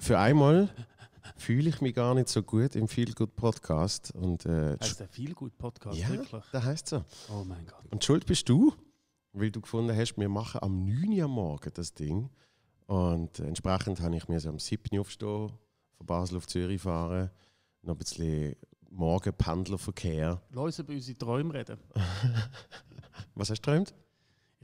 für einmal fühle ich mich gar nicht so gut im Feel Good Podcast. Und, äh, heißt der Feel Good Podcast ja, wirklich? der heißt so. Oh mein Gott. Und schuld bist du, weil du gefunden hast, wir machen am 9 Uhr Morgen das Ding. Und entsprechend habe ich mir so am 7 Uhr aufstehen, von Basel auf Zürich fahren, noch ein bisschen Morgenpendlerverkehr. Lass uns über unsere Träume reden. Was hast du geträumt?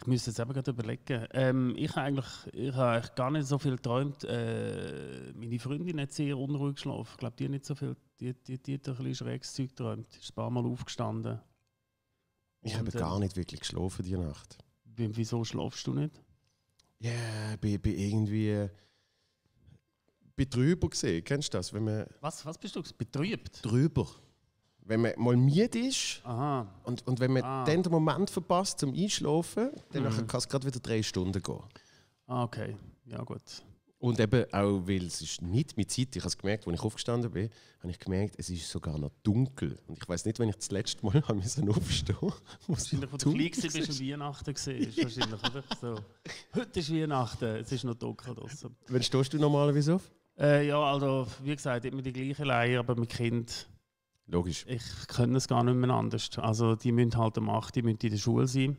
Ich müsste jetzt eben gerade überlegen. Ähm, ich habe eigentlich, ich habe eigentlich gar nicht so viel geträumt. Äh, meine Freundin hat sehr unruhig geschlafen. Ich glaube, die hat nicht so viel, die, die, die hat ein bisschen schräges Zeug geträumt. Ist ein paar Mal aufgestanden. Ich Und, habe äh, gar nicht wirklich geschlafen die Nacht. Wieso schlafst du nicht? Ja, yeah, ich bin irgendwie äh, betrübt gesehen. Kennst du das? Wenn man was, was bist du? Betrübt? Drüber wenn man mal müde ist und, und wenn man ah. dann den Moment verpasst zum Einschlafen, dann mhm. kann es gerade wieder drei Stunden gehen. Ah, okay. Ja, gut. Und eben auch, weil es ist nicht mit Zeit, ich habe es gemerkt, als ich aufgestanden bin, habe ich gemerkt, es ist sogar noch dunkel. Und ich weiß nicht, wenn ich das letzte Mal habe aufstehen musste. Wahrscheinlich, als du klein warst und Weihnachten war. Wahrscheinlich, oder? So. Heute ist Weihnachten, es ist noch dunkel draußen. Wann stehst du normalerweise auf? Äh, ja, also wie gesagt, immer die gleiche Leier, aber mit Kind Logisch. Ich könnte es gar nicht mehr anders. Also die müssen halt um 8 Uhr müssen in der Schule sein.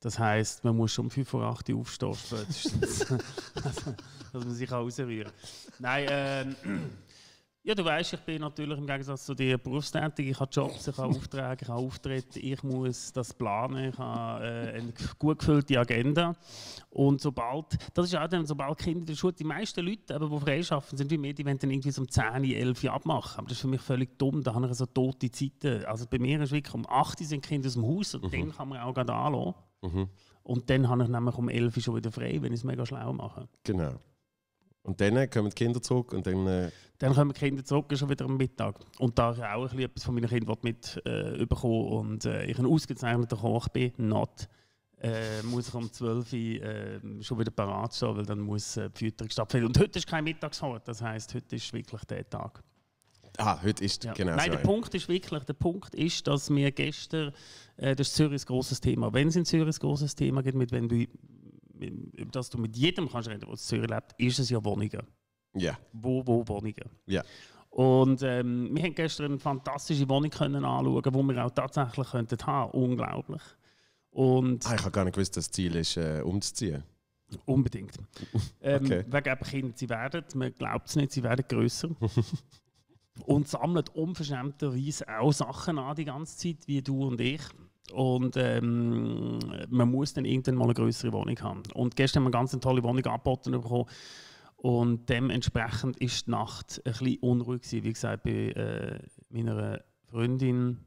Das heisst, man muss schon um 5 vor 8 Uhr aufstehen also, dass man sich auch rausrühren Nein, ähm... Ja, du weißt, ich bin natürlich im Gegensatz zu dir berufstätig. Ich habe Jobs, ich habe Aufträge, ich habe Auftritte, ich muss das planen, ich habe äh, eine gut gefüllte Agenda. Und sobald, das ist auch dann, sobald Kinder in der Schule, die meisten Leute, eben, die freischaffen, sind wie mir, die wollen dann irgendwie so um 10, 11 Uhr abmachen. Aber das ist für mich völlig dumm, da haben wir so tote Zeiten. Also bei mir ist wirklich um 8 Uhr sind Kinder aus dem Haus und mhm. den kann man auch gerade anlassen. Mhm. Und dann habe ich nämlich um 11 Uhr schon wieder frei, wenn ich es mega schlau mache. Genau. Und dann kommen die Kinder zurück und dann... Äh dann kommen die Kinder zurück, schon wieder am Mittag. Und da ich auch etwas von meinen Kindern mitbekommen äh, und äh, ich ein ausgezeichneter Koch bin, not, äh, muss ich um 12 Uhr äh, schon wieder parat stehen, weil dann muss äh, die Fütterung stattfinden. Und heute ist kein Mittagshort, das heißt, heute ist wirklich der Tag. Ah, heute ist ja. genau Nein, der Punkt ist wirklich, der Punkt ist, dass wir gestern, äh, das ist Zürichs ein grosses Thema, wenn es in Zürich ein grosses Thema gibt, mit, wenn du, mit, dass du mit jedem kannst reden, der in Zürich lebt, ist es ja Wohnungen. Ja. Wo, wo Wohnungen. Ja. Und ähm, wir haben gestern eine fantastische Wohnung können anschauen, die wir auch tatsächlich könnten haben. Unglaublich. Und ah, ich habe gar nicht gewusst, dass das Ziel ist, äh, umzuziehen. Unbedingt. ähm, okay. Wegen eben Kinder, sie werden, man glaubt es nicht, sie werden grösser. und sammelt unverschämterweise auch Sachen an die ganze Zeit, wie du und ich. Und ähm, man muss dann irgendwann mal eine größere Wohnung haben. Und gestern haben wir eine ganz tolle Wohnung angeboten bekommen und dementsprechend ist die Nacht ein bisschen unruhig gewesen, wie gesagt, bei äh, meiner Freundin,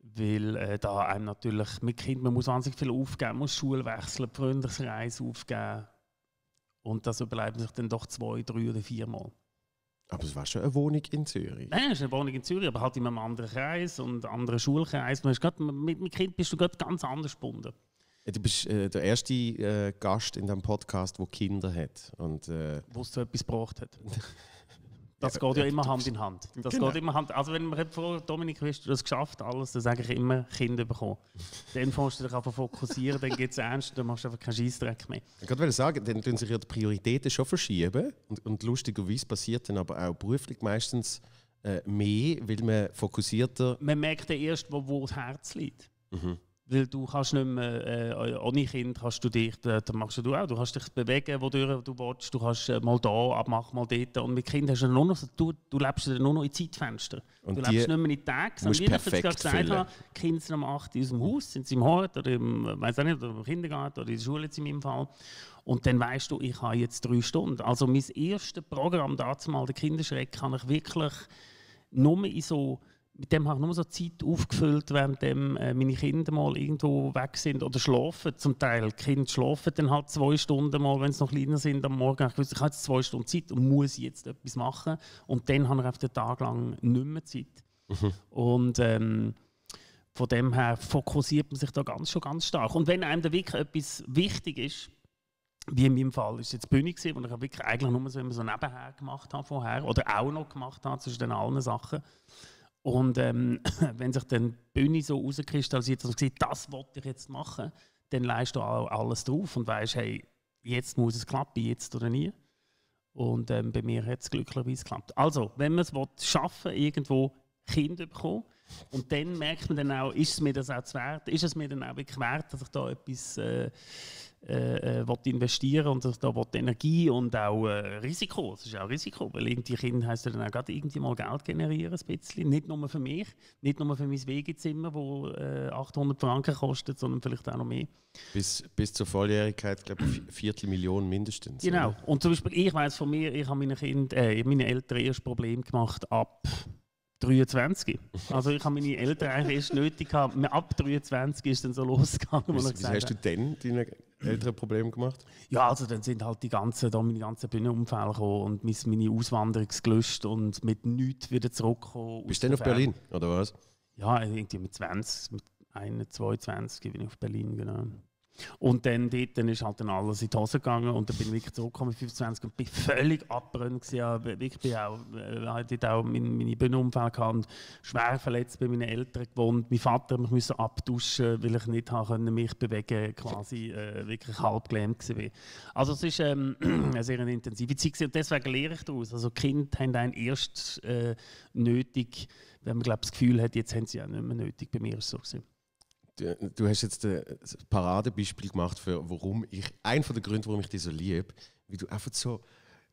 weil äh, da einem natürlich mit Kind, man muss wahnsinnig viel aufgeben, muss Schule wechseln, Freundesreise aufgeben und das überlebt sich dann doch zwei, drei oder vier Mal. Aber es war schon eine Wohnung in Zürich. Nein, es ist eine Wohnung in Zürich, aber halt in einem anderen Kreis und einem anderen Schulkreis. Man ist grad, mit dem Kind bist du ganz anders gebunden. Äh, du bist äh, der erste äh, Gast in diesem Podcast, der Kinder hat. äh, Wo es zu etwas gebraucht hat. Das geht ja äh, immer Hand in Hand. Das genau. geht immer Hand. Also wenn man vor Dominik, hast du hast geschafft, alles, dann sage ich immer Kinder bekommen. dann fängst du dich einfach fokussieren, dann geht es ernst, dann machst du einfach keinen Scheißdreck mehr. Ich wollte sagen, dann tun sich ja die Prioritäten schon verschieben und, und lustigerweise passiert dann aber auch beruflich meistens äh, mehr, weil man fokussierter... Man merkt ja erst, wo, wo das Herz liegt. Mhm. Weil du kannst nicht mehr, äh, ohne Kind kannst du dich, das machst du auch, du kannst dich bewegen, wo du, du willst, du kannst äh, mal da, abmachen, mal dort. Und mit Kind hast du nur noch, du, du lebst nur noch in Zeitfenster. Und du lebst nicht mehr in Tagen. Und wie ich gerade gesagt habe, die Kinder sind am 8 Uhr aus dem Haus, sind sie im Hort oder im, weiß nicht, oder im Kindergarten oder in der Schule jetzt in meinem Fall. Und dann weißt du, ich habe jetzt drei Stunden. Also mein erstes Programm, damals, der Kinderschreck, kann ich wirklich nur in so mit dem habe ich nur so Zeit aufgefüllt, während dem, äh, meine Kinder mal irgendwo weg sind oder schlafen. Zum Teil, die Kinder schlafen dann halt zwei Stunden mal, wenn sie noch kleiner sind am Morgen. Ich, wusste, ich habe jetzt zwei Stunden Zeit und muss jetzt etwas machen. Und dann habe ich auf den Tag lang nicht mehr Zeit. Mhm. Und ähm, von dem her fokussiert man sich da ganz schon ganz stark. Und wenn einem da wirklich etwas wichtig ist, wie in meinem Fall ist es jetzt die Bühne gewesen, wo ich wirklich eigentlich nur so, so nebenher gemacht habe vorher oder auch noch gemacht habe zwischen den allen Sachen und ähm, wenn sich dann die Bühne so rauskristallisiert, dass man sagt, das wollte ich jetzt machen, dann leist du auch alles drauf und weißt, hey, jetzt muss es klappen, jetzt oder nie. Und ähm, bei mir hat es glücklicherweise geklappt. Also, wenn man es schaffen will, irgendwo Kinder bekommen, und dann merkt man dann auch, ist es mir das auch wert, ist es mir dann auch wirklich wert, dass ich da etwas äh, äh, äh investieren und da will Energie und auch äh, Risiko. Es ist auch Risiko, weil irgendwie Kind heisst ja dann auch gerade irgendwie mal Geld generieren, ein bisschen. Nicht nur für mich, nicht nur für mein Wegezimmer, wo äh, 800 Franken kostet, sondern vielleicht auch noch mehr. Bis, bis zur Volljährigkeit, glaube ich, Viertelmillion mindestens. Genau. Oder? Und zum Beispiel, ich weiß von mir, ich habe meinen äh, meinen Eltern erst Problem gemacht ab 23. Also ich habe meine Eltern eigentlich erst nötig gehabt. Ab 23 ist dann so losgegangen. Was, was hast du denn deine Eltern Probleme gemacht? Ja, also dann sind halt die ganzen, da meine ganzen Bühnenunfälle gekommen und meine, meine Auswanderung gelöscht und mit nichts wieder zurückgekommen. Bist du denn auf Berlin, oder was? Ja, irgendwie mit 20, mit 21, 22 bin ich auf Berlin, genau. Und dann, dort, dann ist halt dann alles in die Hose gegangen und dann bin ich wirklich zurückgekommen mit 25 und bin völlig abbrennt. Ich bin auch, äh, hatte auch meinen meine Bühnenunfall gehabt, schwer verletzt bei meinen Eltern gewohnt. Mein Vater mich musste abduschen, weil ich nicht konnte, mich bewegen quasi äh, wirklich halb gelähmt war. Also es war ähm, eine sehr intensive Zeit und deswegen lehre ich daraus. Also Kinder haben einen erst äh, nötig, wenn man glaub, das Gefühl hat, jetzt haben sie auch nicht mehr nötig. Bei mir ist es so. Gewesen du hast jetzt äh, das Paradebeispiel gemacht für warum ich ein von den Gründen, warum ich dich so liebe, wie du einfach so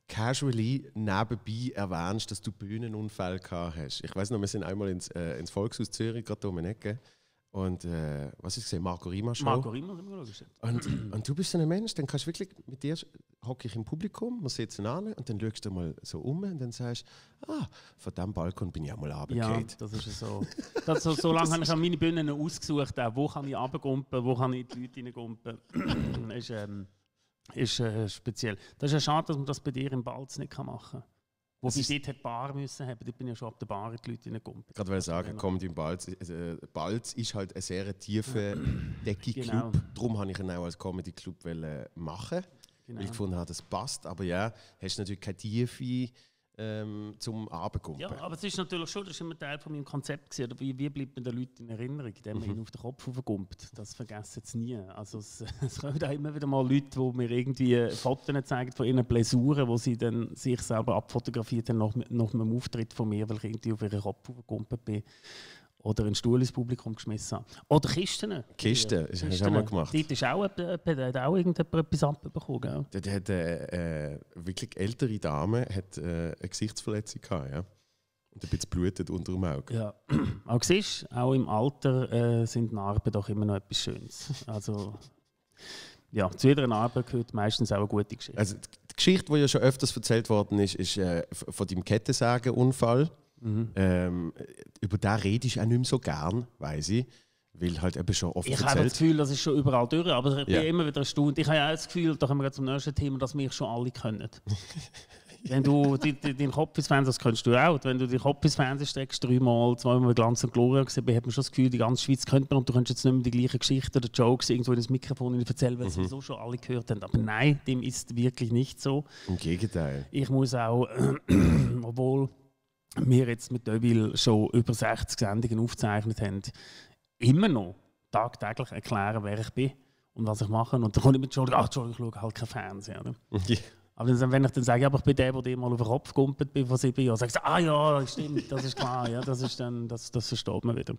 casually nebenbei erwähnst, dass du Bühnenunfall gehabt hast. Ich weiß noch, wir sind einmal ins, äh, ins Volkshaus Zürich gerade um die Ecke und äh, was ist gesehen? Marco Rima schon. Marco Rima, Rima logisch. Und, und du bist so ein Mensch, dann kannst du wirklich mit dir hocke ich im Publikum, man sieht es an und dann schaust du mal so um und dann sagst ah, von diesem Balkon bin ich auch mal runtergefallen. Ja, das ist so. Das, so, so lange habe ich an meine Bühnen ausgesucht, auch, wo kann ich runtergumpen, wo kann ich die Leute reingumpen. ist, ähm, ist äh, speziell. Das ist ja schade, dass man das bei dir im Balz nicht machen kann wo das ich dort Bar müssen haben. Dort bin ich schon ab der Bar die Leute reingekommen. Gerade weil ich sagen, Comedy genau. im Balz. Äh, Balz ist halt ein sehr tiefer Decki-Club. Genau. Darum wollte ich ihn auch als Comedy-Club machen. Genau. Weil ich gefunden habe, das passt. Aber ja, hast du natürlich keine Tiefe ähm, zum Abendkumpen. Ja, aber es ist natürlich schon, das war immer Teil von meinem Konzept, gewesen, oder wie, wie bleibt man den Leuten in Erinnerung, indem man mhm. ihnen auf den Kopf aufgumpt. Das vergessen sie nie. Also es, es kommen auch immer wieder mal Leute, die mir irgendwie Fotos zeigen von ihren Blessuren, wo sie dann sich selber abfotografiert haben nach, nach einem Auftritt von mir, weil ich irgendwie auf ihren Kopf aufgekumpelt bin. Oder einen Stuhl ins Publikum geschmissen haben. Oder Kisten. Kisten, das hast du auch mal gemacht. Dort ist auch, äh, hat auch irgendjemand etwas abbekommen. Dort hat äh, äh, wirklich ältere Dame hat, äh, eine Gesichtsverletzung gehabt. Ja? Und ein bisschen blutet unter dem Auge. Ja, auch siehst auch im Alter äh, sind Narben doch immer noch etwas Schönes. Also, ja, zu jeder Narbe gehört meistens auch eine gute Geschichte. Also, die Geschichte, die ja schon öfters erzählt worden ist, ist äh, von deinem Kettensägenunfall. Mhm. Ähm, über den rede ich auch nicht mehr so gern, weiß ich. Weil halt eben schon oft Ich habe das Gefühl, das ist schon überall durch, aber ich bin ja. immer wieder erstaunt. Ich habe auch das Gefühl, da kommen wir zum nächsten Thema, dass wir schon alle können. wenn du deinen Kopf ins Fernsehen, das kannst du auch, wenn du deinen Kopf ins Fernsehen steckst, dreimal, zweimal Glanz und Gloria gesehen, hat man schon das Gefühl, die ganze Schweiz könnte man und du kannst jetzt nicht mehr die gleichen Geschichten oder Jokes irgendwo das Mikrofon erzählen, weil mhm. sowieso schon alle gehört haben. Aber nein, dem ist wirklich nicht so. Im Gegenteil. Ich muss auch, obwohl wir jetzt mit Deville schon über 60 Sendungen aufgezeichnet haben, immer noch tagtäglich erklären, wer ich bin und was ich mache. Und dann komme ich mit Entschuldigung, ach, Entschuldigung, ich schaue halt keinen Fernseher. Aber dann, wenn ich dann sage, aber ich bin der, der dir mal auf den Kopf gumpelt bin vor sieben Jahren, sagst du, ah ja, stimmt, das ist klar, ja, das, ist dann, das, das versteht man wieder.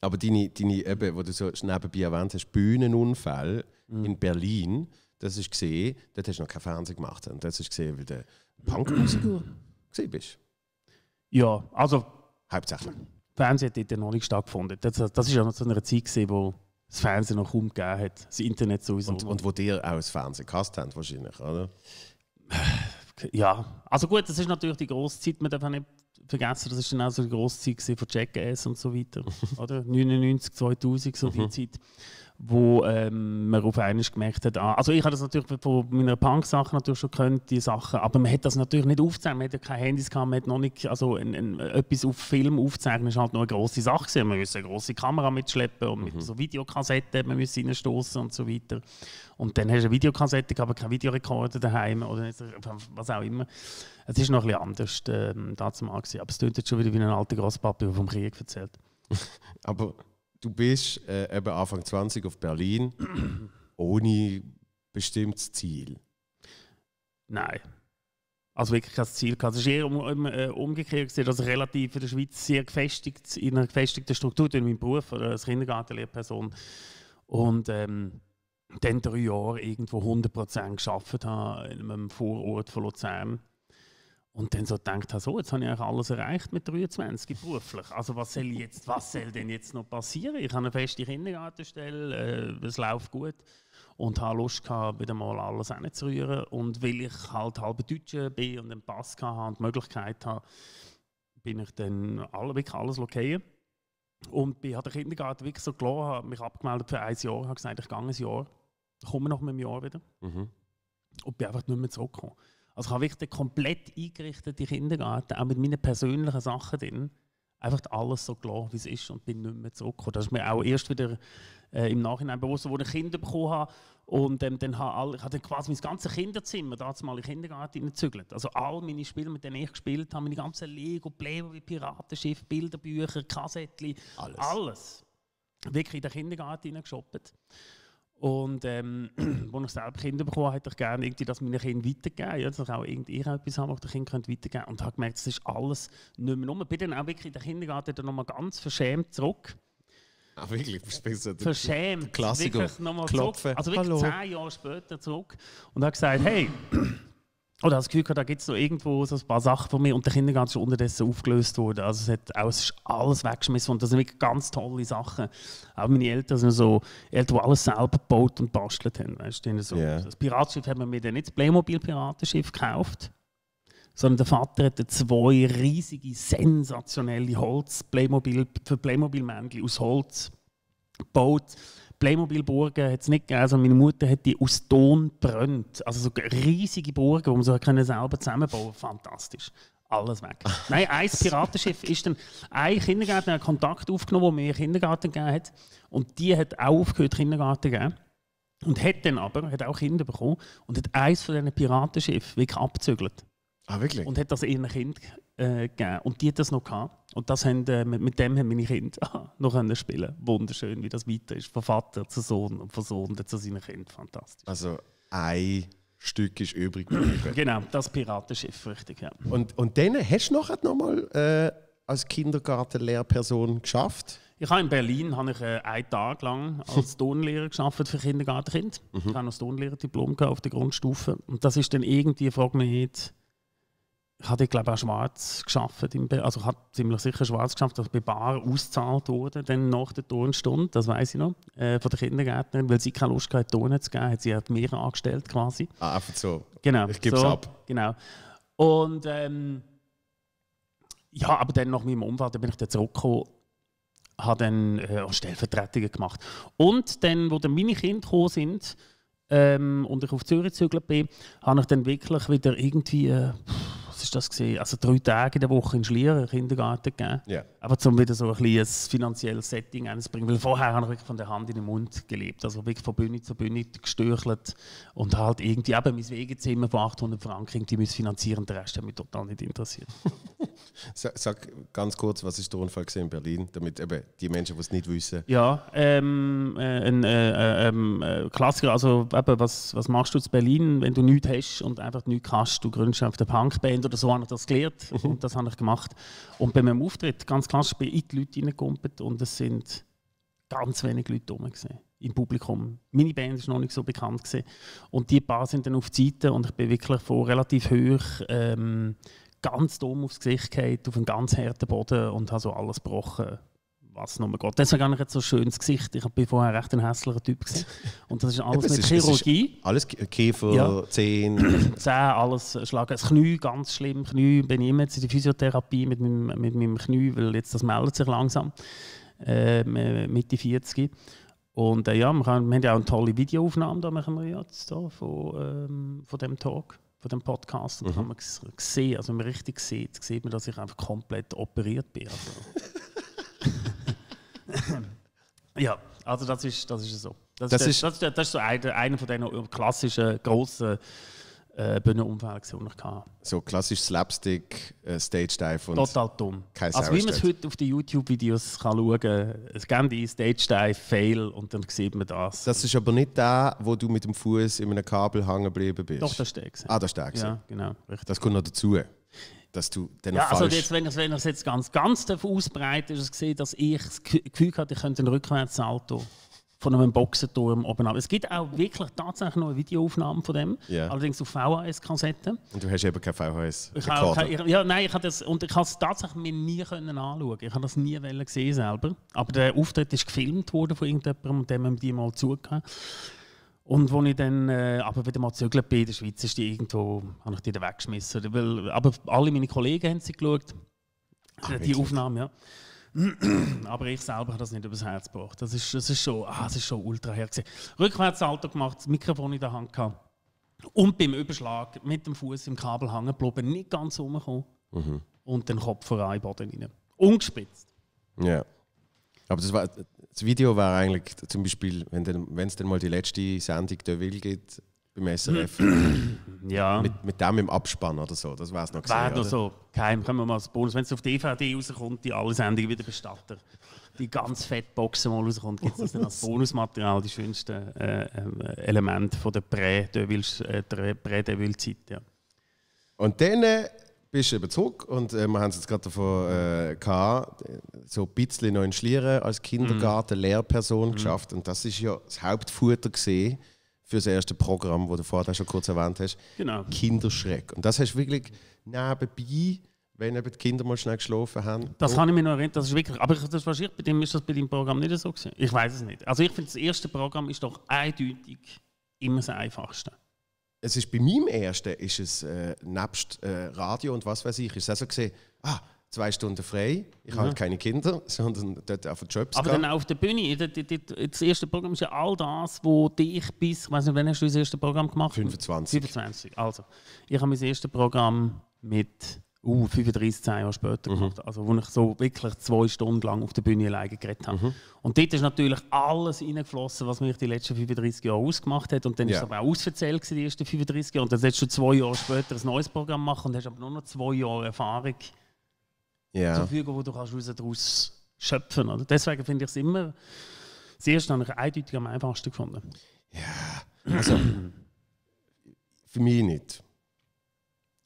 Aber deine, deine eben, wo du so nebenbei erwähnt hast, Bühnenunfall mhm. in Berlin, das ist gesehen, dort hast du noch keinen Fernseher gemacht. Und das ist gesehen, weil du Punkmusiker bist. Ja, also. Hauptsächlich. Fernsehen hat dort noch nicht stattgefunden. Das, war ja noch zu einer Zeit, gewesen, wo das Fernsehen noch kaum gegeben hat. Das Internet sowieso. Und, und wo dir auch das Fernsehen gehasst habt, wahrscheinlich, oder? Ja, also gut, das ist natürlich die grosse Zeit, man darf auch nicht vergessen, das war dann auch so die grosse Zeit von Jackass und so weiter. oder? 99, 2000, so die mhm. Zeit wo ähm, man auf einmal gemerkt hat, ah, also ich habe das natürlich von meiner Punk-Sache natürlich schon gekannt, die Sachen, aber man hat das natürlich nicht aufgezeichnet, man hat ja keine Handys gehabt, man hat noch nicht, also ein, ein, etwas auf Film aufzeichnen ist halt nur eine grosse Sache gewesen. man musste eine grosse Kamera mitschleppen und mit mhm. so Videokassetten, man musste reinstossen und so weiter. Und dann hast du eine Videokassette, aber kein Videorekorder daheim oder was auch immer. Es ist noch ein bisschen anders ähm, dazu mal gewesen. aber es klingt jetzt schon wieder wie ein alter Grosspapi, der vom Krieg erzählt. aber du bist äh, eben Anfang 20 auf Berlin ohne bestimmtes Ziel? Nein. Also wirklich kein Ziel Es ist eher um, um, äh, umgekehrt, dass ich relativ in der Schweiz sehr gefestigt, in einer gefestigten Struktur in meinem Beruf als Kindergartenlehrperson und ähm, dann drei Jahre irgendwo 100% geschafft habe in einem Vorort von Luzern und dann so denkt habe, so, jetzt habe ich eigentlich alles erreicht mit 23 beruflich. Also was soll, jetzt, was soll denn jetzt noch passieren? Ich habe eine feste Kindergartenstelle, äh, es läuft gut und habe Lust gehabt, wieder mal alles reinzurühren. Und weil ich halt halb Deutscher bin und einen Pass hatte und die Möglichkeit habe, bin ich dann alle, wirklich alles okay. Und ich hat den Kindergarten wirklich so gelassen, habe mich abgemeldet für ein Jahr, habe gesagt, ich gehe ein Jahr, komme mit einem Jahr wieder. Mhm. Und bin einfach nicht mehr zurückgekommen. Also ich habe wirklich den komplett eingerichteten Kindergarten, auch mit meinen persönlichen Sachen drin, einfach alles so klar, wie es ist und bin nicht mehr zurückgekommen. Das ist mir auch erst wieder äh, im Nachhinein bewusst, wo ich Kinder bekommen habe. Und ähm, dann habe alle, ich habe quasi mein ganzes Kinderzimmer da mal in den Kindergarten gezügelt. Also all meine Spiele, mit denen ich gespielt habe, meine ganzen Lego, Playboy, Piratenschiff, Bilderbücher, Kassettchen, alles. alles. Wirklich in den Kindergarten geshoppt. Und ähm, als ich selber Kinder bekommen habe, hätte ich gerne irgendwie, dass meine Kinder weitergeben. Ja, dass ich auch irgendwie etwas haben, was die Kinder weitergeben können. Und habe gemerkt, das ist alles nicht mehr Ich Bin dann auch wirklich in den Kindergarten dann nochmal ganz verschämt zurück. Ach wirklich? Verschämt. Klassiker. Wirklich nochmal zurück. Also wirklich Hallo. zehn Jahre später zurück. Und habe gesagt, hey... Oder das Gefühl, da gibt es noch irgendwo so ein paar Sachen von mir und der Kindergarten ist unterdessen aufgelöst worden. Also es hat alles, alles weggeschmissen und das sind wirklich ganz tolle Sachen. Auch meine Eltern sind so Eltern, die alles selber gebaut und bastelt haben. Weißt, so. Yeah. Das Piratenschiff haben wir mir dann nicht das Playmobil-Piratenschiff gekauft, sondern der Vater hatte zwei riesige, sensationelle Holz-Playmobil, für Playmobil-Männchen aus Holz gebaut Playmobil-Burgen hat es nicht gegeben. Also meine Mutter hat die aus Ton brennt. Also so riesige Burgen, die man so können selber zusammenbauen konnte. Fantastisch. Alles weg. Nein, ein Piratenschiff ist dann. Ein Kindergarten hat Kontakt aufgenommen, der mir Kindergarten gegeben hat. Und die hat auch aufgehört, Kindergarten zu geben. Und hat dann aber, hat auch Kinder bekommen und hat eins von diesen Piratenschiffen wirklich abzügelt. Ah, wirklich? Und hat das ihren Kind äh, gegeben. Und die hat das noch gehabt. Und das haben, äh, mit, mit, dem haben meine Kinder noch spielen Wunderschön, wie das weiter ist. Von Vater zu Sohn und von Sohn zu seinem Kind. Fantastisch. Also ein Stück ist übrig geblieben. genau, das Piratenschiff, richtig. Ja. Und, und dann hast du nachher nochmal äh, als Kindergartenlehrperson geschafft? Ich habe in Berlin habe ich, äh, einen Tag lang als Tonlehrer geschafft für Kindergartenkind. Mhm. Ich habe noch das Tonlehrerdiplom auf der Grundstufe. Und das ist dann irgendwie, frag mich nicht, ich hatte glaube auch schwarz geschafft, also ich habe ziemlich sicher schwarz geschafft, dass bei Bar ausgezahlt wurde, dann nach der Turnstunde, das weiß ich noch, äh, von der Kindergärtnerin, weil sie keine Lust hatte, Tonen zu geben, hat sie hat mehr angestellt quasi. Ah, einfach so. Genau. Ich gebe es so, ab. Genau. Und ähm, ja, aber dann nach meinem Unfall, bin ich dann zurückgekommen, habe dann äh, Stellvertretungen gemacht. Und dann, wo dann meine Kinder gekommen sind ähm, und ich auf Zürich gezögert bin, habe ich dann wirklich wieder irgendwie... Äh, was ist das gesehen? Also drei Tage in der Woche in Schlieren Kindergarten gegeben. Yeah. Aber zum wieder so ein bisschen finanzielles Setting einzubringen. Weil vorher habe ich wirklich von der Hand in den Mund gelebt. Also wirklich von Bühne zu Bühne gestöchelt und halt irgendwie eben mein Wegezimmer von 800 Franken die müssen finanzieren. Der Rest hat mich total nicht interessiert. sag, sag, ganz kurz, was ist der Unfall in Berlin, damit eben die Menschen, die es nicht wissen. Ja, ähm, äh, ein äh, äh, ähm, äh, Klassiker. Also eben, was, was machst du in Berlin, wenn du nichts hast und einfach nichts kannst? Du gründest auf der Punkband oder so habe ich das gelernt mhm. und das habe ich gemacht. Und bei meinem Auftritt, ganz klassisch, bin ich in die Leute reingekumpelt und es sind ganz wenige Leute rum im Publikum. Meine Band war noch nicht so bekannt. Gewesen. Und die paar sind dann auf die Seite und ich bin wirklich von relativ hoch ähm, ganz dumm aufs Gesicht gefallen, auf einen ganz harten Boden und habe so alles gebrochen was nochmal geht. Deswegen habe ich jetzt so ein schönes Gesicht. Ich war vorher recht ein hässlicher Typ. Gewesen. Und das ist alles mit ist, Chirurgie. Alles Kiefer, ja. Zehen. Zehen, alles äh, schlagen. Das Knie, ganz schlimm. Knie, bin ich immer jetzt in der Physiotherapie mit meinem, mit meinem Knie, weil jetzt das meldet sich langsam. Ähm, äh, Mitte 40. Und äh, ja, wir haben, wir haben ja auch eine tolle Videoaufnahme da machen wir jetzt da von, ähm, von dem Talk von dem Podcast und mhm. haben wir gesehen, also wenn man richtig sieht, sieht man, dass ich einfach komplett operiert bin. Also. ja, also das ist, das ist so. Das, das, ist, der, ist, das, das ist so einer, einer von diesen klassischen, grossen äh, Bühnenumfällen, die ich hatte. So klassisch Slapstick, äh, Stage-Dive und... Total dumm. also wie man es heute auf den YouTube-Videos kann schauen kann, es gibt die Stage-Dive, Fail und dann sieht man das. Das ist aber nicht der, wo du mit dem Fuß in einem Kabel hängen geblieben bist? Doch, das war der. Ah, das war der. Ja, genau. Richtig. Das kommt noch dazu dass du dann ja, also jetzt, wenn ich es jetzt ganz, ganz ausbreite, ist es gesehen, dass ich das Gefühl hatte, ich könnte ein Rückwärtssalto von einem Boxenturm oben ab. Es gibt auch wirklich tatsächlich noch eine Videoaufnahme von dem, yeah. allerdings auf VHS-Kassetten. Und du hast eben kein VHS ich habe, ich, Ja, nein, ich habe das und ich habe es tatsächlich mir nie können anschauen. Ich habe das nie gesehen selber. Aber der Auftritt ist gefilmt worden von irgendjemandem, dem man die mal zugehört und als ich dann äh, aber wieder mal gezögert bin in der Schweiz, ist die irgendwo, habe ich die dann weggeschmissen. Weil, aber alle meine Kollegen haben sie geschaut, Ach, die Aufnahme, ja. aber ich selber habe das nicht übers Herz gebracht. Das ist, das ist, schon, ah, das ist schon ultra her. Gewesen. Rückwärtsalter gemacht, das Mikrofon in der Hand gehabt. Und beim Überschlag mit dem Fuß im Kabel hängen geblieben, nicht ganz rumgekommen. Mhm. Und den Kopf voran den Boden rein. Ungespitzt. Ja. Yeah. Aber das war, das Video wäre eigentlich zum Beispiel, wenn es dann mal die letzte Sendung der Will gibt beim SRF. ja. Mit, mit dem im Abspann oder so, das wäre es noch gewesen, Wäre noch so, geheim, können wir mal als Bonus. Wenn es auf DVD e rauskommt, die alle Sendungen wieder bestatter. Die ganz fette Boxen mal rauskommt, gibt es das dann als Bonusmaterial, die schönsten äh, ähm, Elemente von der Prä-Deville-Zeit. Äh, ja. Und dann äh, bist eben zurück und äh, wir haben es jetzt gerade davon äh, gehabt, so ein bisschen noch in Schlieren als Kindergarten-Lehrperson mhm. geschafft und das ist ja das Hauptfutter gesehen für das erste Programm, das du vorher schon kurz erwähnt hast. Genau. Kinderschreck. Und das hast du wirklich nebenbei, wenn eben die Kinder mal schnell geschlafen haben. Das oh. kann ich mir noch erinnern, das ist wirklich, aber das wahrscheinlich bei dem ist das bei deinem Programm nicht so gewesen. Ich weiß es nicht. Also ich finde, das erste Programm ist doch eindeutig immer das einfachste es ist bei meinem ersten, ist es äh, nebst äh, Radio und was weiß ich, ist es so gesehen, ah, zwei Stunden frei, ich mhm. habe halt keine Kinder, sondern dort auf den Jobs Aber gehen. dann auf der Bühne, das erste Programm ist ja all das, wo dich bis, ich weiß nicht, wann hast du das erste Programm gemacht? 25. 25, also. Ich habe mein erstes Programm mit uh, 35, 10 Jahre später mhm. gemacht. Also, wo ich so wirklich zwei Stunden lang auf der Bühne alleine geredet habe. Mhm. Und dort ist natürlich alles reingeflossen, was mich die letzten 35 Jahre ausgemacht hat. Und dann war ist es aber auch ausverzählt, die ersten 35 Jahre. Und dann sollst du zwei Jahre später ein neues Programm machen und hast aber nur noch zwei Jahre Erfahrung yeah. zur Verfügung, wo du kannst daraus schöpfen kannst. Deswegen finde ich es immer, das erste habe ich eindeutig am einfachsten gefunden. Ja, also für mich nicht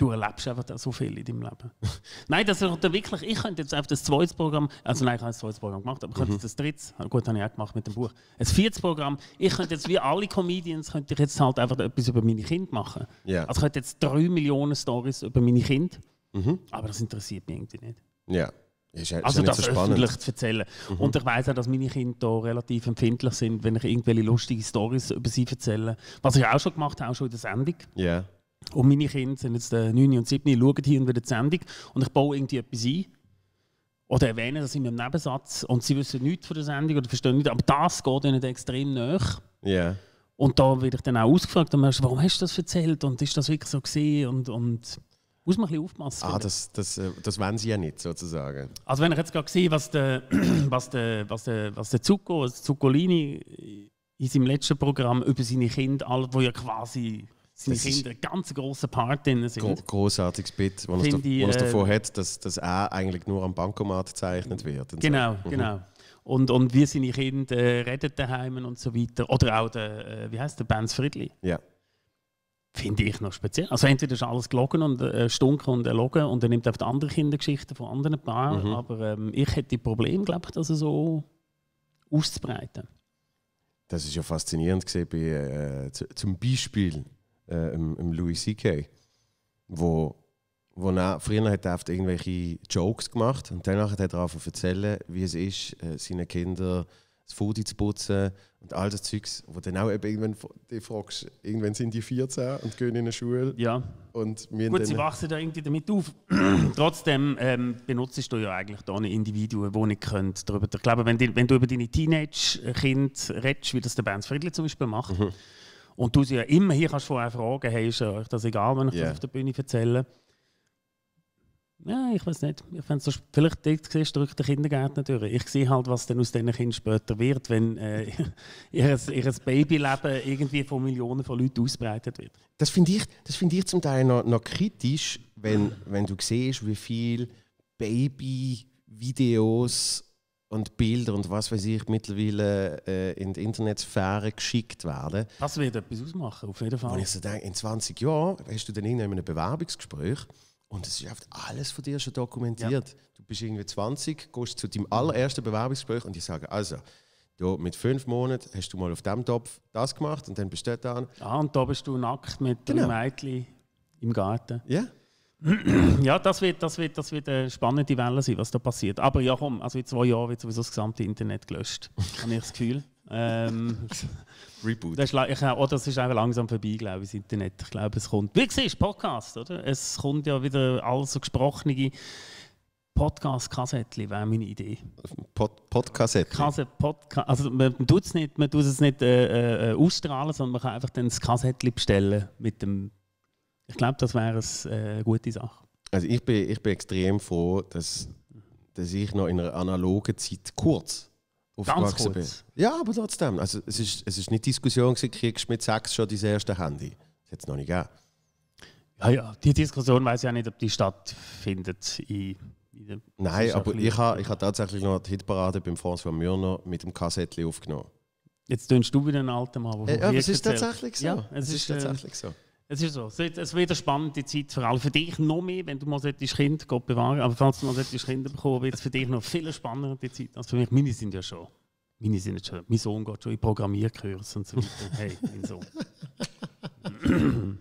du erlebst einfach so viel in deinem Leben. nein, das ist wirklich, ich könnte jetzt einfach das zweite Programm, also nein, ich habe das zweite Programm gemacht, aber ich könnte mhm. das dritte, ah, gut, habe ich auch gemacht mit dem Buch, das viertes Programm, ich könnte jetzt wie alle Comedians, könnte ich jetzt halt einfach etwas über meine Kinder machen. Yeah. Also ich könnte jetzt drei Millionen Stories über meine Kinder, mhm. aber das interessiert mich irgendwie nicht. Ja. Yeah. Ist, ist also das so öffentlich zu erzählen. Mhm. Und ich weiß auch, dass meine Kinder relativ empfindlich sind, wenn ich irgendwelche lustigen Stories über sie erzähle. Was ich auch schon gemacht habe, auch schon in der Sendung. Yeah. Und meine Kinder sind jetzt 9 äh, und 7, schauen hier und wieder die Sendung und ich baue irgendwie etwas ein. Oder erwähne das in meinem Nebensatz und sie wissen nichts von der Sendung oder verstehen nichts. Aber das geht ihnen extrem nach. Yeah. Und da werde ich dann auch ausgefragt, und merke, warum hast du das erzählt und ist das wirklich so gesehen und, und muss man ein bisschen aufpassen. Ah, das, das, äh, das wollen sie ja nicht sozusagen. Also wenn ich jetzt gerade sehe, was der, was der, was der, was der Zucco, Zuccolini in seinem letzten Programm über seine Kinder, die ja quasi sind das Kinder ein ganz grosser Party drin sind. Gro grossartiges Bit, wo es, da, es davor hat, dass, dass er eigentlich nur am Bankomat gezeichnet wird. Genau, so. mhm. genau. Und, und wie seine Kinder äh, reden daheim und so weiter. Oder auch der, äh, wie heißt der, Benz Friedli. Ja. Finde ich noch speziell. Also entweder ist alles gelogen und äh, stunken und erlogen und er nimmt auf einfach andere Kindergeschichten von anderen Paaren. Mhm. Aber ähm, ich hätte Problem, glaube ich, das so auszubreiten. Das ist ja faszinierend gesehen bei, äh, zum Beispiel äh, im, im, Louis C.K., wo, wo er, früher hat er oft irgendwelche Jokes gemacht und danach hat er darauf erzählt, wie es ist, äh, seinen Kindern das Foodie zu putzen und all das Zeugs, wo dann auch eben irgendwann die fragst, irgendwann sind die 14 und gehen in eine Schule. Ja. Und wir Gut, sie wachsen da irgendwie damit auf. Trotzdem ähm, benutzt du ja eigentlich da eine Individuen, die nicht können. Darüber. Ich glaube, wenn, die, wenn du über deine Teenage-Kinder redest, wie das der Benz Friedli zum Beispiel macht, mhm. Und du sie ja immer hier kannst vorher fragen, hey, ist euch das egal, wenn ich yeah. das auf der Bühne erzähle? Ja, ich weiß nicht. Ich find's so, vielleicht dort siehst, drückt der Kindergärtner durch. Ich sehe halt, was dann aus diesen Kindern später wird, wenn äh, ihr, ihr Babyleben irgendwie von Millionen von Leuten ausbreitet wird. Das finde ich, find ich zum Teil noch, noch kritisch, wenn, wenn du siehst, wie viele Baby-Videos und Bilder und was weiß ich mittlerweile äh, in die Internetsphäre geschickt werden. Das wird etwas ausmachen, auf jeden Fall. Wenn ich so denke, in 20 Jahren hast du dann in einem Bewerbungsgespräch und es ist einfach alles von dir schon dokumentiert. Ja. Du bist irgendwie 20, gehst zu deinem allerersten Bewerbungsgespräch und ich sage, also, ja, mit fünf Monaten hast du mal auf dem Topf das gemacht und dann bist du dort an. Ah, und da bist du nackt mit genau. einem Mädchen im Garten. Ja. ja, das wird, das, wird, das wird eine spannende Welle sein, was da passiert. Aber ja, komm, also in zwei Jahren wird sowieso das gesamte Internet gelöscht, habe ich das Gefühl. Ähm, Reboot. Das ist, ich, oh, das ist einfach langsam vorbei, glaube ich, das Internet. Ich glaube, es kommt. Wie siehst Podcast, oder? Es kommt ja wieder alles so gesprochene Podcast-Kassettchen, wäre meine Idee. Podcast-Kassettchen? Kasse, Podca also man tut es nicht, man tut es nicht äh, äh, ausstrahlen, sondern man kann einfach dann das Kassettchen bestellen mit dem ich glaube, das wäre eine äh, gute Sache. Also ich bin, ich bin extrem froh, dass, dass ich noch in einer analogen Zeit kurz aufgewachsen bin. Ja, aber trotzdem. Also es ist, es ist nicht Diskussion, gewesen, kriegst du mit sechs schon dein erste Handy. Das hat es noch nicht gegeben. Ja, ja, die Diskussion weiß ich auch nicht, ob die stattfindet in, Nein, aber ich habe ich ha tatsächlich noch die Hitparade beim Franz von Mürner mit dem Kassettchen aufgenommen. Jetzt tönst du wieder einen alten Mann, der äh, ja, es ist tatsächlich so. Ja, es, es ist, ist, äh, tatsächlich so. Es ist so. Es wird eine spannende Zeit, vor allem für dich noch mehr, wenn du mal solltest Kind, Gott bewahren, aber falls du mal solltest Kinder bekommen, wird es für dich noch viel spannendere Zeit als für mich. Meine sind ja schon. Meine sind nicht schon. Mein Sohn geht schon in Programmierkurs und so weiter. Hey, mein Sohn.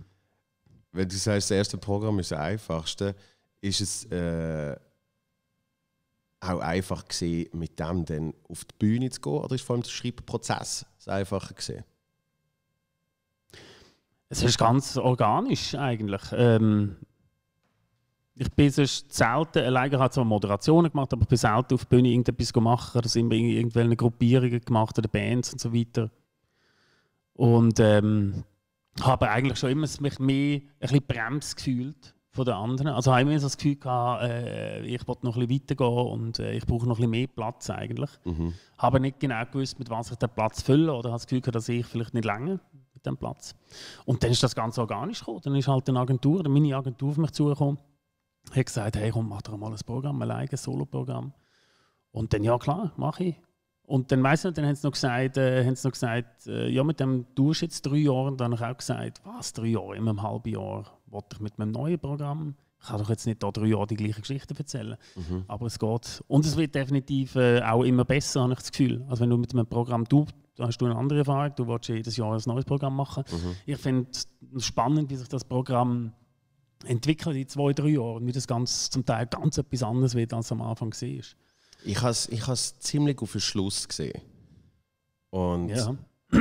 wenn du sagst, das erste Programm ist das einfachste, ist es äh, auch einfach gesehen, mit dem dann auf die Bühne zu gehen? Oder ist vor allem der Schreibprozess das einfacher gesehen? Es ist ganz organisch eigentlich. Ähm, ich bin sonst selten, alleine habe zwar Moderationen gemacht, aber ich bin selten auf der Bühne irgendetwas gemacht oder sind in irgendwelche Gruppierungen gemacht oder Bands und so weiter. Und ähm, habe eigentlich schon immer mich mehr ein bisschen bremst gefühlt von den anderen. Also habe ich immer so das Gefühl gehabt, äh, ich wollte noch ein bisschen weitergehen und äh, ich brauche noch ein bisschen mehr Platz eigentlich. Mhm. Habe nicht genau gewusst, mit was ich den Platz fülle oder habe das Gefühl gehabt, dass ich vielleicht nicht länger mit dem Platz. Und dann ist das ganz organisch gekommen. Dann ist halt eine Agentur, eine mini Agentur auf mich zugekommen, hat gesagt, hey komm, mach doch mal ein Programm alleine, ein Solo-Programm. Und dann, ja klar, mache ich. Und dann weiss ich dann haben sie noch gesagt, äh, haben sie noch gesagt äh, ja, mit dem tust jetzt drei Jahre. Und dann habe ich auch gesagt, was, drei Jahre? In einem halben Jahr wollte ich mit meinem neuen Programm. Ich kann doch jetzt nicht da drei Jahre die gleiche Geschichte erzählen. Mhm. Aber es geht. Und es wird definitiv äh, auch immer besser, habe ich das Gefühl. Also wenn du mit einem Programm du Du hast du eine andere Erfahrung, du wolltest jedes Jahr ein neues Programm machen. Mhm. Ich finde es spannend, wie sich das Programm entwickelt in zwei, drei Jahren, wie das ganz, zum Teil ganz etwas anderes wird, als am Anfang war. Ich habe es ziemlich auf den Schluss gesehen. Und, ja.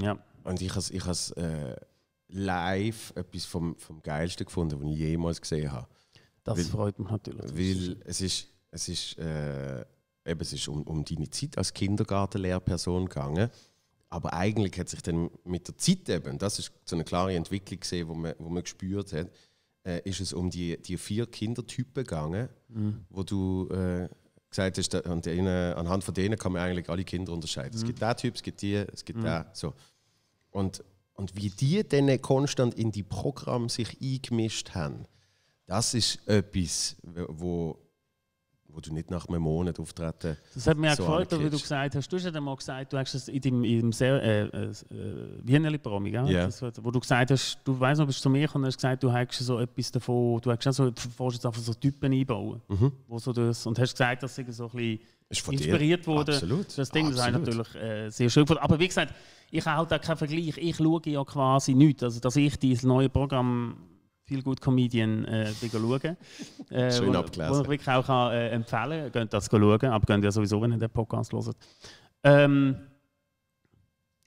ja. und ich habe ich äh, live etwas vom, vom Geilsten gefunden, was ich jemals gesehen habe. Das weil, freut mich natürlich. Weil es ist, es ist äh, eben, es ist um, um deine Zeit als Kindergartenlehrperson gegangen. Aber eigentlich hat sich dann mit der Zeit eben, das ist so eine klare Entwicklung gesehen, wo man, wo man gespürt hat, äh, ist es um die, die vier Kindertypen gegangen, mhm. wo du äh, gesagt hast, an denen, anhand von denen kann man eigentlich alle Kinder unterscheiden. Mhm. Es gibt den Typ, es gibt die, es gibt mhm. den. So. Und, und wie die dann konstant in die Programme sich eingemischt haben, das ist etwas, wo wo du nicht nach einem Monat auftreten Das hat mir so auch gefallen, wie du gesagt hast. Du hast ja mal gesagt, du hast es in deinem, in deinem sehr, äh, äh, Wienerli Promi, Yeah. wo du gesagt hast, du weißt noch, bist du zu mir gekommen und hast gesagt, du hast so etwas davon, du hast auch so, jetzt einfach so Typen einbauen, mhm. wo so das, und hast gesagt, dass sie so ein bisschen inspiriert wurde. Absolut. Das Ding ist natürlich äh, sehr schön gefunden. Aber wie gesagt, ich habe halt auch keinen Vergleich. Ich schaue ja quasi nichts. Also, dass ich dieses neue Programm viel gut Comedian äh, schauen. Äh, Schön wo, abgelesen. Was ich wirklich auch kann, äh, empfehlen kann. das schauen, aber könnt ja sowieso, wenn ihr den Podcast hört. Ähm,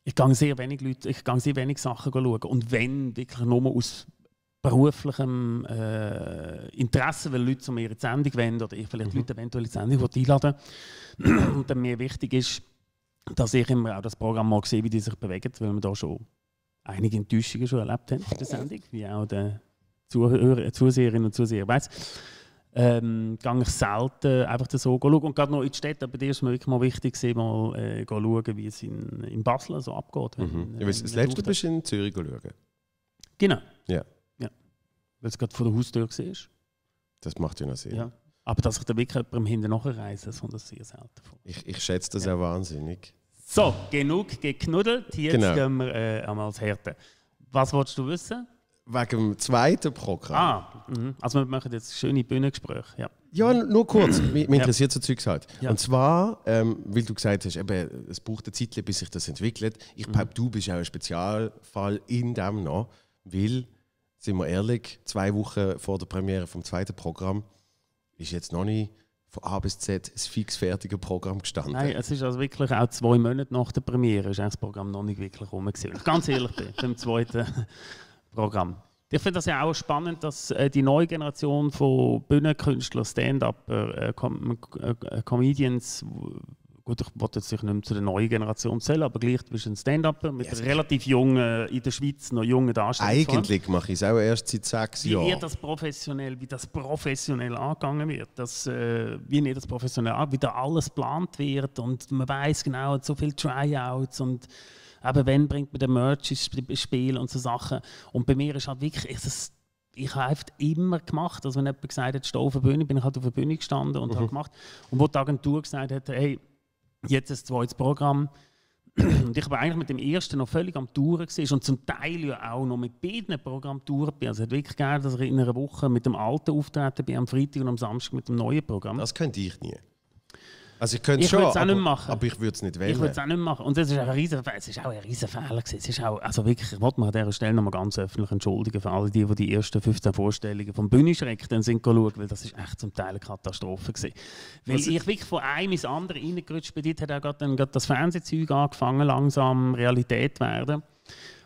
ich gehe sehr wenig Leute, ich gehe sehr wenig Sachen schauen. Und wenn, wirklich nur aus beruflichem äh, Interesse, weil Leute zu mir in die Sendung wollen oder ich vielleicht mhm. Leute eventuell in die Sendung einladen Und dann mir wichtig ist, dass ich immer auch das Programm mal sehe, wie die sich bewegen, weil wir da schon einige Enttäuschungen schon erlebt haben in der Sendung, wie auch der Zuhörer, Zuseherinnen und Zuseher weiss, ähm, gehe ich selten einfach so schauen. Und gerade noch in die Städte, aber dir ist mir wirklich mal wichtig, mal äh, schauen, wie es in, in Basel so abgeht. Mhm. Wenn, ja, das letzte bist du in Zürich schauen. Genau. Ja. ja. Weil es gerade vor der Haustür war. Das macht ja noch Sinn. Ja. Aber dass ich da wirklich jemandem hinten nachreise, das kommt sehr selten vor. Ich, ich schätze das ja. auch wahnsinnig. So, genug geknuddelt. Jetzt genau. gehen wir äh, einmal ins Härte. Was wolltest du wissen? Wegen dem zweiten Programm. Ah, mhm. also wir machen jetzt schöne Bühnengespräche. Ja, ja nur kurz. Mhm. mich, interessiert ja. so Zeugs halt. Ja. Und zwar, ähm, weil du gesagt hast, eben, es braucht eine Zeit, bis sich das entwickelt. Ich mhm. glaube, du bist auch ein Spezialfall in dem noch, weil, sind wir ehrlich, zwei Wochen vor der Premiere vom zweiten Programm ist jetzt noch nicht von A bis Z ein fix fertiges Programm gestanden. Nein, es ist also wirklich auch zwei Monate nach der Premiere ist das Programm noch nicht wirklich rum. Ganz ehrlich bin, beim zweiten Programm. Ich finde das ja auch spannend, dass äh, die neue Generation von Bühnenkünstlern, Stand-Upper, äh, äh, Comedians, gut, ich wollte jetzt nicht mehr zu der neuen Generation zählen, aber gleich bist du ein Stand-Upper mit yes. relativ jungen, in der Schweiz noch jungen Darstellern. Eigentlich mache ich es auch erst seit sechs Jahren. Wie ihr das professionell, wie das professionell angegangen wird, dass, wie ihr das professionell angeht, wie da alles geplant wird und man weiß genau, so viele Tryouts und eben, wenn bringt man den Merch ins Spiel und so Sachen. Und bei mir ist halt wirklich, ich, das, ich habe einfach immer gemacht. Also wenn jemand gesagt hat, steh auf der Bühne, bin ich halt auf der Bühne gestanden und mhm. habe gemacht. Und wo die Agentur gesagt hat, hey, jetzt ein zweites Programm, und ich war eigentlich mit dem ersten noch völlig am Touren und zum Teil ja auch noch mit beiden Programmen touren bin. Also es hat wirklich gegeben, dass ich in einer Woche mit dem alten auftreten bin, am Freitag und am Samstag mit dem neuen Programm. Das könnte ich nie. Also ich könnte es schon, aber, machen. aber ich würde es nicht wählen. Ich würde es auch nicht machen. Und es ist auch ein riesen, es ist auch ein riesen Fehler Es ist auch, also wirklich, ich wollte mich an dieser Stelle nochmal ganz öffentlich entschuldigen für alle die, die die ersten 15 Vorstellungen vom Bühnenschreck dann sind schauen, weil das ist echt zum Teil eine Katastrophe gewesen. Weil also, ich wirklich von einem ins andere reingerutscht bin, dort hat auch gerade, dann gerade das Fernsehzeug angefangen, langsam Realität werden.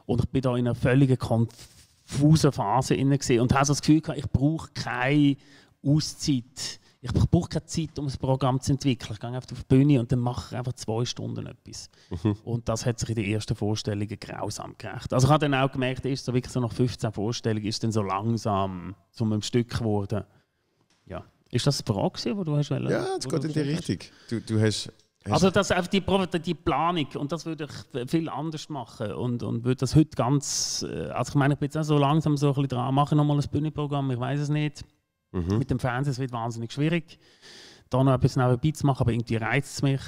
Und ich bin da in einer völligen konfusen Phase inne und habe das Gefühl gehabt, ich brauche keine Auszeit ich brauche keine Zeit, um ein Programm zu entwickeln. Ich gehe einfach auf die Bühne und dann mache ich einfach zwei Stunden etwas. Mhm. Und das hat sich in den ersten Vorstellungen grausam gerecht. Also ich habe dann auch gemerkt, ist so wirklich so nach 15 Vorstellungen ist dann so langsam zu einem Stück geworden. Ja. Ist das die Frage, die du hast? Ja, es geht in die Richtung. Du, du hast also das einfach die, die Planung und das würde ich viel anders machen und, und würde das heute ganz, äh, also ich meine, ich bin jetzt auch so langsam so ein bisschen dran, mache nochmal ein Bühnenprogramm, ich weiß es nicht. Mhm. Mit dem Fernsehen wird es wahnsinnig schwierig, da noch etwas nebenbei zu machen, aber irgendwie reizt es mich,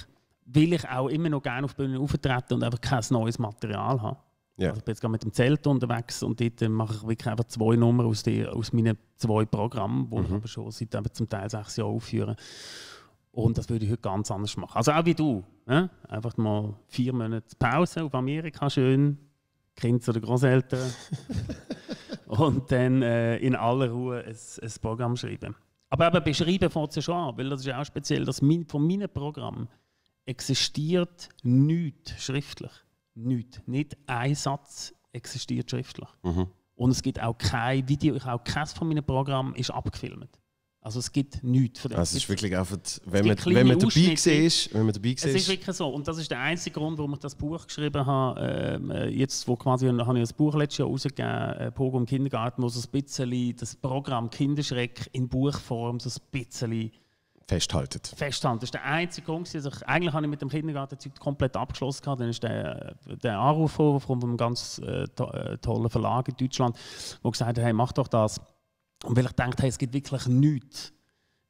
weil ich auch immer noch gerne auf die Bühne auftrete und einfach kein neues Material habe. Yeah. Also ich bin jetzt gerade mit dem Zelt unterwegs und dort äh, mache ich wirklich einfach zwei Nummern aus, die, aus meinen zwei Programmen, die mhm. ich aber schon seit zum Teil sechs Jahren aufführe. Und das würde ich heute ganz anders machen. Also auch wie du. Ne? Einfach mal vier Monate Pause auf Amerika, schön, Kind oder Großeltern. und dann äh, in aller Ruhe ein, ein Programm schreiben. Aber eben beschreiben fängt es schon an, weil das ist auch speziell, dass mein, von meinem Programm existiert nichts schriftlich. Nichts. Nicht ein Satz existiert schriftlich. Mhm. Und es gibt auch kein Video, ich auch keins von meinem Programm ist abgefilmt. Also es gibt nichts von dem. Also es ist wirklich einfach, wenn man, wenn man, dabei ist, wenn man dabei ist. Es ist wirklich so und das ist der einzige Grund, warum ich das Buch geschrieben habe. Ähm, äh, jetzt, wo quasi, habe ich ein Buch letztes Jahr rausgegeben, äh, Pogo im Kindergarten, wo so ein bisschen das Programm Kinderschreck in Buchform so ein bisschen festhaltet. Festhalten. Das ist der einzige Grund. Also ich, eigentlich habe ich mit dem Kindergartenzeug komplett abgeschlossen. Gehabt. Dann ist der, äh, der Anruf von einem ganz äh, äh, tollen Verlag in Deutschland, der gesagt hat, hey, mach doch das. Und weil ich gedacht habe, es gibt wirklich nichts.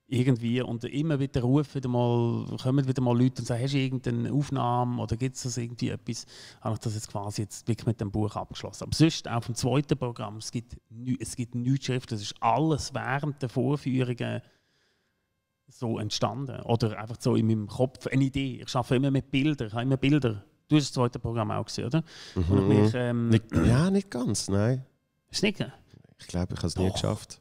Irgendwie. Und immer wieder rufen wieder mal, kommen wieder mal Leute und sagen, hast du irgendeine Aufnahme oder gibt es irgendwie etwas? Habe ich das jetzt quasi jetzt wirklich mit dem Buch abgeschlossen. Aber sonst, auch vom zweiten Programm, es gibt, es gibt nichts Schrift. Das ist alles während der Vorführungen so entstanden. Oder einfach so in meinem Kopf eine Idee. Ich arbeite immer mit Bildern, ich habe immer Bilder. Du hast das zweite Programm auch gesehen, oder? Mhm. Mich, ähm, nicht, ja, nicht ganz, nein. Ist nicht? Ich glaube, ich habe es nie geschafft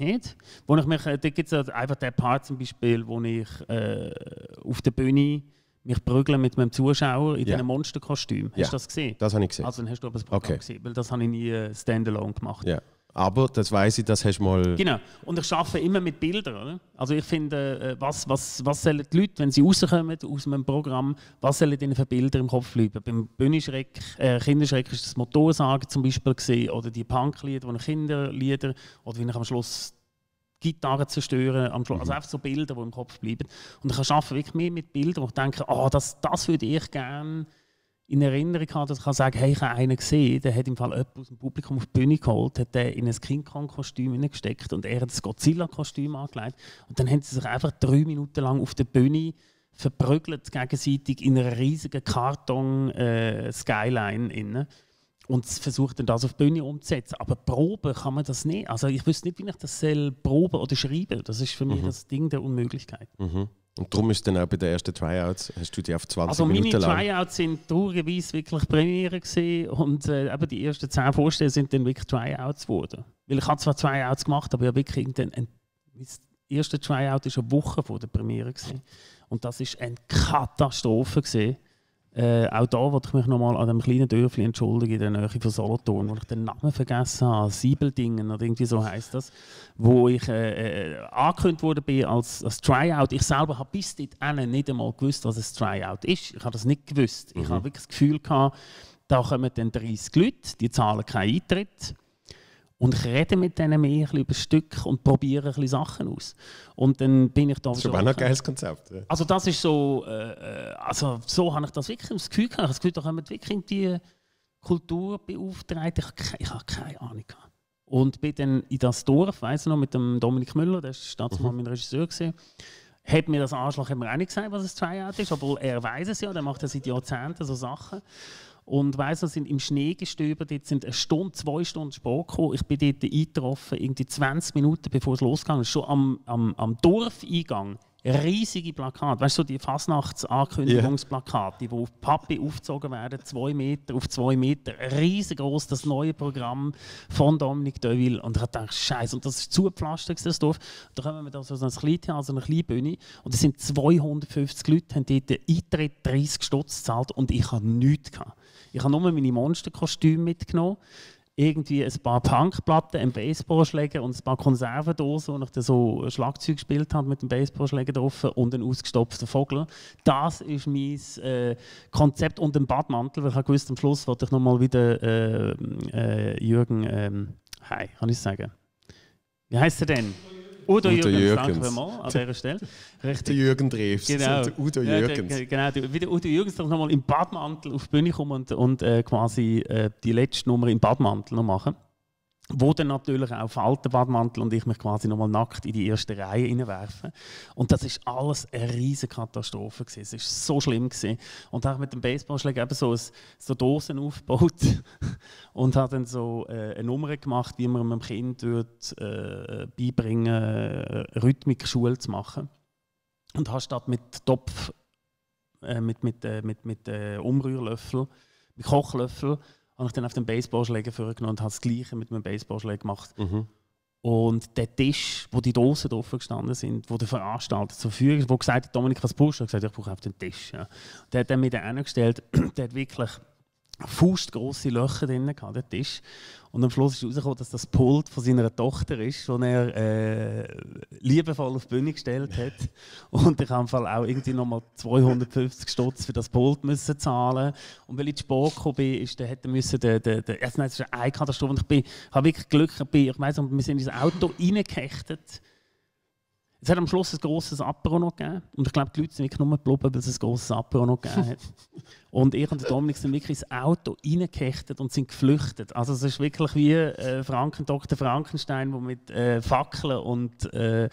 nicht. Wo ich mich, äh, da gibt es einfach den Part zum Beispiel, wo ich äh, auf der Bühne mich prügeln mit meinem Zuschauer in yeah. diesen Monsterkostüm. Hast du das gesehen? Das habe ich gesehen. Also dann hast du aber das Programm okay. gesehen, weil das habe ich nie äh, standalone gemacht. Yeah. Aber das weiß ich, das hast du mal. Genau. Und ich arbeite immer mit Bildern. Oder? Also ich finde, äh, was, was, was sollen die Leute, wenn sie rauskommen aus einem Programm, was sollen ihnen für Bilder im Kopf bleiben? Beim Bühnenschreck, äh, Kinderschreck ist das Motorsagen zum Beispiel gewesen, oder die Punklieder oder Kinderlieder oder wie ich am Schluss Gitarre zerstören, am Schluss. Mhm. also einfach so Bilder, die im Kopf bleiben. Und ich arbeite wirklich mehr mit Bildern, wo ich denke, oh, das, das würde ich gerne in Erinnerung habe, dass ich kann sagen hey, ich habe einen gesehen, der hat im Fall jemand aus dem Publikum auf die Bühne geholt, hat den in ein King Kong-Kostüm gesteckt und er hat das Godzilla-Kostüm angelegt. Und dann haben sie sich einfach drei Minuten lang auf der Bühne verprügelt gegenseitig in einer riesigen Karton-Skyline. Äh, und versucht dann das auf die Bühne umzusetzen. Aber proben kann man das nicht. Also ich wüsste nicht, wie ich das soll proben oder schreiben. Das ist für mhm. mich das Ding der Unmöglichkeit. Mhm. Und darum ist dann auch bei den ersten Tryouts, hast du die auf 20 also Minuten lang... Also meine Tryouts waren traurigerweise wirklich Premiere gewesen und äh, eben die ersten 10 Vorstellungen sind dann wirklich Tryouts geworden. Weil ich habe zwar Tryouts gemacht, aber ja wirklich ein, ein, mein erstes Tryout war eine Woche vor der Premiere. Gewesen. Und das war eine Katastrophe. Gewesen. Äh, auch da wollte ich mich nochmal an dem kleinen Dörfchen entschuldigen, in der Nähe von Solothurn, wo ich den Namen vergessen habe, Siebeldingen oder irgendwie so heisst das, wo ich äh, äh, angekündigt wurde als, als Tryout. Ich selber habe bis dahin nicht einmal gewusst, was ein Tryout ist. Ich habe das nicht gewusst. Mhm. Ich habe wirklich das Gefühl gehabt, da kommen dann 30 Leute, die zahlen keinen Eintritt und ich rede mit denen mehr über Stück und probiere ein bisschen Sachen aus. Und dann bin ich da Das ist aber auch ein geiles Konzept. Ja. Also das ist so, äh, äh, also so habe ich das wirklich das Gefühl gehabt. Das Gefühl, da kommen wirklich die Kulturbeauftragte. Ich, ich habe keine Ahnung gehabt. Und bin dann in das Dorf, weiß noch, mit dem Dominik Müller, der war damals mhm. mein Regisseur gesehen. Hat mir das Anschlag immer auch nicht gesagt, was ein Tryout ist, obwohl er weiß es ja, der macht ja seit Jahrzehnten so Sachen. Und weiss noch, sind im Schnee gestöbert, jetzt sind eine Stunde, zwei Stunden Sport gekommen. Ich bin dort eingetroffen, irgendwie 20 Minuten bevor es losging. ist. Schon am, am, am Dorfeingang riesige Plakate, weißt du, so die Fasnachtsankündigungsplakate, yeah. die auf Pappe aufgezogen werden, zwei Meter auf zwei Meter, riesengroß das neue Programm von Dominique Deville. Und ich dachte, Scheiße, und das ist zugepflastert, das Dorf. Und da kommen wir da so ein Kleintheater, so eine kleine Bühne, und es sind 250 Leute, haben dort Eintritt 30 Stutz gezahlt und ich habe nichts gehabt. Ich habe nur meine Monsterkostüme mitgenommen, irgendwie ein paar Punkplatten, einen Baseballschläger und ein paar Konservendosen, wo ich dann so Schlagzeug gespielt habe mit dem Baseballschläger drauf und einen ausgestopften Vogel. Das ist mein äh, Konzept und den Badmantel, weil ich wusste, am Schluss wollte ich nochmal wieder äh, äh, Jürgen, ähm, hi, kann ich sagen. Wie heißt er denn? Udo, Udo Jürgens, Jürgens. danke mal an dieser Stelle. Richtig. Der Jürgen trifft genau. Der Udo Jürgens. Ja, genau, der, wie der Udo Jürgens noch mal im Badmantel auf die Bühne kommen und, und äh, quasi äh, die letzte Nummer im Badmantel noch machen wo dann natürlich auch falten Badmantel und ich mich quasi nochmal nackt in die erste Reihe hineinwerfen. Und das ist alles eine riesige Katastrophe gewesen. Es ist so schlimm gewesen. Und habe mit dem Baseballschläger eben so, ein, so Dosen aufgebaut und habe dann so äh, eine Nummer gemacht, wie man einem Kind wird, äh, beibringen, äh, Rhythmikschule zu machen. Und habe statt mit Topf, äh, mit, mit, äh, mit, mit, mit äh, Umrührlöffel, mit Kochlöffel habe ich dann auf den Baseballschläger vorgenommen und habe das Gleiche mit einem Baseballschläger gemacht. Mhm. Und der Tisch, wo die Dosen offen gestanden sind, wo der Veranstalter zur Verfügung ist, wo gesagt hat, Dominik, was brauchst du? Er hat gesagt, ich brauche auf den Tisch. Ja. Der hat dann mit gestellt, der hat wirklich faustgrosse Löcher drin gehabt, der Tisch. Und am Schluss ist herausgekommen, dass das Pult von seiner Tochter ist, das er äh, liebevoll auf die Bühne gestellt hat. Und ich habe auch irgendwie nochmal 250 Stutz für das Pult müssen zahlen. Und weil ich zu spät gekommen bin, ist, hätte müssen der, der, der, also nein, das ist eine Katastrophe. Und ich, bin, ich habe wirklich Glück, ich, bin, ich weiss, wir sind in ins Auto reingehechtet es hat am Schluss ein grosses Apero noch gegeben. Und ich glaube, die Leute sind nicht nur geblieben, weil es ein grosses Apero noch gegeben hat. und ich und Dominik sind wirklich ins Auto reingehechtet und sind geflüchtet. Also es ist wirklich wie äh, Franken, Dr. Frankenstein, der mit äh, Fackeln und, äh,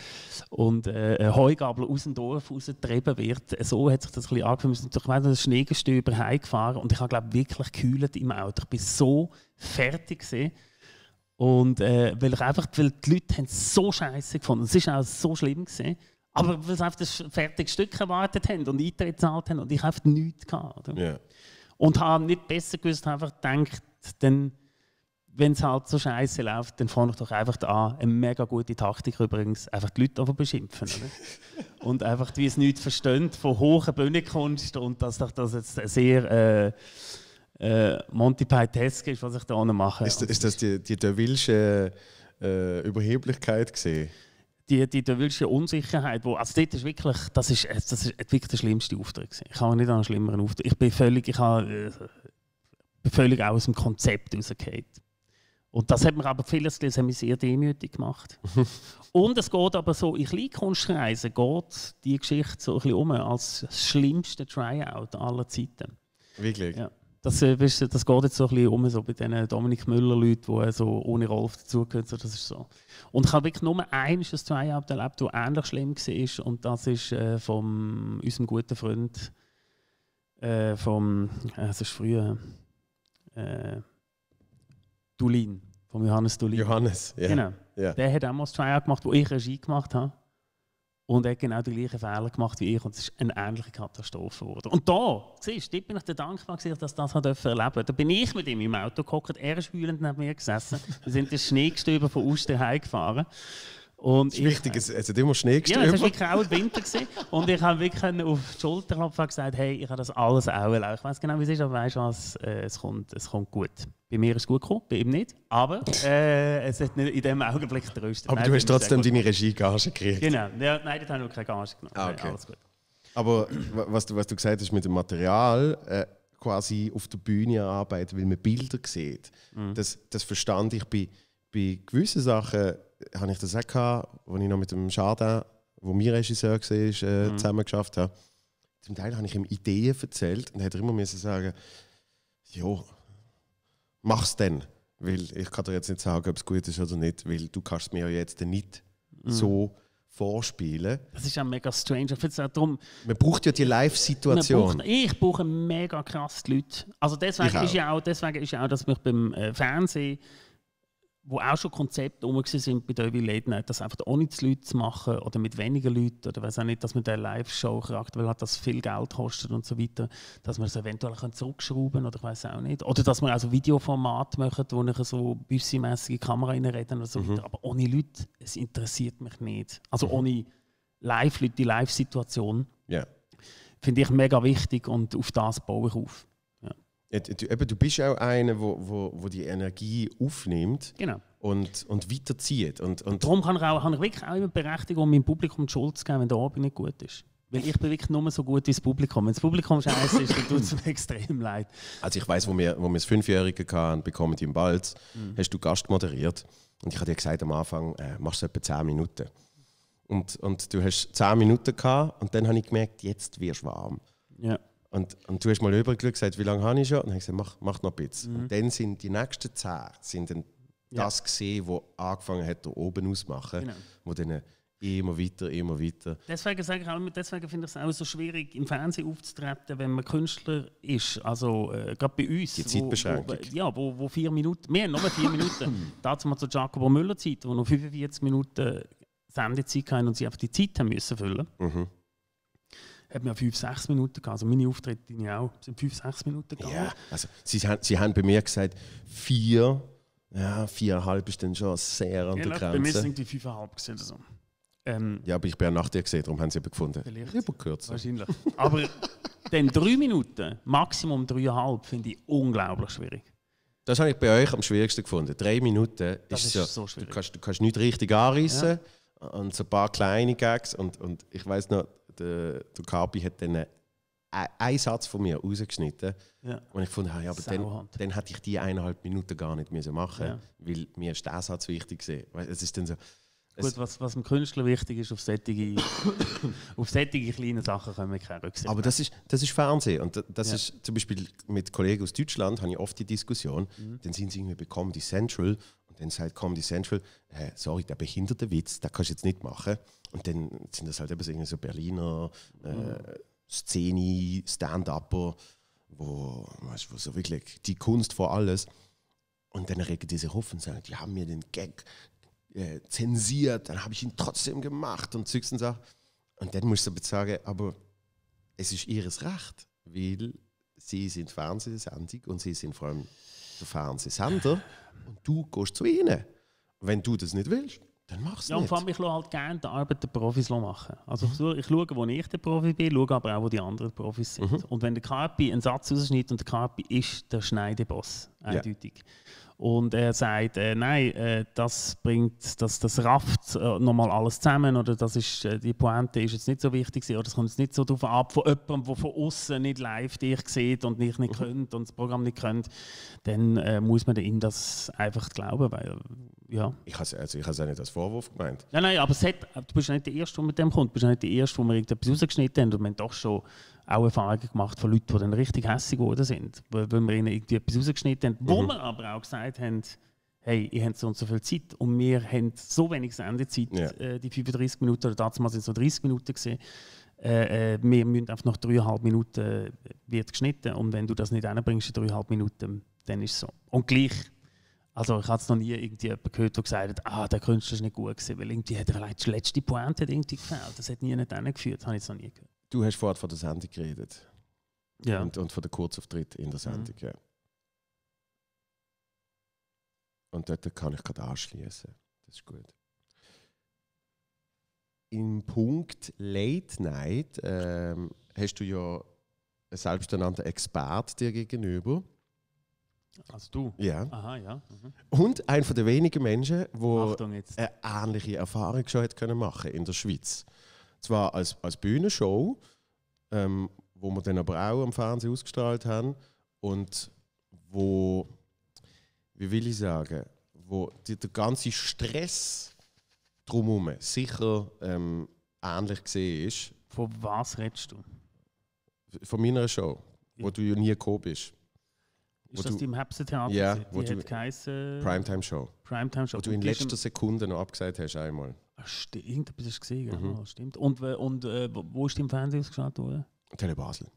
und äh, Heugabeln aus dem Dorf rausgetrieben wird. So hat sich das ein bisschen angefühlt. Wir sind durch einen Schneegestöber heimgefahren und ich habe, glaube wirklich gekühlt im Auto. Ich war so fertig. Gewesen. Und äh, weil ich einfach, weil die Leute haben so scheiße gefunden. Es war auch so schlimm. Gewesen. Aber weil sie auf das fertige Stück erwartet haben und Eintritt gezahlt haben und ich einfach nichts hatte. Yeah. Und habe nicht besser gewusst, einfach gedacht, dann, wenn es halt so scheiße läuft, dann fange ich doch einfach an. Eine mega gute Taktik übrigens, einfach die Leute beschimpfen. und einfach, wie es nichts versteht, von hoher Bühnenkunst und dass das jetzt sehr. Äh, äh, Monty Python ist, was ich da mache. Ist, ist das die, Deville'sche äh, Überheblichkeit gesehen? Die, die Deville'sche Unsicherheit, wo, also dort ist wirklich, das ist, äh, das ist wirklich der schlimmste Auftritt gewesen. Ich habe nicht an einen schlimmeren Auftritt. Ich bin völlig, ich habe, äh, bin völlig aus dem Konzept rausgefallen. Und das hat mir aber vieles das hat mich sehr demütig gemacht. und es geht aber so, in Kleinkunstreisen geht die Geschichte so ein bisschen um als das schlimmste Tryout aller Zeiten. Wirklich? Ja. Das, äh, das geht jetzt so ein bisschen um, so bei diesen Dominik Müller-Leuten, die äh, so ohne Rolf dazugehören. So, das ist so. Und ich habe wirklich nur eins das Zweihaupt erlebt, das ähnlich schlimm war. Und das ist äh, von unserem guten Freund, äh, vom, äh, es ist früher, äh, Dulin, von Johannes Dulin. Johannes, ja. Yeah. Genau. Yeah. Der hat auch mal das Tryout gemacht, wo ich Regie gemacht habe. Und er hat genau die gleichen Fehler gemacht wie ich und es ist eine ähnliche Katastrophe geworden. Und da, siehst du, bin ich dir dankbar, dass ich das erleben durfte. Da bin ich mit ihm im Auto gehockt, er ist heulend neben mir gesessen. Wir sind den Schneegestöber von Uster heimgefahren. Und das wichtig, es, es hat immer Schnee gestürmt. Ja, es war wirklich auch Winter. Gewesen. Und ich habe wirklich auf die Schulter klopfen gesagt, hey, ich habe das alles auch erlaubt. Ich weiß genau, wie es ist, aber weißt du was, äh, es kommt, es kommt gut. Bei mir ist es gut gekommen, bei ihm nicht. Aber äh, es hat nicht in dem Augenblick tröstet. Aber nein, du hast trotzdem deine Regiegage gekriegt. Genau, ja, nein, das habe ich keine Gage genommen. Ah, okay. alles gut. Aber was du, was du gesagt hast mit dem Material, äh, quasi auf der Bühne arbeiten, weil man Bilder sieht, mhm. das, das verstand ich bei, bei gewissen Sachen habe ich das auch gehabt, als ich noch mit dem Schaden, wo mein Regisseur war, äh, mhm. zusammen geschafft habe. Zum Teil habe ich ihm Ideen erzählt und hat immer müssen sagen, jo, mach's denn, weil ich kann dir jetzt nicht sagen, ob es gut ist oder nicht, weil du kannst mir ja jetzt nicht mhm. so vorspielen. Das ist ja mega strange. Ich auch darum, man braucht ja die Live-Situation. Ich brauche mega krass die Leute. Also deswegen ist ja auch, deswegen ist ja auch, dass mich beim äh, Fernsehen wo auch schon Konzepte rum sind bei Derby Late Night, das einfach ohne zu Leute zu machen oder mit weniger Leuten oder weiß auch nicht, dass man der Live-Show charakter, weil hat das viel Geld kostet und so weiter, dass man es eventuell kann zurückschrauben oder ich weiß auch nicht. Oder dass man also Videoformat machen, wo ich so büssimäßige Kamera reinreden oder so mhm. weiter. Aber ohne Leute, es interessiert mich nicht. Also mhm. ohne Live-Leute, die Live-Situation. Yeah. Finde ich mega wichtig und auf das baue ich auf. Eben, du bist auch einer, wo, wo, wo die Energie aufnimmt genau. und, und weiterzieht. Und, und Darum habe ich, auch, habe ich wirklich auch immer Berechtigung, meinem Publikum die Schuld zu geben, wenn der Abend nicht gut ist. Weil ich bin wirklich nur so gut wie das Publikum. Wenn das Publikum scheiße ist, dann tut es mir extrem leid. Also ich weiß, wo wir, wo wir das Fünfjährige hatten, bekommen im Balz, mhm. hast du Gast moderiert. Und ich habe dir gesagt am Anfang, äh, machst du etwa 10 Minuten. Und, und du hast 10 Minuten gehabt und dann habe ich gemerkt, jetzt wirst du warm. Ja. Und, und du hast mal übergeschaut gesagt, wie lange habe ich schon? Und dann habe ich gesagt, mach, mach noch ein bisschen. Mhm. Und dann sind die nächsten zehn sind dann ja. das gesehen, wo angefangen hat, da oben auszumachen. genau. wo dann immer weiter, immer weiter. Deswegen sage ich auch, deswegen finde ich es auch so schwierig, im Fernsehen aufzutreten, wenn man Künstler ist. Also äh, gerade bei uns. Die Zeitbeschränkung. Wo, wo, ja, wo, wo vier Minuten, wir haben nur vier Minuten. Dazu mal zur Jacobo Müller Zeit, wo noch 45 Minuten Sendezeit hatten und sie einfach die Zeit haben müssen füllen. Mhm hat man 5, 6 Minuten gehabt. Also meine Auftritte sind auch sind 5, 6 Minuten gegangen. Ja, also sie, sie haben bei mir gesagt, vier, ja, viereinhalb ist dann schon sehr an der Grenze. Bei mir sind die fünfeinhalb gesehen oder Ähm, ja, aber ich bin ja nach dir gesehen, darum haben sie eben gefunden. Vielleicht. Überkürzt. Wahrscheinlich. aber dann drei Minuten, Maximum dreieinhalb, finde ich unglaublich schwierig. Das habe ich bei euch am schwierigsten gefunden. Drei Minuten das ist, so, ist so schwierig. Du kannst, du kannst nicht richtig anreißen. Ja. Und so ein paar kleine Gags. Und, und ich weiß noch, der, der Kapi hat dann einen Satz von mir rausgeschnitten. Ja. Und ich fand, ja, aber dann, dann, hätte ich die eineinhalb Minuten gar nicht müssen machen ja. weil mir ist dieser Satz wichtig war. Es ist dann so... Gut, was, was dem Künstler wichtig ist, auf solche, auf solche kleinen Sachen können wir keine Rücksicht Aber das ist, das ist Fernsehen. Und das ja. ist zum Beispiel mit Kollegen aus Deutschland habe ich oft die Diskussion, mhm. dann sind sie irgendwie bei Comedy Central dann sagt halt Comedy Central, äh, sorry, der behinderte Witz, da kannst du jetzt nicht machen. Und dann sind das halt eben so, Berliner äh, Szene, Stand-Upper, wo, weißt, wo so wirklich die Kunst vor alles. Und dann regen die sich auf und sagen, die haben mir den Gag äh, zensiert, dann habe ich ihn trotzdem gemacht und zügst und so. Und dann musst du sagen, aber es ist ihres Recht, weil sie sind Fernsehsendig und sie sind vor allem der Fernsehsender. und du gehst zu ihnen. Wenn du das nicht willst, dann mach es ja, nicht. Vor allem, ich schaue halt gerne die Arbeit der Profis machen. Also mhm. ich, schaue, wo ich der Profi bin, schaue aber auch, wo die anderen Profis sind. Mhm. Und wenn der KP einen Satz rausschneidet und der KP ist der Schneideboss, eindeutig. Ja und er sagt, äh, nein, äh, das bringt, das, das rafft äh, nochmal alles zusammen oder das ist, äh, die Pointe ist jetzt nicht so wichtig gewesen, oder es kommt jetzt nicht so darauf ab, von jemandem, der von außen nicht live dich sieht und ich nicht mhm. könnt und das Programm nicht könnt, dann äh, muss man ihm das einfach glauben, weil, ja. Ich habe es auch also nicht als Vorwurf gemeint. Nein, nein, aber hat, du bist ja nicht der Erste, der mit dem kommt, du bist ja nicht der Erste, der mir irgendetwas rausgeschnitten hat und wir doch schon auch Erfahrungen gemacht von Leuten, die dann richtig hässlich geworden sind, weil, wir ihnen irgendwie etwas rausgeschnitten haben, mhm. wo wir aber auch gesagt haben, hey, ihr habt so und so viel Zeit und wir haben so wenig Sendezeit, ja. äh, die 35 Minuten, oder damals sind es so 30 Minuten gesehen. Äh, äh, wir müssen einfach nach dreieinhalb Minuten äh, wird geschnitten und wenn du das nicht reinbringst in dreieinhalb Minuten, dann ist es so. Und gleich, also ich habe es noch nie irgendwie jemanden gehört, der gesagt hat, ah, der Künstler ist nicht gut gewesen, weil irgendwie hat er vielleicht die letzte Pointe irgendwie gefehlt, das hat nie geführt, das habe ich jetzt noch nie gehört. Du hast vorher von der Sendung geredet. Ja. Und, und von der Kurzauftritt in der Sendung, mhm. ja. Und dort kann ich gerade anschließen. Das ist gut. Im Punkt Late Night ähm, hast du ja einen selbsternannten Experten dir gegenüber. Also du? Ja. Aha, ja. Mhm. Und einer der wenigen Menschen, der eine ähnliche Erfahrung schon hat können machen in der Schweiz. Zwar als, als Bühnenshow, ähm, wo wir dann aber auch am Fernsehen ausgestrahlt haben und wo, wie will ich sagen, wo die, der ganze Stress drumherum sicher ähm, ähnlich gesehen ist. Von was redest du? Von meiner Show, ja. du ja nie gekommen bist. Ist das du, im Hepsetheater? Ja, yeah, wo die du, Primetime Show. Primetime Show. Wo du in letzter Sekunde noch abgesagt hast einmal. Ah, Irgendetwas hast du gesehen, ja, mhm. ah, stimmt. Und, und äh, wo ist im Fernsehen ausgestrahlt worden? Tele Basel.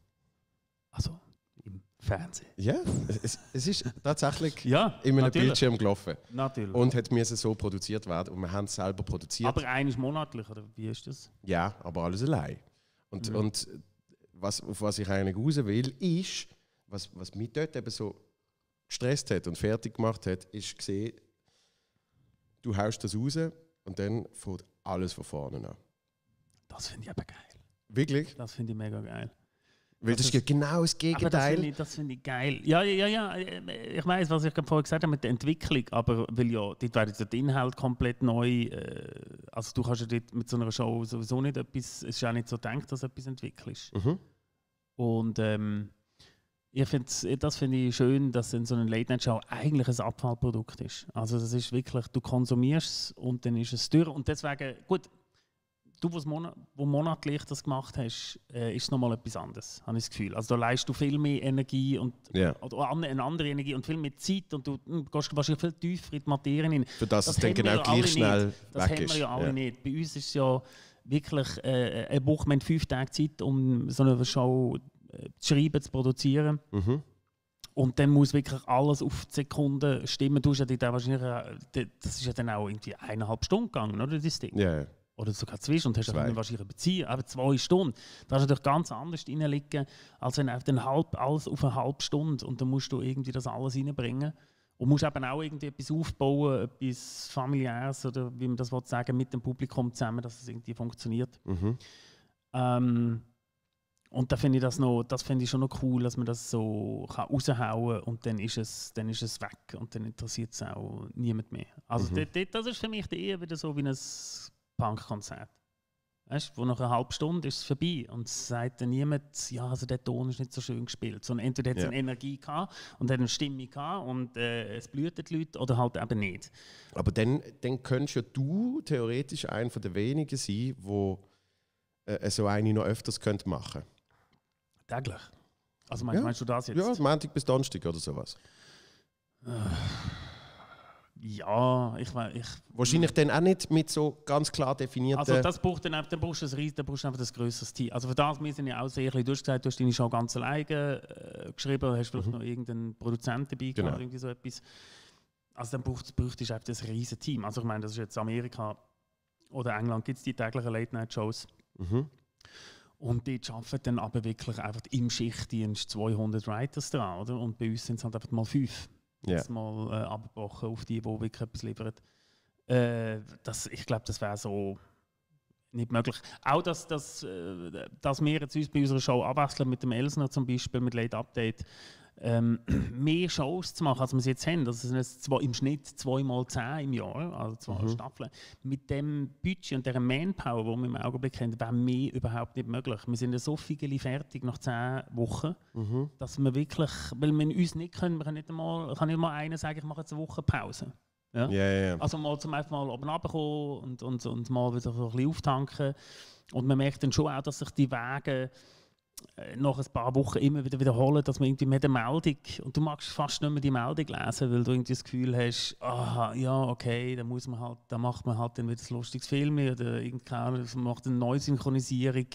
Also, im Fernsehen? Ja, es, es ist tatsächlich ja, in einem natürlich. Bildschirm gelaufen. Natürlich. Und hat müssen so produziert werden und wir haben es selber produziert. Aber eines monatlich, oder wie ist das? Ja, aber alles allein. Und, mhm. und was, auf was ich eigentlich raus will, ist, was, was mich dort eben so gestresst hat und fertig gemacht hat, ist gesehen, du haust das raus und dann fährt alles von vorne an. Das finde ich aber geil. Wirklich? Das finde ich mega geil. Weil das, das ist genau das Gegenteil. Aber das finde ich, find ich geil. Ja, ja, ja. Äh, ich weiß, was ich vorhin gesagt habe mit der Entwicklung, aber weil ja, dort wäre jetzt der Inhalt komplett neu. Äh, also du kannst ja dort mit so einer Show sowieso nicht etwas, es ist ja nicht so gedacht, dass etwas entwickelst. Mhm. Und ähm, ich find's, eh, das finde ich schön, dass in so einer Late-Night-Show eigentlich ein Abfallprodukt ist. Also das ist wirklich, du konsumierst es und dann ist es teuer. Und deswegen, gut, du, mon wo monatlich das gemacht hast, äh, ist nochmal etwas anderes, habe ich das Gefühl. Also da leistest du viel mehr Energie und yeah. oder eine andere Energie und viel mehr Zeit und du mh, hm, gehst wahrscheinlich viel tiefer in die Materie hin. Für das, das es dann genau ja gleich schnell nicht. Das weg haben wir ja alle yeah. nicht. Bei uns ist es ja wirklich äh, eine Woche, wir haben fünf Tage Zeit, um so eine Show zu schreiben, zu produzieren. Mhm. Und dann muss wirklich alles auf die Sekunde stimmen. Du hast ja wahrscheinlich, äh, das ist ja dann auch irgendwie eineinhalb Stunden gegangen, oder, das Ding? yeah. Oder sogar zwischen und hast zwei. dann wahrscheinlich beziehen, aber zwei Stunden. Da ist natürlich ganz anders reinlegen, als wenn einfach alles auf eine halbe Stunde und dann musst du irgendwie das alles reinbringen. Und musst eben auch irgendwie etwas aufbauen, etwas Familiäres oder wie man das sagen will, mit dem Publikum zusammen, dass es irgendwie funktioniert. Mhm. Ähm, und da finde ich das noch, das finde ich schon noch cool, dass man das so kann raushauen kann und dann ist, es, dann ist es weg und dann interessiert es auch niemand mehr. Also mhm. das, das ist für mich eher wieder so wie ein Punkkonzert. konzert Weißt, wo nach einer halben Stunde ist es vorbei und es sagt dann niemand, ja, also der Ton ist nicht so schön gespielt. Sondern entweder hat es ja. eine Energie gehabt und hat eine Stimme gehabt und äh, es blühten die Leute oder halt eben nicht. Aber dann, dann könntest ja du theoretisch einer der wenigen sein, wo äh, so eine noch öfters könnt machen könnte. Täglich. Also meinst, ja. meinst, du das jetzt? Ja, Montag bis Donnerstag oder sowas. Äh, ja, ich meine. Ich, Wahrscheinlich dann auch nicht mit so ganz klar definierten. Also, das braucht dann, dann brauchst du ein riesen, dann brauchst du einfach das grösseres Team. Also, für das, wir sind ja auch sehr ein durchgesagt, du hast deine Show ganz alleine äh, geschrieben, hast vielleicht mhm. noch irgendeinen Produzenten dabei genau. oder irgendwie so etwas. Also, dann braucht, es einfach ein riesen Team. Also, ich meine, das ist jetzt Amerika oder England, gibt es die täglichen Late-Night-Shows. Mhm. Und dort arbeiten dann aber wirklich einfach im Schichtdienst 200 Writers dran, oder? Und bei uns sind es halt einfach mal fünf. Yeah. Das mal äh, abgebrochen auf die, die wirklich etwas liefern. Äh, das, ich glaube, das wäre so nicht möglich. Auch, dass, dass, äh, dass wir jetzt uns bei unserer Show abwechseln mit dem Elsner zum Beispiel, mit Late Update, ähm, mehr Shows zu machen, als wir sie jetzt haben. Das also, sind jetzt zwei, im Schnitt zweimal zehn im Jahr, also zwei mhm. Staffeln. Mit dem Budget und der Manpower, die wir im Augenblick haben, wäre mehr überhaupt nicht möglich. Wir sind ja so viel fertig nach zehn Wochen, mhm. dass wir wirklich, weil wir uns nicht können, wir können nicht einmal, kann nicht mal einer sagen, ich mache jetzt eine Woche Pause. Ja? Yeah, yeah. Also mal zum einfach mal oben runterkommen und, und, und mal wieder ein bisschen auftanken. Und man merkt dann schon auch, dass sich die Wege äh, nach ein paar Wochen immer wieder wiederholen, dass man irgendwie mit der Meldung und du magst fast nicht mehr die Meldung lesen, weil du irgendwie das Gefühl hast, aha, ja, okay, dann muss man halt, dann macht man halt dann wieder ein lustiges Film oder irgendein, macht eine Neusynchronisierung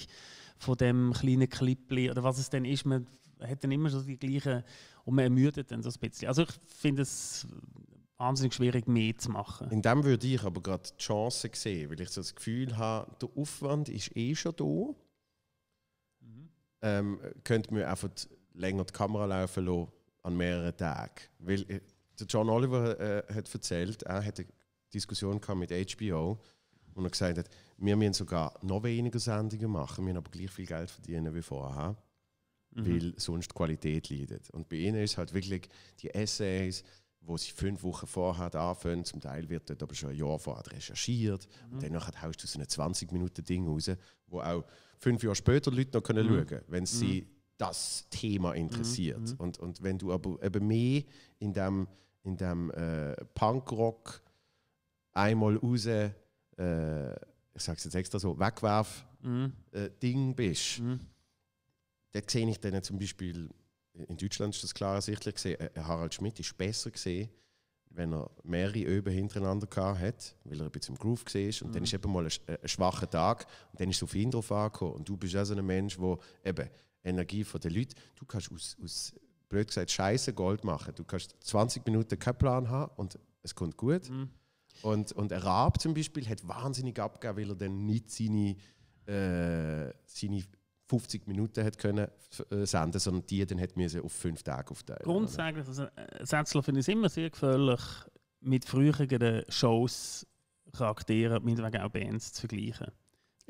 von dem kleinen Clipli oder was es denn ist, man hat dann immer so die gleichen und man ermüdet dann so ein bisschen. Also ich finde es wahnsinnig schwierig, mehr zu machen. In dem würde ich aber gerade die Chance sehen, weil ich so das Gefühl habe, der Aufwand ist eh schon da ähm, könnte man einfach länger die Kamera laufen lassen an mehreren Tagen. Weil äh, der John Oliver äh, hat erzählt, er hatte eine Diskussion mit HBO und er gesagt hat, wir müssen sogar noch weniger Sendungen machen, wir müssen aber gleich viel Geld verdienen wie vorher, mhm. weil sonst die Qualität leidet. Und bei ihnen ist halt wirklich die Essays, wo sie fünf Wochen vorher anfangen, zum Teil wird dort aber schon ein Jahr vorher recherchiert mhm. und danach haust du so ein 20-Minuten-Ding raus, wo auch fünf Jahre später Leute noch können mhm. schauen, wenn sie mhm. das Thema interessiert. Mhm. Und, und wenn du aber eben mehr in dem, in dem äh, Punkrock einmal raus, äh, ich es jetzt extra so, wegwerf mhm. äh, Ding bist, mhm. dort sehe ich dann zum Beispiel, in Deutschland ist das klar ersichtlich gesehen, äh, Harald Schmidt ist besser gesehen wenn er mehrere Öben hintereinander hat, weil er ein bisschen im Groove war. Und mhm. dann ist eben mal ein, ein, schwacher Tag und dann ist es auf ihn drauf angekommen. Und du bist auch so ein Mensch, der eben Energie von den Leuten, du kannst aus, aus blöd gesagt, scheiße Gold machen. Du kannst 20 Minuten keinen Plan haben und es kommt gut. Mhm. Und, und Raab zum Beispiel hat wahnsinnig abgegeben, weil er dann nicht seine, äh, seine 50 Minuten hat können äh, senden, sondern die dann hat müssen auf fünf Tage aufteilen. Grundsätzlich, also, äh, finde ich es immer sehr gefährlich, mit früheren Shows Charakteren, meinetwegen auch Bands zu vergleichen.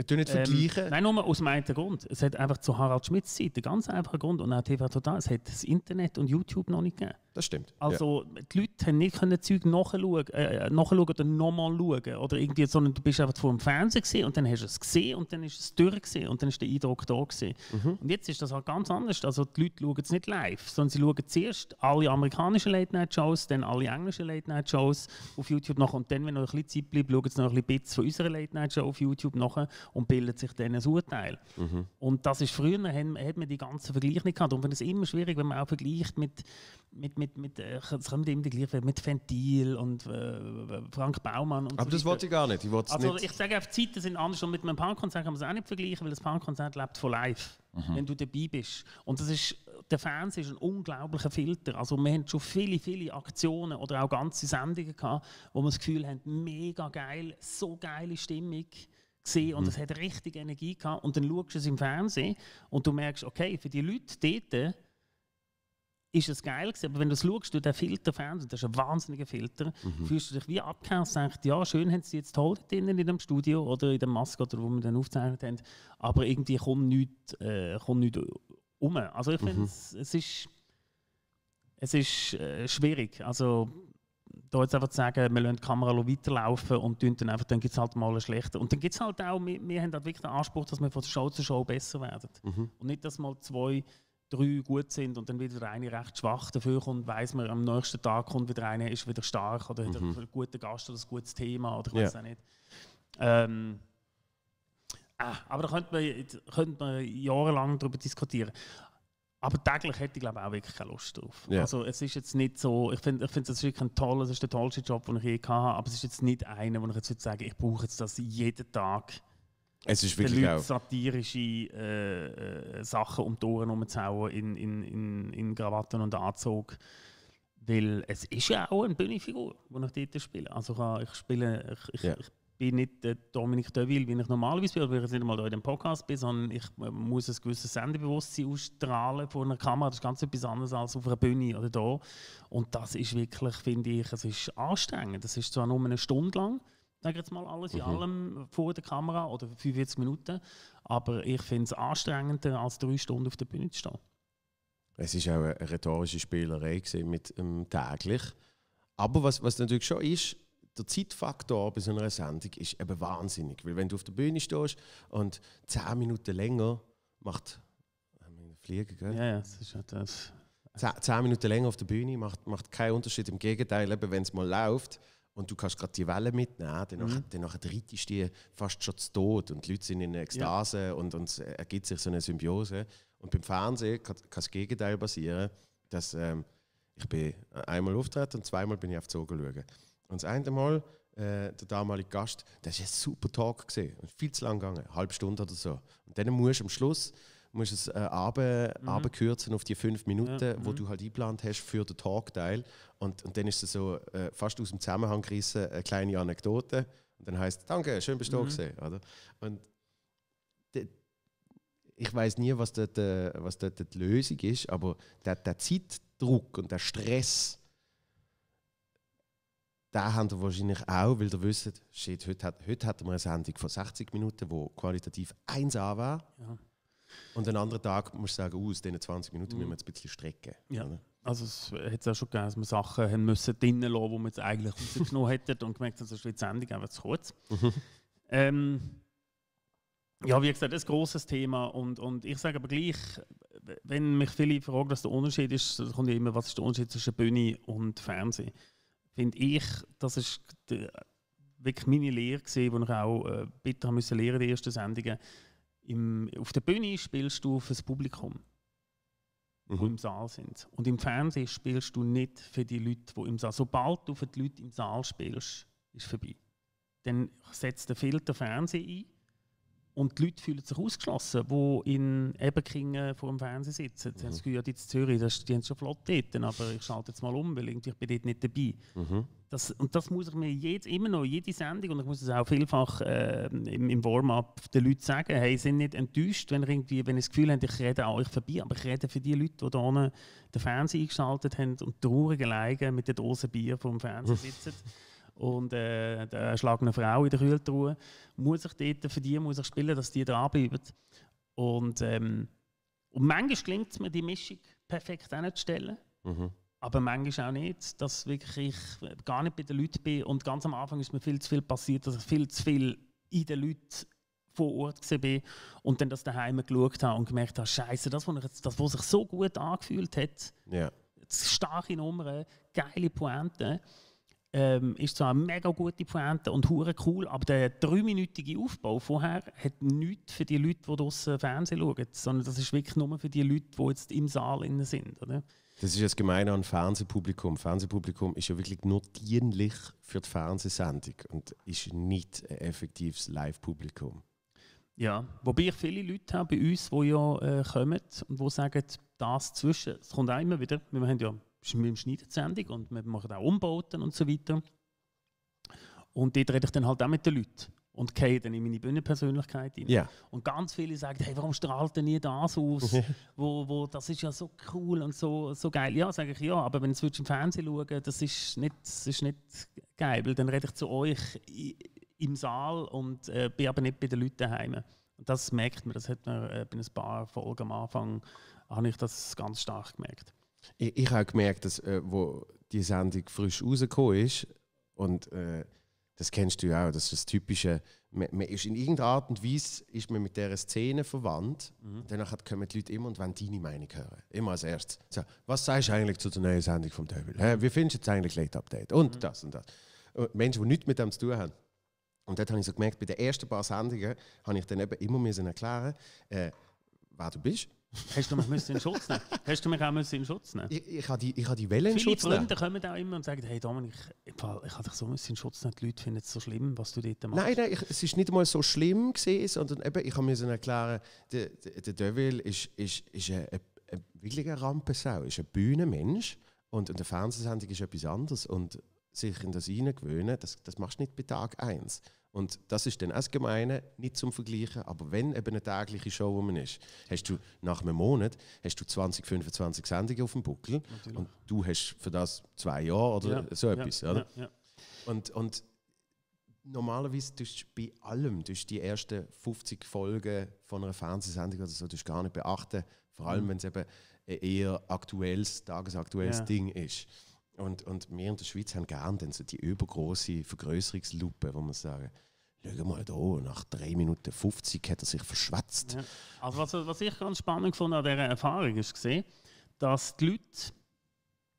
Du nicht ähm, vergleichen? nein, nur aus meinem Grund. Es hat einfach zu Harald Schmidts Zeit, einen ganz einfachen Grund, und auch TV Total, es hat das Internet und YouTube noch nicht gegeben. Das stimmt. Also ja. die Leute haben nicht können Zeug nachschauen, äh, äh, nachschauen oder nochmal schauen. Oder irgendwie, sondern du bist einfach vor dem Fernsehen gesehen und dann hast du es gesehen und dann ist es durch gesehen und dann ist der Eindruck da gewesen. Mhm. Und jetzt ist das halt ganz anders. Also die Leute schauen es nicht live, sondern sie schauen zuerst alle amerikanischen Late-Night-Shows, dann alle englischen Late-Night-Shows auf YouTube nach und dann, wenn noch ein bisschen Zeit bleibt, schauen sie noch ein bisschen Bits von unserer Late-Night-Show auf YouTube nach und bilden sich dann ein Urteil. Mhm. Und das ist früher, hat, hat man die ganzen Vergleiche nicht gehabt. Und wenn es immer schwierig, wenn man auch vergleicht mit, mit, mit mit, mit äh, es kommt immer die gleiche, mit Ventil und äh, Frank Baumann und Aber so das wollte ich gar nicht. Ich also nicht. ich sage auf die Zeiten sind anders und mit einem Punkkonzert kann man es auch nicht vergleichen, weil das Punkkonzert lebt von live, mhm. wenn du dabei bist. Und das ist, der Fans ist ein unglaublicher Filter. Also wir haben schon viele, viele Aktionen oder auch ganze Sendungen gehabt, wo wir das Gefühl haben, mega geil, so geile Stimmung gesehen und mhm. es mhm. hat richtig Energie gehabt. Und dann schaust du es im Fernsehen und du merkst, okay, für die Leute dort ist es geil gewesen. Aber wenn du es schaust, du den Filter Fernsehen, das ist ein wahnsinniger Filter, mhm. fühlst du dich wie abgehängt und denkst, ja, schön haben sie jetzt toll drinnen in dem Studio oder in der Maske oder wo wir dann aufgezeichnet haben, aber irgendwie kommt nichts, äh, kommt nichts um. Also ich finde, mhm. es, es ist, es ist äh, schwierig. Also da jetzt einfach zu sagen, wir lassen die Kamera weiterlaufen und dann einfach, dann gibt es halt mal einen schlechter. Und dann gibt es halt auch, wir, wir haben halt wirklich den Anspruch, dass wir von Show zu Show besser werden. Mhm. Und nicht, dass mal zwei drei gut sind und dann wieder eine recht schwach dafür kommt, weiß man, am nächsten Tag kommt wieder eine, ist wieder stark oder mhm. hat einen guten Gast oder ein gutes Thema oder ich weiß ja. auch nicht. Ähm, ah, aber da könnte man, könnte man jahrelang darüber diskutieren. Aber täglich hätte ich glaube auch wirklich keine Lust drauf. Yeah. Also es ist jetzt nicht so, ich finde ich find, das ist wirklich ein toller, das ist der tollste Job, den ich je hatte, aber es ist jetzt nicht einer, wo ich jetzt würde sagen, ich brauche jetzt das jeden Tag es ist wirklich den Leuten satirische äh, äh, Sachen um die Ohren herumzuhauen in, in, in, in Krawatten und Anzug. Weil es ist ja auch eine Bühnenfigur, die ich dort spiele. Also ich, ich spiele, ich, ich, ja. ich, bin nicht der Dominik Deville, wie ich normalerweise bin, oder weil ich nicht einmal hier in dem Podcast bin, sondern ich äh, muss ein gewisses Sendebewusstsein ausstrahlen vor einer Kamera. Das ist ganz etwas anderes als auf einer Bühne oder da. Und das ist wirklich, finde ich, es ist anstrengend. Das ist zwar nur eine Stunde lang, sage jetzt mal alles in mhm. allem, vor der Kamera oder 45 Minuten. Aber ich finde es anstrengender, als drei Stunden auf der Bühne zu stehen. Es war auch eine rhetorische Spielerei mit ähm, täglich. Aber was, was natürlich schon ist, der Zeitfaktor bei so einer Sendung ist eben wahnsinnig. Weil wenn du auf der Bühne stehst und 10 Minuten länger macht Fliegen, gell? Ja, ja, das ist ja halt das. 10, Minuten länger auf der Bühne macht, macht keinen Unterschied. Im Gegenteil, wenn es mal läuft, und du kannst gerade die Wellen mitnehmen, dann mhm. reitest du die fast schon zu Tod und die Leute sind in Ekstase ja. und, und es ergibt sich so eine Symbiose. Und beim Fernsehen kann, kann das Gegenteil passieren, dass ähm, ich bin einmal auftreten und zweimal bin ich auf die Zoge schauen. Und das eine Mal, äh, der damalige Gast, das war ein super Tag gesehen viel zu lang gegangen, eine halbe Stunde oder so. Und dann musst du am Schluss musst es äh, abkürzen mhm. auf die fünf Minuten, ja. wo mhm. du halt eingeplant hast für den Talkteil. Und, und dann ist es so äh, fast aus dem Zusammenhang gerissen, eine kleine Anekdote. Und dann heißt Danke, schön bist du mhm. da oder? Und ich weiß nie, was dort, äh, was dort die Lösung ist, aber der, der Zeitdruck und der Stress, da haben wir wahrscheinlich auch, weil ihr wisst, shit, heute, heute hatten wir eine Sendung von 60 Minuten, die qualitativ 1A war. Ja. Und den anderen Tag musst du sagen, uh, aus diesen 20 Minuten müssen wir jetzt ein bisschen strecken. Ja. Also es hat es auch schon gegeben, dass wir Sachen haben müssen drinnen lassen, die wir jetzt eigentlich rausgenommen hätten und gemerkt haben, das ist die Sendung einfach zu kurz. Ähm, ja, wie gesagt, das ist ein grosses Thema und, und ich sage aber gleich, wenn mich viele fragen, was der Unterschied ist, dann kommt ja immer, was ist der Unterschied zwischen Bühne und Fernsehen? Finde ich, das war wirklich meine Lehre die ich auch äh, bitter haben müssen lernen, die ersten Sendungen. Im, auf der Bühne spielst du fürs Publikum, mhm. die im Saal sind. Und im Fernsehen spielst du nicht für die Leute, die im Saal sind. Sobald du für die Leute im Saal spielst, ist vorbei. Dann setzt der Filter Fernsehen ein und die Leute fühlen sich ausgeschlossen, die in Eberkingen vor dem Fernsehen sitzen. Sie mhm. haben das Gefühl, jetzt Zürich, das, die haben es schon flott dort, aber ich schalte jetzt mal um, weil irgendwie, ich bin dort nicht dabei. Mhm. Das, und das muss ich mir jetzt immer noch, jede Sendung, und ich muss es auch vielfach äh, im, im Warm-up den Leuten sagen, hey, sind nicht enttäuscht, wenn, irgendwie, wenn ihr das Gefühl habt, ich rede an euch vorbei, aber ich rede für die Leute, die hier den Fernseher eingeschaltet haben und traurig Leigen mit der Dose Bier vom Fernseher sitzen. und äh, der schlagende Frau in der Kühltruhe, muss ich dort, für die muss ich spielen, dass die dranbleiben. Und, ähm, und manchmal gelingt es mir, die Mischung perfekt hinzustellen. Mhm aber manchmal auch nicht, dass wirklich ich gar nicht bei den Leuten bin. Und ganz am Anfang ist mir viel zu viel passiert, dass ich viel zu viel in den Leuten vor Ort war und dann das daheim geschaut habe und gemerkt habe, scheiße, das, was, sich so gut angefühlt hat, yeah. starke Nummern, geile Pointe, ähm, ist zwar eine mega gute Pointe und hure cool, aber der dreiminütige Aufbau vorher hat nichts für die Leute, die draußen Fernsehen schauen, sondern das ist wirklich nur für die Leute, die jetzt im Saal sind. Oder? Das ist das Gemeine an Fernsehpublikum. Fernsehpublikum ist ja wirklich nur dienlich für die Fernsehsendung und ist nicht ein effektives Live-Publikum. Ja, wobei ich viele Leute habe bei uns, die ja äh, kommen und die sagen, das zwischen, es kommt auch immer wieder, wir haben ja im Sendung und wir machen auch Umbauten und so weiter. Und dort rede ich dann halt auch mit den Leuten und gehe dann in meine Bühnenpersönlichkeit rein. Yeah. Und ganz viele sagen, hey, warum strahlt denn ihr das aus? wo, wo, das ist ja so cool und so, so geil. Ja, sage ich, ja, aber wenn du im Fernsehen schauen das ist nicht, das ist nicht geil, weil dann rede ich zu euch im Saal und äh, bin aber nicht bei den Leuten daheim. Und das merkt man, das hat man äh, bei ein paar Folgen am Anfang, habe ich das ganz stark gemerkt. Ich, ich habe gemerkt, dass äh, wo die Sendung frisch rausgekommen ist und äh, das kennst du ja auch, das ist das typische, man, man, ist in irgendeiner Art und Weise ist man mit dieser Szene verwandt. Mhm. Danach kommen die Leute immer und wollen deine Meinung hören. Immer als erstes. So, was sagst du eigentlich zu der neuen Sendung vom Teufel? Hä, wie findest du jetzt eigentlich Late Update? Und mhm. das und das. Und äh, Menschen, die nichts mit dem zu tun haben. Und dort habe ich so gemerkt, bei den ersten paar Sendungen habe ich dann eben immer erklären, äh, wer du bist, Hast du mich müssen in Schutz nehmen? Hast du mich auch müssen in Schutz nehmen? Ich, ich habe die, ich die Welle in Viele Schutz Freunde nehmen. Freunde kommen auch immer und sagen, hey Dominik, ich, ich habe dich so müssen in Schutz nehmen, die Leute finden es so schlimm, was du dort machst. Nein, nein, ich, es war nicht mal so schlimm gewesen, sondern eben, ich habe mir erklären, der, der, der Deville ist, ist, ist ein, ein, ein Rampensau, ist ein Bühnenmensch und, und eine Fernsehsendung ist etwas anderes und sich in das hineingewöhnen, das, das machst du nicht bei Tag 1. Und das ist dann auch das Gemeine, nicht zum Vergleichen, aber wenn eben eine tägliche Show um ist, hast du nach einem Monat hast du 20, 25 Sendungen auf dem Buckel Natürlich. und du hast für das zwei Jahre oder ja, so etwas. Ja, oder? Ja, und, und normalerweise tust du bei allem tust du die ersten 50 Folgen von einer Fernsehsendung oder so tust gar nicht beachten, vor allem mhm. wenn es eben ein eher aktuelles, tagesaktuelles Ding ist. Und, und wir in der Schweiz haben gerne dann so die übergroße Vergrößerungslupe, wo man sagen schau mal da, nach 3 Minuten 50 hat er sich verschwätzt. Ja. Also was, was, ich ganz spannend fand an dieser Erfahrung ist gesehen, dass die Leute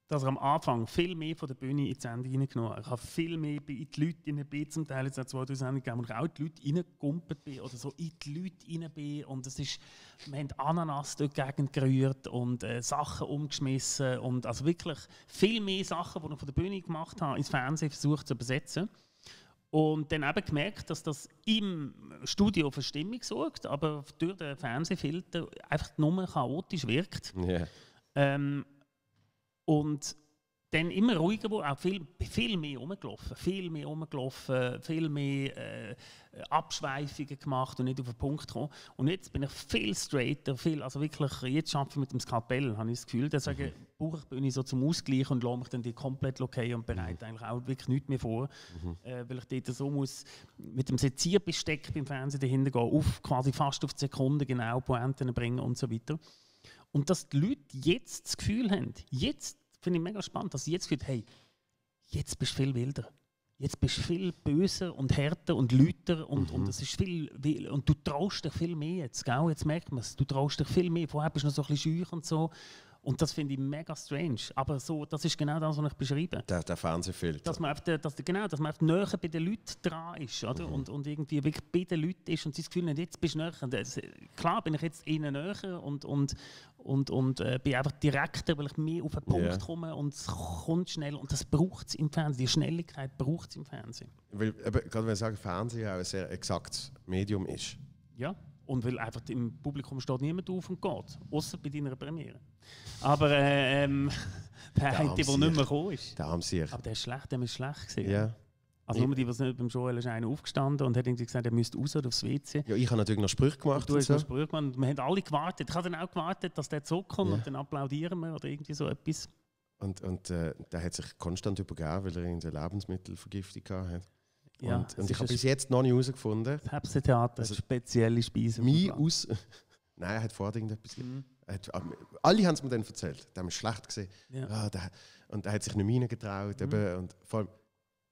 dass er am Anfang viel mehr von der Bühne ins Ende Sendung reingenommen hat. Ich habe viel mehr in die Leute hineingegeben, zum Teil jetzt auch 2000 gegeben, wo ich auch die Leute reingekumpelt bin oder so in die Leute rein bin. Und es ist, wir haben Ananas durch die Gegend gerührt und äh, Sachen umgeschmissen und also wirklich viel mehr Sachen, die ich von der Bühne gemacht habe, ins Fernsehen versucht zu übersetzen. Und dann eben gemerkt, dass das im Studio für Stimmung sorgt, aber durch den Fernsehfilter einfach nur chaotisch wirkt. Yeah. Ähm, und dann immer ruhiger wurde, auch viel, viel mehr rumgelaufen, viel mehr rumgelaufen, viel mehr äh, Abschweifungen gemacht und nicht auf den Punkt gekommen. Und jetzt bin ich viel straighter, viel, also wirklich, jetzt arbeite ich mit dem Skalpell, habe ich das Gefühl. Deswegen mhm. brauche ich bin ich so zum Ausgleich und lasse mich dann die komplett okay und bereite mhm. eigentlich auch wirklich nichts mehr vor, mhm. äh, weil ich dort so muss mit dem Sezierbesteck beim Fernsehen dahinter gehen, auf, quasi fast auf die Sekunde genau Pointen bringen und so weiter. Und dass die Leute jetzt das Gefühl haben, jetzt finde ich mega spannend, dass sie jetzt fühlt, hey, jetzt bist du viel wilder. Jetzt bist du viel böser und härter und lüter und, mhm. und es ist viel, und du traust dich viel mehr jetzt, gell? Jetzt merkt man es, du traust dich viel mehr. Vorher bist du noch so ein bisschen schüch und so. Und das finde ich mega strange. Aber so, das ist genau das, was ich beschreibe. Der, der Fernsehfilter. Dass man, einfach, dass, genau, dass man näher bei den Leuten dran ist oder? Mhm. Und, und irgendwie wirklich bei den Leuten ist und sie das Gefühl hat, jetzt bist du näher. Das, klar bin ich jetzt ihnen näher und, und, und, und äh, bin einfach direkter, weil ich mehr auf den Punkt yeah. komme und es kommt schnell und das braucht es im Fernsehen, die Schnelligkeit braucht es im Fernsehen. Weil, eben, gerade wenn ich sage, Fernsehen auch ein sehr exaktes Medium ist. Ja, und weil einfach im Publikum steht niemand auf und geht, außer bei deiner Premiere. Aber äh, ähm, der Heinte, der nicht mehr gekommen ist. Der Amsier. Aber der ist schlecht, der ist schlecht gesehen. Yeah. Also ja. nur die, was nicht beim Joel ist, einer aufgestanden und hat irgendwie gesagt, er müsste raus oder aufs WC. Ja, ich habe natürlich noch Sprüche gemacht. Und du hast so. Sprüche gemacht und wir haben alle gewartet. Ich habe dann auch gewartet, dass der zurückkommt ja. und dann applaudieren wir oder irgendwie so etwas. Und, und äh, der hat sich konstant übergeben, weil er eine Lebensmittelvergiftung hatte. Ja, und, und ich habe bis jetzt noch nicht herausgefunden. Das Hepsetheater, also, spezielle Speisen. Mein aus... Nein, er hat vorher irgendetwas... Mhm. Hat, ähm, alle haben es mir dann erzählt. Der war schlecht. Gewesen. Ja. Ah, der, und er hat sich nicht reingetraut. Mhm. Und vor allem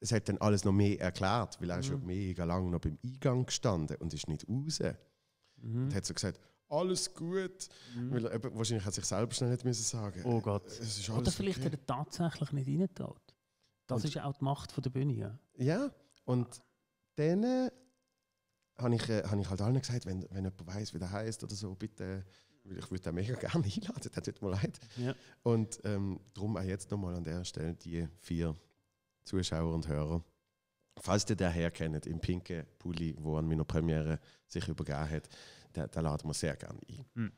es hat dann alles noch mehr erklärt, weil er mhm. schon mega lange noch beim Eingang gestanden und ist nicht raus. Mhm. Und hat so gesagt, alles gut. Mhm. Weil er, wahrscheinlich hat sich selbst noch nicht müssen sagen. Oh Gott. Oder vielleicht okay. hat er tatsächlich nicht reingetraut. Das und, ist auch die Macht von der Bühne. Ja, ja und dann äh, habe ich, äh, hab ich halt allen gesagt, wenn, wenn jemand weiß, wie der heißt oder so, bitte. Weil ich würde den mega gerne einladen, das tut mir leid. Ja. Und ähm, darum auch jetzt nochmal an der Stelle die vier Zuschauer und Hörer. Falls ihr den herkennt, im pinken Pulli, wo an meiner Premiere sich übergeben hat, den, den laden wir sehr gerne ein. Hm.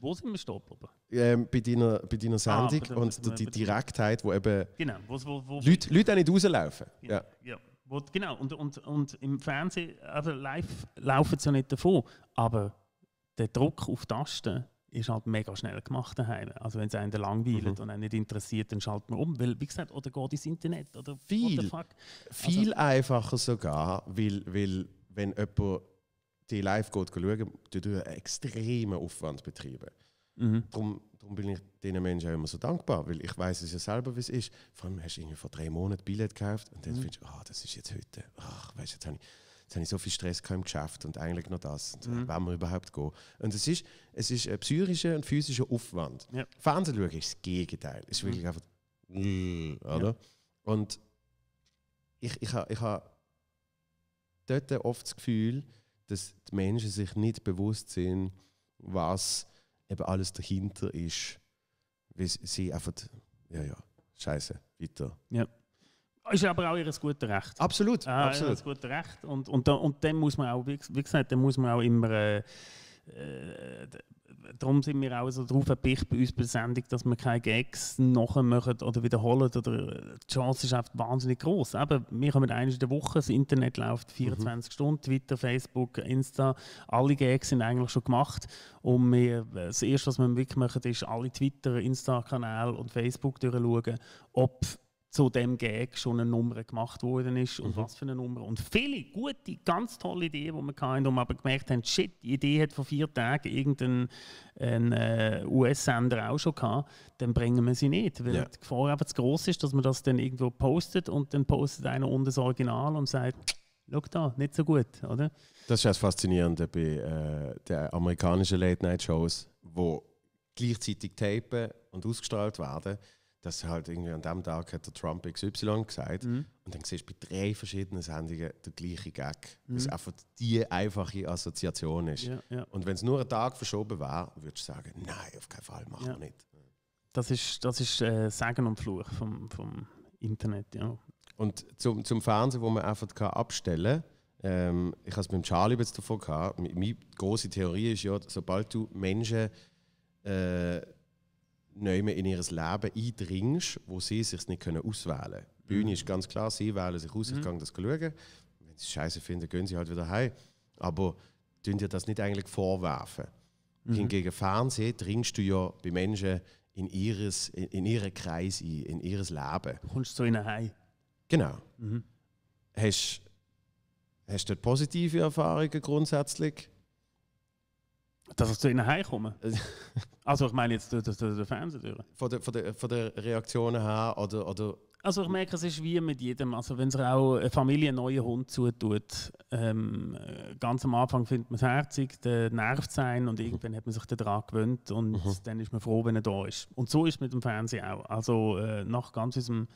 Wo sind wir stopp? Ähm, bei, deiner, bei deiner ah, Sendung ah, und der, die Direktheit, wo eben genau, wo, wo, wo Leute, Leute auch nicht rauslaufen. Genau, ja. ja. Wo, genau. Und, und, und im Fernsehen, also live laufen sie ja nicht davon, aber der Druck auf Tasten ist halt mega schnell gemacht daheim. Also wenn es einen langweilt mhm. und einen nicht interessiert, dann schaltet man um. Weil, wie gesagt, oder geht ins Internet oder viel, Viel also, einfacher sogar, weil, weil wenn jemand die live geht schauen, tut einen extremen Aufwand betreiben. Mhm. Darum, darum bin ich diesen Menschen auch immer so dankbar, weil ich weiß es ja selber, wie es ist. Vor allem hast du irgendwie vor drei Monaten Billett gekauft und dann mhm. findest du, oh, das ist jetzt heute. Ach, weißt du, jetzt habe ich jetzt habe ich so viel Stress im Geschäft und eigentlich nur das. Und äh, mhm. Wann wir überhaupt gehen. Und es ist, es ist ein psychischer und physischer Aufwand. Ja. Fernsehen schauen ist das Gegenteil. Es ist mhm. wirklich mhm. einfach, mm, oder? Ja. Und ich, ich habe ich ha dort oft das Gefühl, dass die Menschen sich nicht bewusst sind, was eben alles dahinter ist. Wie sie einfach, ja, ja, scheiße, weiter. Ja. Ist aber auch ihr gutes Recht. Absolut, äh, absolut. Ihr gutes Recht. Und, und, und dann muss man auch, wie gesagt, dann muss man auch immer. Äh, äh, darum sind wir auch so darauf verpicht bei uns bei der Sendung, dass wir keine Gags nachmachen oder wiederholen. Oder äh, die Chance ist einfach wahnsinnig groß. Eben, wir kommen eines in der Woche, das Internet läuft 24 mhm. Stunden, Twitter, Facebook, Insta, alle Gags sind eigentlich schon gemacht. Und wir, äh, das Erste, was wir wirklich machen, ist alle Twitter, Insta-Kanäle und Facebook durchschauen, ob zu dem Gag schon eine Nummer gemacht worden ist und mhm. was für eine Nummer. Und viele gute, ganz tolle Ideen, die wir hatten, und aber gemerkt haben, shit, die Idee hat vor vier Tagen irgendein äh, US-Sender auch schon gehabt, dann bringen wir sie nicht. Weil ja. die Gefahr einfach zu groß ist, dass man das dann irgendwo postet und dann postet einer unter das Original und sagt, schau da, nicht so gut, oder? Das ist das Faszinierende bei äh, den amerikanischen Late-Night-Shows, wo gleichzeitig tapen und ausgestrahlt werden dass halt irgendwie an dem Tag hat der Trump XY gesagt mhm. und dann siehst du bei drei verschiedenen Sendungen den gleichen Gag, mhm. was einfach die einfache Assoziation ist. Ja, ja. Und wenn es nur einen Tag verschoben wäre, würdest du sagen, nein, auf keinen Fall, machen ja. nicht. Das ist, das ist äh, Sagen und Fluch vom, vom Internet, ja. Und zum, zum Fernsehen, wo man einfach kann abstellen kann, ähm, ich habe es mit Charlie jetzt davon gehabt. Meine große Theorie ist ja, sobald du Menschen äh, nicht mehr in ihr Leben eindringst, wo sie sich nicht können auswählen können. Die Bühne mhm. ist ganz klar, sie wählen sich aus, mhm. ich kann das schauen. Wenn sie scheiße finden, gehen sie halt wieder heim. Aber tun dir das nicht eigentlich vorwerfen. Mhm. Hingegen Fernsehen dringst du ja bei Menschen in, ihres, in, in ihren Kreis ein, in ihr Leben. Du kommst zu ihnen heim. Genau. Mhm. Hast, hast du dort positive Erfahrungen grundsätzlich? Dass ich zu ihnen heimkomme? Also, also ich meine jetzt der, der, der Fernseher. Von den von der, Reaktionen her oder, oder... Also ich merke, es ist wie mit jedem. Also wenn sich auch eine Familie einen neuen Hund zutut, ähm, ganz am Anfang findet man es herzig, der nervt sein und mhm. irgendwann hat man sich daran gewöhnt und mhm. dann ist man froh, wenn er da ist. Und so ist es mit dem Fernseher auch. Also äh, nach ganz diesem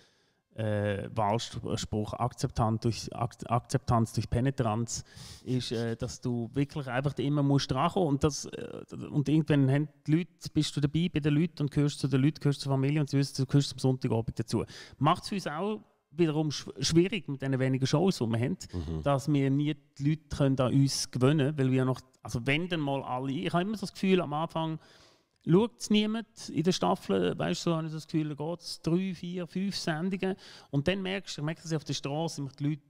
äh, Wahlspruch Akzeptanz durch, Akzeptanz durch Penetranz ist, äh, dass du wirklich einfach immer musst drankommen und das äh, und irgendwann haben die Leute, bist du dabei bei den Leuten und gehörst zu den Leuten, gehörst zur Familie und du gehörst am Sonntagabend dazu. Macht es uns auch wiederum schwierig mit den wenigen Shows, die wir haben, mhm. dass wir nie die Leute können an uns gewöhnen können, weil wir noch, also wenn dann mal alle, ich habe immer so das Gefühl am Anfang, schaut es niemand in der Staffel, weißt du, so habe ich das Gefühl, da geht es drei, vier, fünf Sendungen und dann merkst du, ich merke auf der Straße, wenn die Leute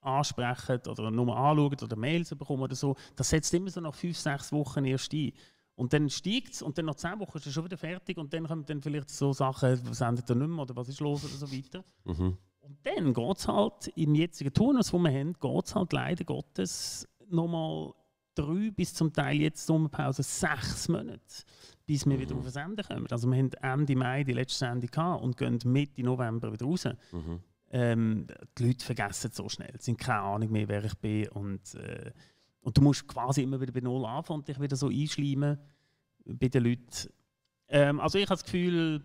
ansprechen oder nur anschauen oder Mails bekommen oder so, das setzt immer so nach fünf, sechs Wochen erst ein. Und dann steigt es und dann nach zehn Wochen ist es schon wieder fertig und dann kommen dann vielleicht so Sachen, was sendet er nicht mehr oder was ist los oder so weiter. Mhm. Und dann geht es halt im jetzigen Turnus, den wir haben, geht es halt leider Gottes nochmal drei bis zum Teil jetzt Sommerpause sechs Monate, bis wir mhm. wieder auf das Ende kommen. Also wir haben Ende Mai die letzte Sendung gehabt und gehen Mitte November wieder raus. Mhm. Ähm, die Leute vergessen so schnell, sie haben keine Ahnung mehr, wer ich bin und, äh, und du musst quasi immer wieder bei Null anfangen und dich wieder so einschleimen bei den Leuten. Ähm, also ich habe das Gefühl,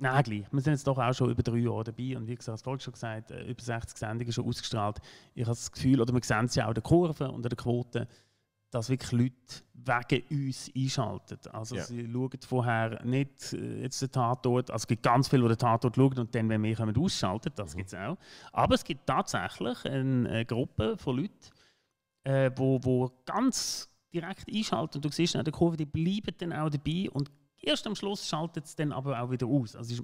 Nein, gleich. Wir sind jetzt doch auch schon über drei Jahre dabei und wie gesagt, das vorhin schon gesagt, äh, über 60 Sendungen schon ausgestrahlt. Ich habe das Gefühl, oder wir sehen es ja auch in der Kurve und in der Quote, dass wirklich Leute wegen uns einschalten. Also yeah. sie schauen vorher nicht äh, jetzt den Tatort, also es gibt ganz viele, die den Tatort schauen und dann, wenn wir kommen, ausschalten, das mhm. gibt es auch. Aber es gibt tatsächlich eine Gruppe von Leuten, äh, wo, wo ganz direkt einschalten und du siehst in der Kurve, die bleiben dann auch dabei und Erst am Schluss schaltet es dann aber auch wieder aus. Also ist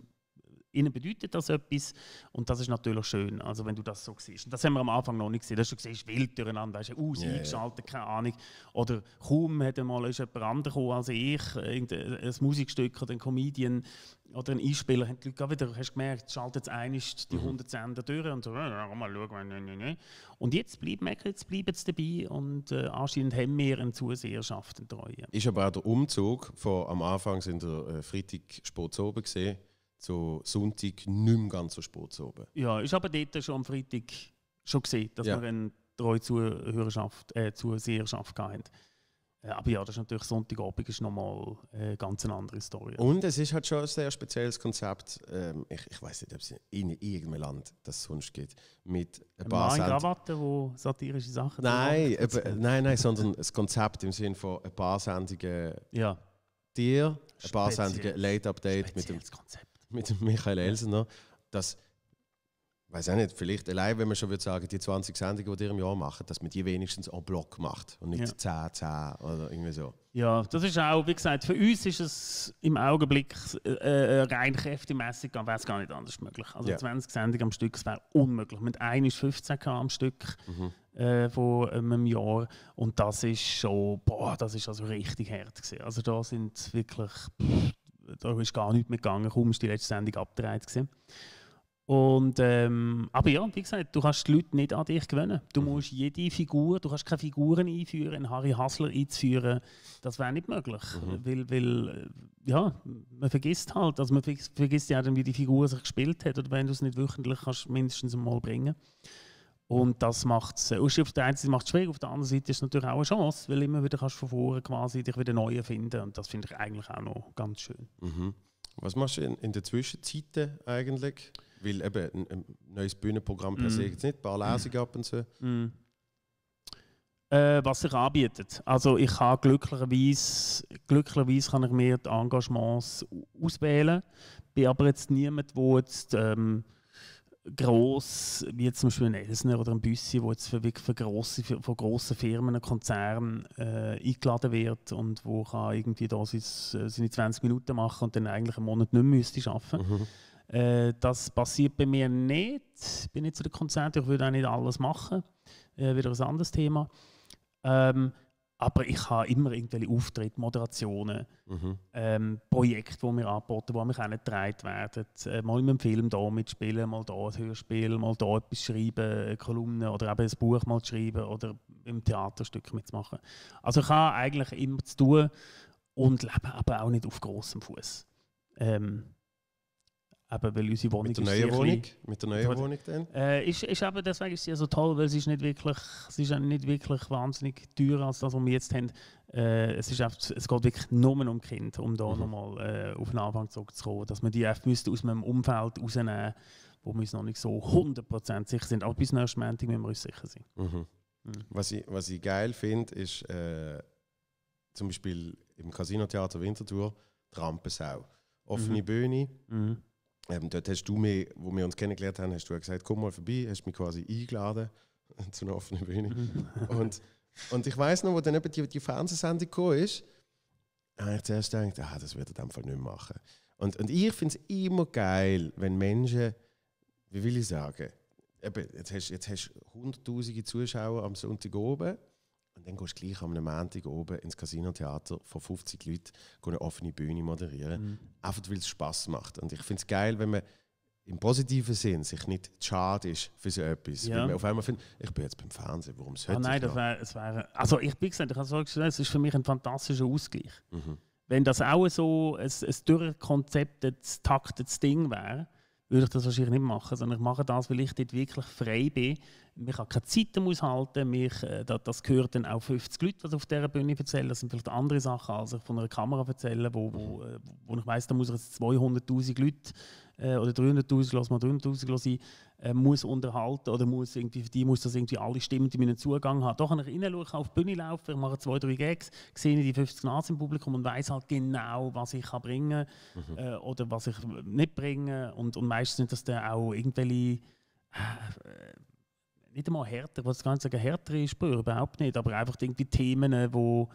ihnen bedeutet das etwas und das ist natürlich schön, also wenn du das so siehst. Und das haben wir am Anfang noch nicht gesehen, dass du siehst, wild durcheinander, hast du aus, yeah, eingeschaltet, keine Ahnung. Oder kaum hat einmal ist jemand anderes gekommen als ich, ein Musikstück oder ein Comedian oder ein Einspieler, haben die Leute wieder, hast gemerkt, schaltet jetzt einiges die 100 mhm. Sender durch und so, mal schauen. Und jetzt bleiben sie dabei und äh, anscheinend haben wir eine Zuseherschaft, eine Treue. Ist aber auch der Umzug, von, am Anfang sind wir äh, Freitag spät oben gesehen, so Sonntag nicht mehr ganz so spät zu oben. Ja, ich habe dort schon am Freitag schon gesehen, dass ja. wir eine treue Zuhörerschaft, äh, Zuseherschaft hatten. Äh, aber ja, das ist natürlich Sonntagabend ist nochmal äh, eine ganz andere Story. Und es ist halt schon ein sehr spezielles Konzept. Ähm, ich ich weiß nicht, ob es in irgendeinem Land das sonst gibt. Mit ein paar Mann in wo satirische Sachen Nein, aber, nein, nein, sondern ein Konzept im Sinne von ein paar Sendungen ja. dir, ein paar Sendungen Late Update mit dem Konzept mit Michael Elsener, dass, weiß auch nicht, vielleicht allein, wenn man schon würde sagen, die 20 Sendungen, die ihr im Jahr macht, dass man die wenigstens en bloc macht und nicht ja. 10, 10 oder irgendwie so. Ja, das ist auch, wie gesagt, für uns ist es im Augenblick äh, äh rein kräftemässig, wäre es gar nicht anders möglich. Also ja. 20 Sendungen am Stück, wäre unmöglich. Mit einer ist 15 K am Stück. Mhm äh, von ähm, einem Jahr. Und das ist schon, boah, das ist also richtig hart gewesen. Also da sind wirklich, pff, da ist gar nichts mehr gegangen, kaum ist die letzte Sendung abgedreht. Gewesen. Und, ähm, aber ja, wie gesagt, du kannst die Leute nicht an dich gewöhnen. Du mhm. musst jede Figur, du kannst keine Figuren einführen, einen Harry Hassler einzuführen, das wäre nicht möglich. Mhm. Weil, weil, äh, ja, man vergisst halt, also man vergisst ja dann, wie die Figur sich gespielt hat, oder wenn du es nicht wöchentlich kannst, mindestens einmal bringen kannst. Und das macht es, äh, auf der einen Seite macht schwierig, auf der anderen Seite ist es natürlich auch eine Chance, weil immer wieder kannst du von vorne quasi dich wieder neu erfinden und das finde ich eigentlich auch noch ganz schön. Mhm. Was machst du in, in der Zwischenzeit eigentlich? Weil eben ein, neues Bühnenprogramm per se mhm. jetzt nicht, ein paar Lesungen mm. ab und so. Mm. Äh, was sich anbietet. Also ich kann glücklicherweise, glücklicherweise kann ich mir die Engagements auswählen, bin aber jetzt niemand, der jetzt... Ähm, gross, wie zum Beispiel ein Elsner oder ein Büssi, wo jetzt für, wirklich für grosse, für, von grossen Firmen, Konzernen äh, eingeladen wird und wo kann irgendwie da sein, äh, seine 20 Minuten machen und dann eigentlich einen Monat nicht mehr müsste arbeiten müsste. Mhm. Äh, das passiert bei mir nicht. Ich bin nicht zu den Konzern, ich würde auch nicht alles machen. Äh, wieder ein anderes Thema. Ähm, aber ich habe immer irgendwelche Auftritte, Moderationen, mhm. ähm, Projekte, die mir angeboten die mich angetragen werden. Äh, mal in einem Film da mitspielen, mal da ein Hörspiel, mal da etwas schreiben, eine Kolumne oder eben ein Buch mal schreiben oder im Theaterstück mitzumachen. Also ich habe eigentlich immer zu tun und lebe aber auch nicht auf großem Fuß. Ähm, Eben, weil unsere Wohnung mit der neuen Wohnung, mit der neuen Wohnung dann? Äh, ist, ist eben, deswegen ist sie so also toll, weil sie ist nicht wirklich, sie ist nicht wirklich wahnsinnig teuer als das, was wir jetzt haben. Äh, es, ist einfach, es geht wirklich nur um Kind, um da mhm. nochmal äh, auf den Anfang zurückzukommen, dass man die müsste aus meinem Umfeld rausnehmen, wo wir uns noch nicht so 100% sicher sind. Aber bis nächsten Montag müssen wir uns sicher sein. Mhm. Mhm. Was, ich, was ich geil finde, ist äh, zum Beispiel im Casino Theater Winterthur Trampensau. Rampensau. Offene mhm. Bühne. Mhm ähm, dort hast du mich, wo wir uns kennengelernt haben, hast du gesagt, komm mal vorbei, hast mich quasi eingeladen zu einer offenen Bühne. Mhm. und, und ich weiß noch, wo dann eben die, die Fernsehsendung gekommen ist, habe ich zuerst gedacht, ah, das wird er dann nicht machen. Und, und ich finde es immer geil, wenn Menschen, wie will ich sagen, eben, jetzt hast du jetzt hast hunderttausende Zuschauer am Sonntag oben und dann gehst du gleich am Montag oben ins Casino-Theater von 50 Leuten eine offene Bühne moderieren. Mhm. Einfach weil es Spass macht. Und ich finde es geil, wenn man im positiven Sinn sich nicht schade ist für so etwas. Ja. Weil man auf einmal findet, ich bin jetzt beim Fernsehen, warum sollte ah, nein, ich das wär, das wär, Also ich bin gesagt, ich habe gesagt, es ist für mich ein fantastischer Ausgleich. Mhm. Wenn das auch so ein, ein durchkonzeptetes, taktetes Ding wäre, würde ich das wahrscheinlich nicht machen, sondern ich mache das, weil ich dort wirklich frei bin. Ich kann keine Zeit aushalten, mich, äh, das gehört dann auch 50 Leute, die auf dieser Bühne erzählen. Das sind vielleicht andere Sachen, als ich von einer Kamera erzähle, wo, wo, äh, wo ich weiß, da muss ich jetzt 200'000 Leute äh, oder 300'000, lass mal 300'000 sein, äh, muss unterhalten oder muss irgendwie, für die muss das irgendwie alle Stimmen, die meinen Zugang haben. Doch, kann ich reinschauen, auf die Bühne laufen, ich mache zwei, drei Gags, sehe die 50 Nasen im Publikum und weiß halt genau, was ich kann bringen mhm. äh, oder was ich nicht bringe. und, und meistens sind das dann auch irgendwelche äh, nicht einmal härter, was das Ganze sagen, härtere ist, überhaupt nicht, aber einfach irgendwie Themen, die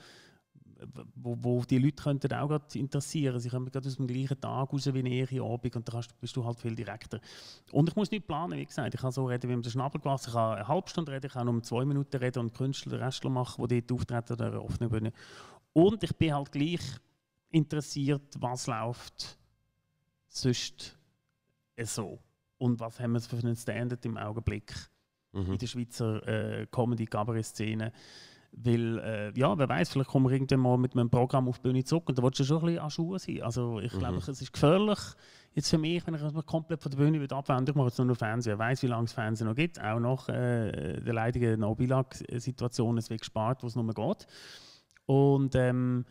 wo, wo die Leute könnten auch gerade interessieren. Sie kommen gerade aus dem gleichen Tag raus wie ich in Abend und da bist du halt viel direkter. Und ich muss nicht planen, wie gesagt. Ich kann so reden wie mit dem Schnabelglas, ich kann eine halbe Stunde reden, ich kann um zwei Minuten reden und Künstler, Rest machen, die dort auftreten oder offenen Bühne. Und ich bin halt gleich interessiert, was läuft sonst so und was haben wir für einen Standard im Augenblick mhm. in der Schweizer äh, Comedy-Gabaret-Szene. Weil, äh, ja, wer weiß, vielleicht kommen wir irgendwann mal mit einem Programm auf die Bühne zurück und da willst du schon ein bisschen an Schuhe sein. Also ich mhm. glaube, es ist gefährlich jetzt für mich, wenn ich mich komplett von der Bühne abwende, ich mache jetzt nur noch Fernsehen. Wer weiss, wie lange es Fernsehen noch gibt, auch nach äh, der leidigen Nobilag-Situation ist weggespart, wo es nur mehr geht. Und ähm,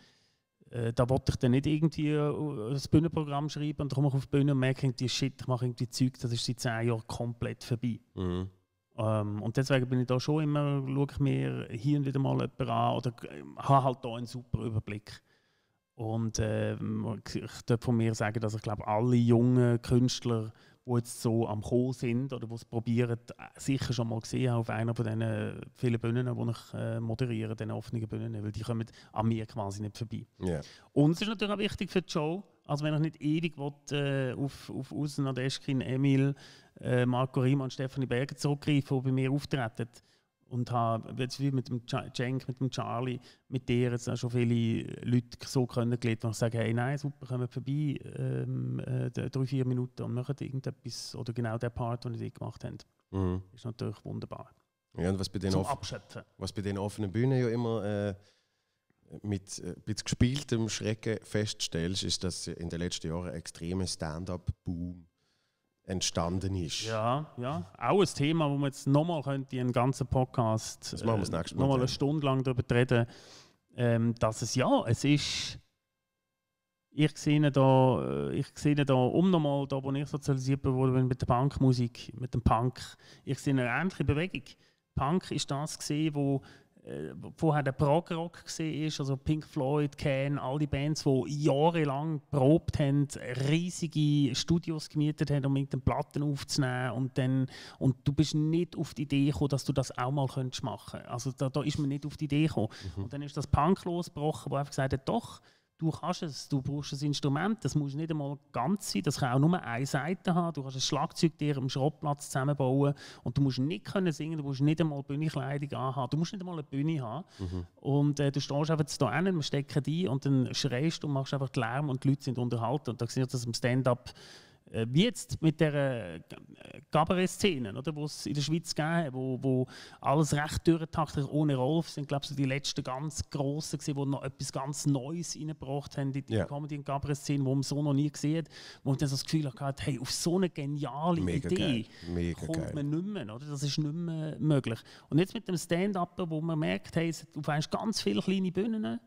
äh, da wollte ich dann nicht irgendwie äh, das Bühnenprogramm schreiben und dann komme ich auf die Bühne und merke, die Shit, ich mache irgendwie Zeug, das ist seit zehn Jahren komplett vorbei. Mhm. Ähm, und deswegen bin ich da schon immer, schaue ich mir hier und wieder mal jemanden an oder äh, habe halt da einen super Überblick. Und äh, ich würde von mir sagen, dass ich glaube, alle jungen Künstler die jetzt so am Kommen sind oder die es probieren, sicher schon mal gesehen auf einer von diesen vielen Bühnen, die ich äh, moderiere, den offenen Bühnen, weil die kommen an mir quasi nicht vorbei. Yeah. Und es ist natürlich auch wichtig für die Show, also wenn ich nicht ewig will, äh, auf, auf Usen, Adeschkin, Emil, äh, Marco Riemann und Stefanie Berger zurückgreifen, die bei mir auftreten, und habe jetzt wie mit dem Cenk, mit dem Charlie, mit dir jetzt auch schon viele Leute so kennengelernt, die sagen, hey, nein, super, kommen vorbei, ähm, äh, drei, vier Minuten und machen irgendetwas oder genau der Part, den ich gemacht habe. Mhm. Ist natürlich wunderbar. Ja, und was bei den, Zum Was bei den offenen Bühnen ja immer äh, mit äh, gespieltem Schrecken feststellst, ist, dass in den letzten Jahren extreme Stand-up-Boom entstanden ist. Ja, ja. Auch ein Thema, wo man jetzt nochmal könnte, einen ganzen Podcast, äh, nochmal eine Stunde lang darüber reden, ähm, dass es ja, es ist, ich sehe da, äh, ich sehe da, um nochmal da, wo ich sozialisiert wurde bin mit der Punkmusik, mit dem Punk, ich sehe eine ähnliche Bewegung. Punk ist das gesehen, wo äh, vorher der Prog-Rock war, also Pink Floyd, Can, all die Bands, die jahrelang probt haben, riesige Studios gemietet haben, um mit den Platten aufzunehmen und, dann, und du bist nicht auf die Idee gekommen, dass du das auch mal könntest machen Also da, da ist man nicht auf die Idee gekommen. Mhm. Und dann ist das Punk losgebrochen, wo einfach gesagt hat, doch, du kannst es, du brauchst ein Instrument, das muss nicht einmal ganz sein, das kann auch nur eine Seite haben, du kannst ein Schlagzeug dir am Schrottplatz zusammenbauen und du musst nicht können singen, du musst nicht einmal Bühnenkleidung anhaben, du musst nicht einmal eine Bühne haben mhm. und äh, du stehst einfach da hin, wir stecken die und dann schreist und machst einfach Lärm und die Leute sind unterhalten und da siehst das im Stand-up äh, wie jetzt mit der Cabaret-Szene, äh, die es in der Schweiz gab, wo, wo alles recht durchtaktet ohne Rolf, sind glaube ich so die letzten ganz grossen die noch etwas ganz Neues reingebracht haben in die yeah. Comedy- und Cabaret-Szene, die man so noch nie gesehen hat, wo man dann so das Gefühl hatte, hey, auf so eine geniale Mega Idee kommt geil. man nicht mehr, oder? das ist nicht mehr möglich. Und jetzt mit dem Stand-Up, wo man merkt, hey, es, du fährst ganz viele kleine Bühnen,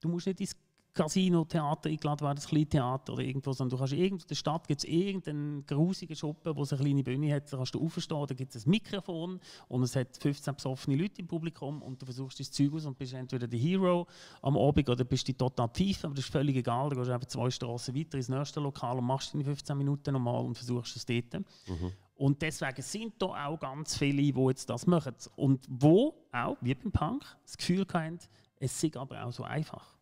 du musst nicht ins Casino-Theater eingeladen werden, das kleine Theater oder irgendwas. Und du kannst irgendwo in der Stadt gibt es irgendeinen grusigen Schuppen, wo es eine kleine Bühne hat, da kannst du aufstehen, da gibt es ein Mikrofon und es hat 15 besoffene Leute im Publikum und du versuchst das Zeug aus und bist entweder der Hero am Abend oder bist du total tief, aber das ist völlig egal, Du gehst einfach zwei Straßen weiter ins nächste Lokal und machst in 15 Minuten nochmal und versuchst es dort. Mhm. Und deswegen sind da auch ganz viele, die jetzt das machen und wo auch, wie beim Punk, das Gefühl haben, es sei aber auch so einfach.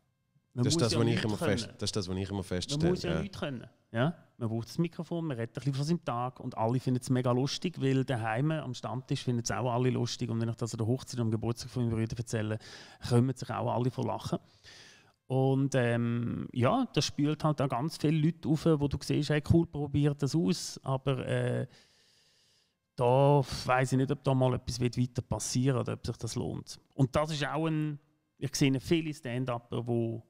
Man das ist das, ja was ich immer fest, das ist das, was ich immer feststelle. Man muss ja, ja. nichts können. Ja? Man braucht das Mikrofon, man redet ein bisschen von seinem Tag und alle finden es mega lustig, weil daheim am Stammtisch finden es auch alle lustig. Und wenn ich das an der Hochzeit und am Geburtstag von meinen Brüdern erzähle, kommen sich auch alle von Lachen. Und ähm, ja, das spült halt auch ganz viele Leute auf, wo du siehst, hey, cool, probiert das aus, aber äh, da weiß ich nicht, ob da mal etwas weiter passieren wird oder ob sich das lohnt. Und das ist auch ein, ich sehe viele Stand-Upper, die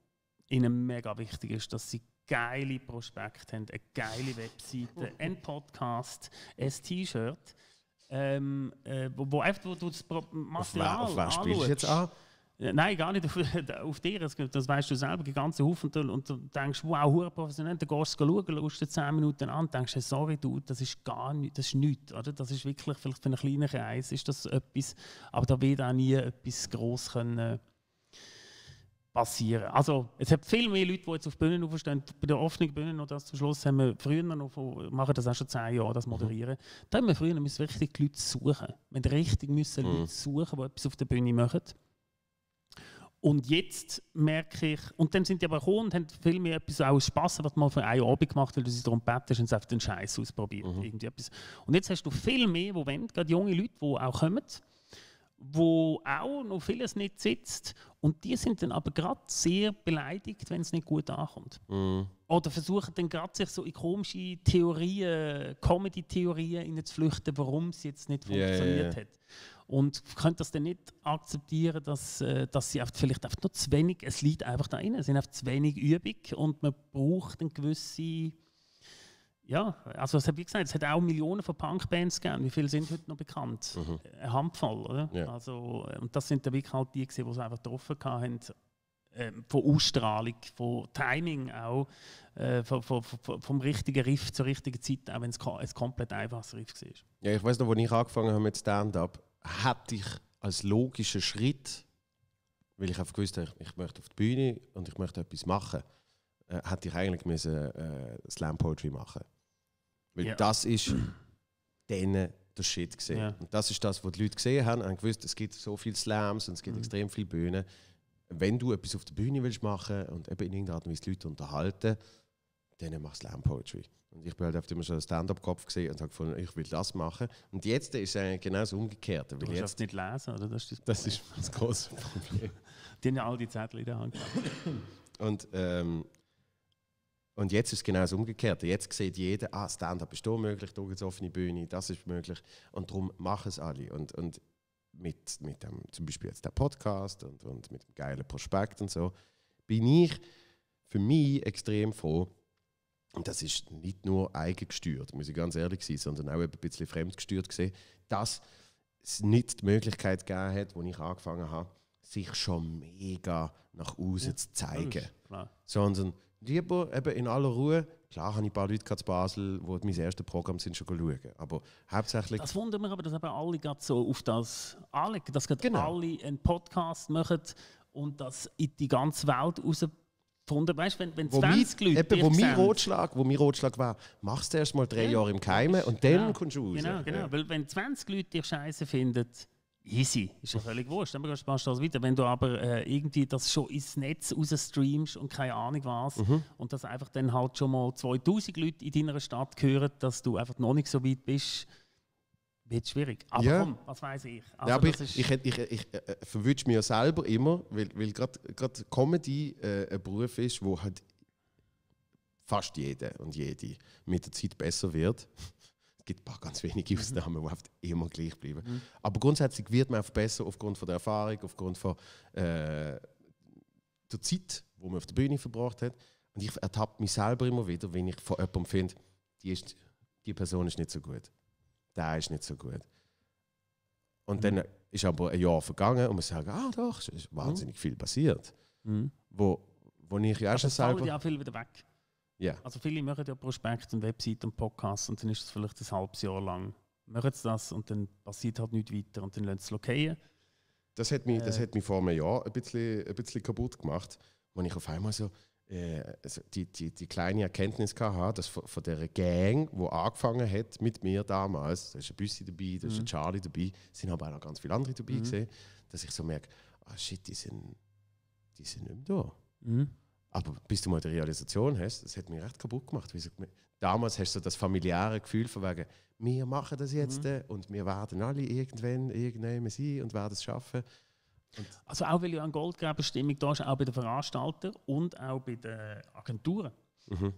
ihnen mega wichtig ist, dass sie geile Prospekte haben, eine geile Webseite, ein Podcast, ein T-Shirt, ähm, äh, wo, wo einfach wo du das Material Auf, wer, auf wen spielst jetzt an? Äh, nein, gar nicht auf, auf dir. Das, das weißt du selber, die ganze Haufen. Und du denkst, wow, hoher professionell. Dann gehst du schauen, schaust dir 10 Minuten an und denkst, sorry, du, das ist gar nicht, das ist nichts. Oder? Das ist wirklich, vielleicht für einen kleinen Kreis ist das etwas. Aber da wird auch nie etwas gross können äh, passieren. Also es gibt viel mehr Leute, die jetzt auf Bühnen aufstehen. Bei der offenen Bühne noch das zum Schluss haben wir früher noch, machen das auch schon zehn Jahre, das mhm. Moderieren. Mhm. Da haben wir früher müssen richtig die Leute suchen. Wir haben richtig müssen mhm. Leute suchen, die etwas auf der Bühne machen. Und jetzt merke ich, und dann sind die aber gekommen und haben viel mehr etwas auch Spass, was mal für einen Abend gemacht weil du sie Trompete hast und einfach den Scheiß ausprobiert. Mhm. Irgendwie etwas. Und jetzt hast du viel mehr, wo wollen, gerade junge Leute, die auch kommen wo auch noch vieles nicht sitzt. Und die sind dann aber gerade sehr beleidigt, wenn es nicht gut ankommt. Mm. Oder versuchen dann gerade sich so in komische Theorien, Comedy-Theorien zu flüchten, warum es jetzt nicht funktioniert yeah, yeah. hat. Und können das dann nicht akzeptieren, dass, äh, dass sie vielleicht einfach nur zu wenig, es liegt einfach da rein, es sind einfach zu wenig Übung und man braucht eine gewisse ja, also das habe ich gesagt, es hat auch Millionen von Punkbands gegeben. Wie viele sind heute noch bekannt? Mhm. Eine Handvoll, oder? Ja. Also, und ähm, das sind dann wirklich halt die, die es einfach getroffen haben. Ähm, von Ausstrahlung, von Timing auch, äh, von, von, von, vom richtigen Riff zur richtigen Zeit, auch wenn es ein komplett einfaches Riff war. Ja, ich weiß noch, als ich angefangen habe mit Stand-Up, hätte ich als logischen Schritt, weil ich einfach gewusst habe, ich möchte auf die Bühne und ich möchte etwas machen, äh, hätte ich eigentlich müssen, äh, Slam Poetry machen müssen weil ja. das ist denen der Shit gesehen. Ja. Und das ist das, was die Leute gesehen haben, haben gewusst, es gibt so viele Slams und es gibt mhm. extrem viele Bühnen. Wenn du etwas auf der Bühne willst machen und eben in irgendeiner Art und Weise Leute unterhalten, dann mach Slam Poetry. Und ich bin halt oft immer schon Stand-Up-Kopf gesehen und habe gefunden, ich will das machen. Und jetzt ist es eigentlich genau das Umgekehrte. Du kannst jetzt, nicht lesen, oder? Das ist das, das, ist das große Problem. die haben ja all die Zettel in der Hand. und ähm, und jetzt ist es genau das Umgekehrte. Jetzt sieht jeder, ah, Stand-up ist hier möglich, da gibt es offene Bühne, das ist möglich. Und darum machen es alle. Und, und mit, mit dem, zum Beispiel jetzt der Podcast und, und mit dem geilen Prospekt und so, bin ich für mich extrem froh, und das ist nicht nur eigengesteuert, muss ich ganz ehrlich sein, sondern auch ein bisschen fremdgesteuert gesehen, dass es nicht die Möglichkeit gegeben hat, als ich angefangen habe, sich schon mega nach außen ja, zu zeigen. Sondern lieber eben in aller Ruhe. Klar habe ich ein paar Leute zu Basel, die mein erstes Programm sind, schon schauen. Aber hauptsächlich... Das wundert mich aber, dass eben alle gerade so auf das anlegen, dass gerade genau. alle einen Podcast machen und das in die ganze Welt rausgefunden. Weißt du, wenn, wenn 20 mein, Leute. Eben, wo, mein Rotschlag, wo mein Rotschlag war, machst du erst mal drei ja, Jahre im Keime und dann genau, kommst du raus. Genau, genau. Ja. Weil, wenn 20 Leute dich scheiße finden, Easy, ist ja völlig wurscht. Dann kannst du das weiter. Wenn du aber äh, irgendwie das schon ins Netz raus streamst und keine Ahnung was mhm. und das einfach dann halt schon mal 2000 Leute in deiner Stadt hören, dass du einfach noch nicht so weit bist, wird schwierig. Aber ja. komm, was weiß ich. Also ja, aber ich, ich, ich, ich, äh, ich äh, verwünsche mir ja selber immer, weil, weil gerade Comedy äh, ein Beruf ist, wo halt fast jeder und jede mit der Zeit besser wird gibt ein paar ganz wenige mhm. Ausnahmen, die immer gleich bleiben. Mhm. Aber grundsätzlich wird man einfach besser aufgrund von der Erfahrung, aufgrund von äh, der Zeit, die man auf der Bühne verbracht hat. Und ich ertappe mich selber immer wieder, wenn ich von jemandem finde, die, ist, die Person ist nicht so gut. Der ist nicht so gut. Und mhm. dann ist aber ein Jahr vergangen und man sagt, ah doch, es ist mhm. wahnsinnig mhm. viel passiert. Mhm. Wo, wo ich ja auch also schon selber... Die auch viel wieder weg. Yeah. Also viele machen ja Prospekte und Website und Podcasts und dann ist es vielleicht ein halbes Jahr lang. Machen sie das und dann passiert halt nichts weiter und dann lassen sie es lokieren. Das hat, mich, äh, das hat mich vor einem Jahr ein bisschen, ein bisschen kaputt gemacht, wo ich auf einmal so äh, die, die, die kleine Erkenntnis hatte, dass von, von dieser Gang, die angefangen hat mit mir damals, da ist ein Büssi dabei, da ist mhm. ein Charlie dabei, sind aber auch noch ganz viele andere dabei mhm. gesehen, dass ich so merke, ah oh shit, die sind, die sind nicht mehr da. Mhm. Aber bis du mal die Realisation hast, das hat mich recht kaputt gemacht. Damals hast du das familiäre Gefühl von wegen, wir machen das jetzt mhm. Äh, und wir werden alle irgendwann irgendwann sein und werden es schaffen. Und also auch weil ja eine Goldgräberstimmung da ist, auch bei den Veranstaltern und auch bei den Agenturen. Mhm.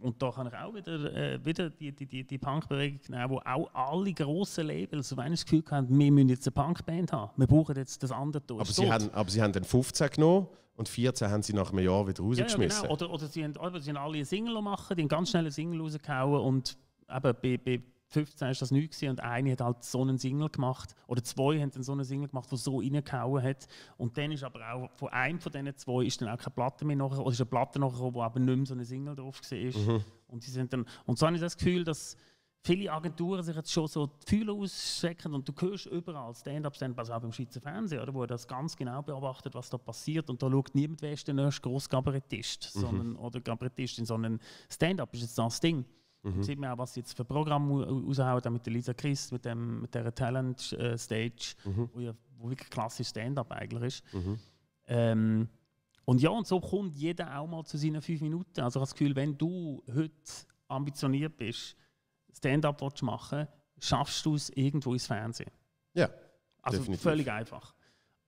Und da kann ich auch wieder, äh, wieder die, die, die, die Punkbewegung nehmen, wo auch alle grossen Labels so wenig das Gefühl haben, wir müssen jetzt eine Punkband haben, wir brauchen jetzt das andere durch. Aber, sie haben, aber sie haben den 15 genommen und 14 haben sie nach einem Jahr wieder rausgeschmissen. Ja, ja, genau. Oder, oder sie, haben, oder sie haben alle einen Single gemacht, die haben ganz schnell einen Single rausgehauen und eben bei, bei 15 war das nichts und eine hat halt so einen Single gemacht oder zwei haben dann so einen Single gemacht, der so reingehauen hat und dann ist aber auch von einem von diesen zwei ist dann auch keine Platte mehr nachher oder ist eine Platte nachher, wo aber nicht mehr so eine Single drauf war. Mhm. und sie sind dann und so habe ich das Gefühl, dass viele Agenturen sich jetzt schon so die Fühler ausstrecken und du hörst überall Stand-up, stand also auch beim Schweizer Fernsehen, oder, wo das ganz genau beobachtet, was da passiert und da schaut niemand, wer ist der nächste grosse Kabarettist mhm. sondern, oder Kabarettistin, sondern Stand-up ist jetzt das Ding. Mhm. Da sieht man auch, was jetzt für Programme raushauen, mit der Lisa Christ, mit, dem, mit der Talent-Stage, äh, mhm. wo, ja, wo wirklich klassisch Stand-up eigentlich ist. Mhm. Ähm, und ja, und so kommt jeder auch mal zu seinen fünf Minuten. Also ich habe das Gefühl, wenn du heute ambitioniert bist, Stand-up machen schaffst du es irgendwo ins Fernsehen. Ja. Also definitiv. völlig einfach.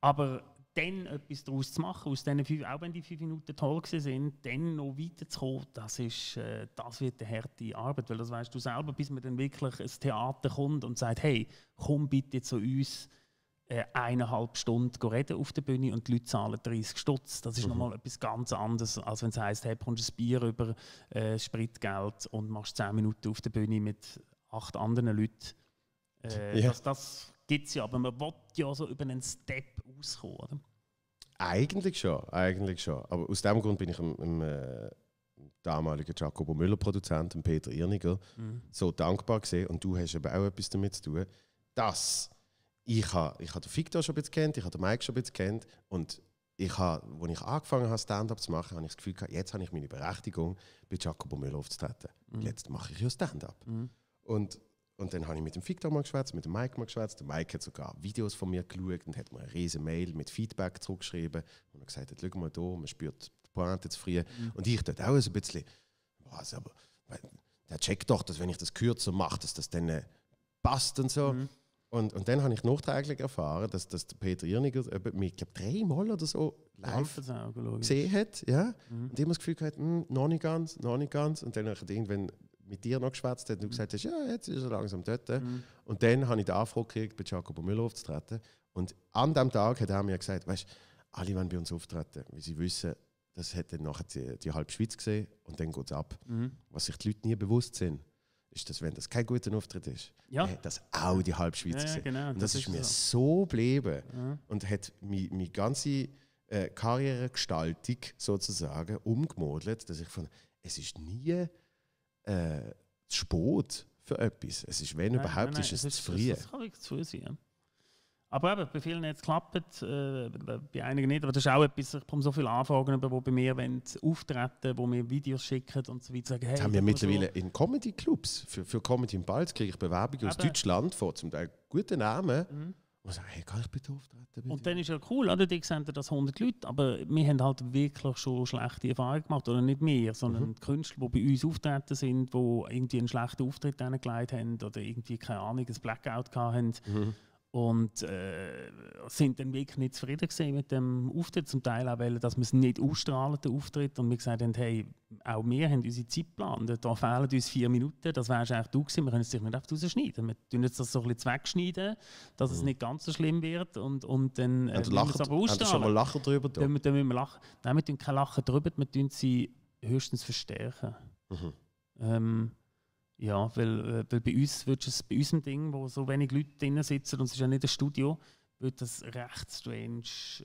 Aber dann etwas daraus zu machen, aus diesen fünf, auch wenn die fünf Minuten toll sind, dann noch weiterzukommen, das, ist, äh, das wird eine harte Arbeit. Weil das weißt du selber, bis man dann wirklich ins Theater kommt und sagt, hey, komm bitte zu uns äh, eineinhalb Stunden reden auf der Bühne und die Leute zahlen 30 Stutz. Das ist mhm. nochmal etwas ganz anderes, als wenn es heisst, hey, bekommst ein Bier über äh, Spritgeld und machst 10 Minuten auf der Bühne mit acht anderen Leuten. Äh, ja. Das, das gibt es ja, aber man will ja so über einen Step rauskommen, oder? Eigentlich schon, eigentlich schon. Aber aus dem Grund bin ich im, im äh, damaligen Jacobo Müller Produzent, dem Peter Irniger, mhm. so dankbar gesehen und du hast eben auch etwas damit zu tun, dass ich habe ich ha den Victor schon ein bisschen kennt, ich habe den Mike schon ein bisschen kennt und ich habe, als ich angefangen habe, Stand-up zu machen, habe ich das Gefühl gehabt, jetzt habe ich meine Berechtigung, bei Jacobo Müller aufzutreten. Mhm. Jetzt mache ich ja Stand-up. Mhm. Und, und dann habe ich mit dem Victor mal geschwätzt, mit dem Mike mal geschwätzt. Der Mike hat sogar Videos von mir geschaut und hat mir eine riesige Mail mit Feedback zurückgeschrieben und hat gesagt, schau mal hier, man spürt die Pointe zu früh. Mhm. Und ich dort auch so ein bisschen, was, aber der checkt doch, dass wenn ich das kürzer mache, dass das dann äh, passt und so. Mhm. Und, und dann habe ich nachträglich erfahren, dass, dass der Peter Irniger mich, dreimal oder so live gesehen hat. Ja? Mhm. Und ich habe das Gefühl gehabt, hm, noch nicht ganz, noch nicht ganz. Und dann habe ich irgendwann mit dir noch geschwätzt und du mhm. gesagt hast, ja, jetzt ist er langsam dort. Mhm. Und dann habe ich die Anfrage gekriegt, bei Jacobo Müller aufzutreten. Und an diesem Tag hat er mir gesagt, weißt alle wollen bei uns auftreten, weil sie wissen, das hätte dann nachher die, die halbe Schweiz gesehen und dann geht es ab. Mhm. Was sich die Leute nie bewusst sind ist das, wenn das kein guter Auftritt ist, ja. das auch die Halbschweiz ja, ja, genau, Und das, das ist, mir so geblieben ja. und hat meine, meine ganze äh, Karrieregestaltung sozusagen umgemodelt, dass ich von, es ist nie äh, zu spät für etwas. Es ist, wenn nein, überhaupt, nein, nein, ist es, es ist, zu früh. Das, das kann ich zu sein. Aber eben, bei vielen hat es geklappt, äh, bei einigen nicht. Aber das ist auch etwas, ich bekomme so viele Anfragen, die bei mir wollen, auftreten wo mir Videos schicken und so weiter. Sagen, hey, das haben wir mittlerweile so. in Comedy-Clubs. Für, für Comedy im Balz kriege ich Bewerbungen aus Deutschland vor, zum Teil guten Namen. Mhm. Und sagen, hey, kann ich bitte auftreten? Bitte? Und dann ist ja cool, oder? Die sehen das 100 Leute, aber wir haben halt wirklich schon schlechte Erfahrungen gemacht. Oder nicht wir, sondern mhm. die Künstler, die bei uns auftreten sind, die irgendwie einen schlechten Auftritt hineingelegt haben oder irgendwie, keine Ahnung, ein Blackout hatten. Mhm und äh, sind dann wirklich nicht zufrieden mit dem Auftritt. Zum Teil auch, weil dass wir es nicht ausstrahlen, den Auftritt. Und wir gesagt haben, hey, auch wir haben unseren Zeitplan. Da fehlen uns vier Minuten. Das wärst eigentlich du gewesen. Wir können es sich nicht einfach rausschneiden. Wir tun jetzt das so ein bisschen wegschneiden, dass mhm. es nicht ganz so schlimm wird. Und, und dann äh, und also lachen, es aber ausstrahlen. schon mal Lachen drüber? Da? Dann, dann wir lachen. Nein, wir tun kein Lachen drüber. Wir tun sie höchstens verstärken. Mhm. Ähm, ja, weil, äh, weil bei uns wird es bei unserem Ding, wo so wenig Leute drinnen sitzen und es ist ja nicht ein Studio, wird das recht strange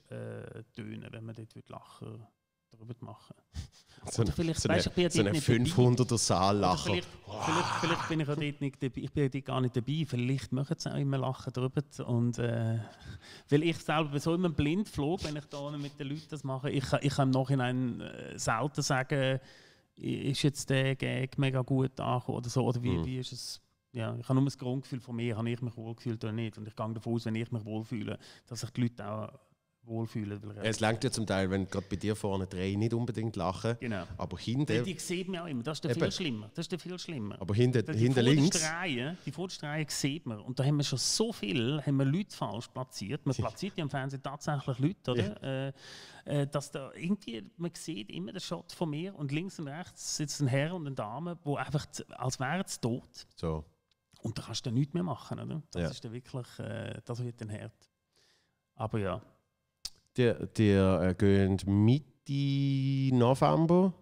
äh, tönen, wenn man dort lachen darüber machen. So eine, vielleicht, so weißt, ich bin ja so eine 500er Saal lachen. Vielleicht, vielleicht, vielleicht, bin ich auch dort nicht dabei. Ich bin dort gar nicht dabei. Vielleicht machen sie auch immer lachen darüber. Und, äh, weil ich selber so immer blind flog, wenn ich da mit den Leuten das mache. Ich, ich kann im Nachhinein äh, selten sagen, ist jetzt der Gag mega gut angekommen oder so? Oder wie, mhm. wie ist es? Ja, ich habe nur das Grundgefühl von mir, habe ich mich wohlgefühlt oder nicht. Und ich gehe davon aus, wenn ich mich wohlfühle, dass ich die Leute auch wohlfühlen. es lenkt ja zum Teil, wenn gerade bei dir vorne drei nicht unbedingt lachen, genau. aber hinten... Ja, die sieht man auch immer, das ist der viel schlimmer. Das ist der viel schlimmer. Aber hinten, die hinten links... Reihe, die vorderste Reihe sieht man und da haben wir schon so viel, haben wir Leute falsch platziert. Man platziert ja im Fernsehen tatsächlich Leute, oder? Ja. Äh, äh, dass da irgendwie, man sieht immer den Shot von mir und links und rechts sitzt ein Herr und eine Dame, wo einfach, als wären sie tot. So. Und da kannst du nichts mehr machen, oder? Das ja. ist dann wirklich, äh, das wird dann hart. Aber ja... Ihr, ihr äh, geht Mitte November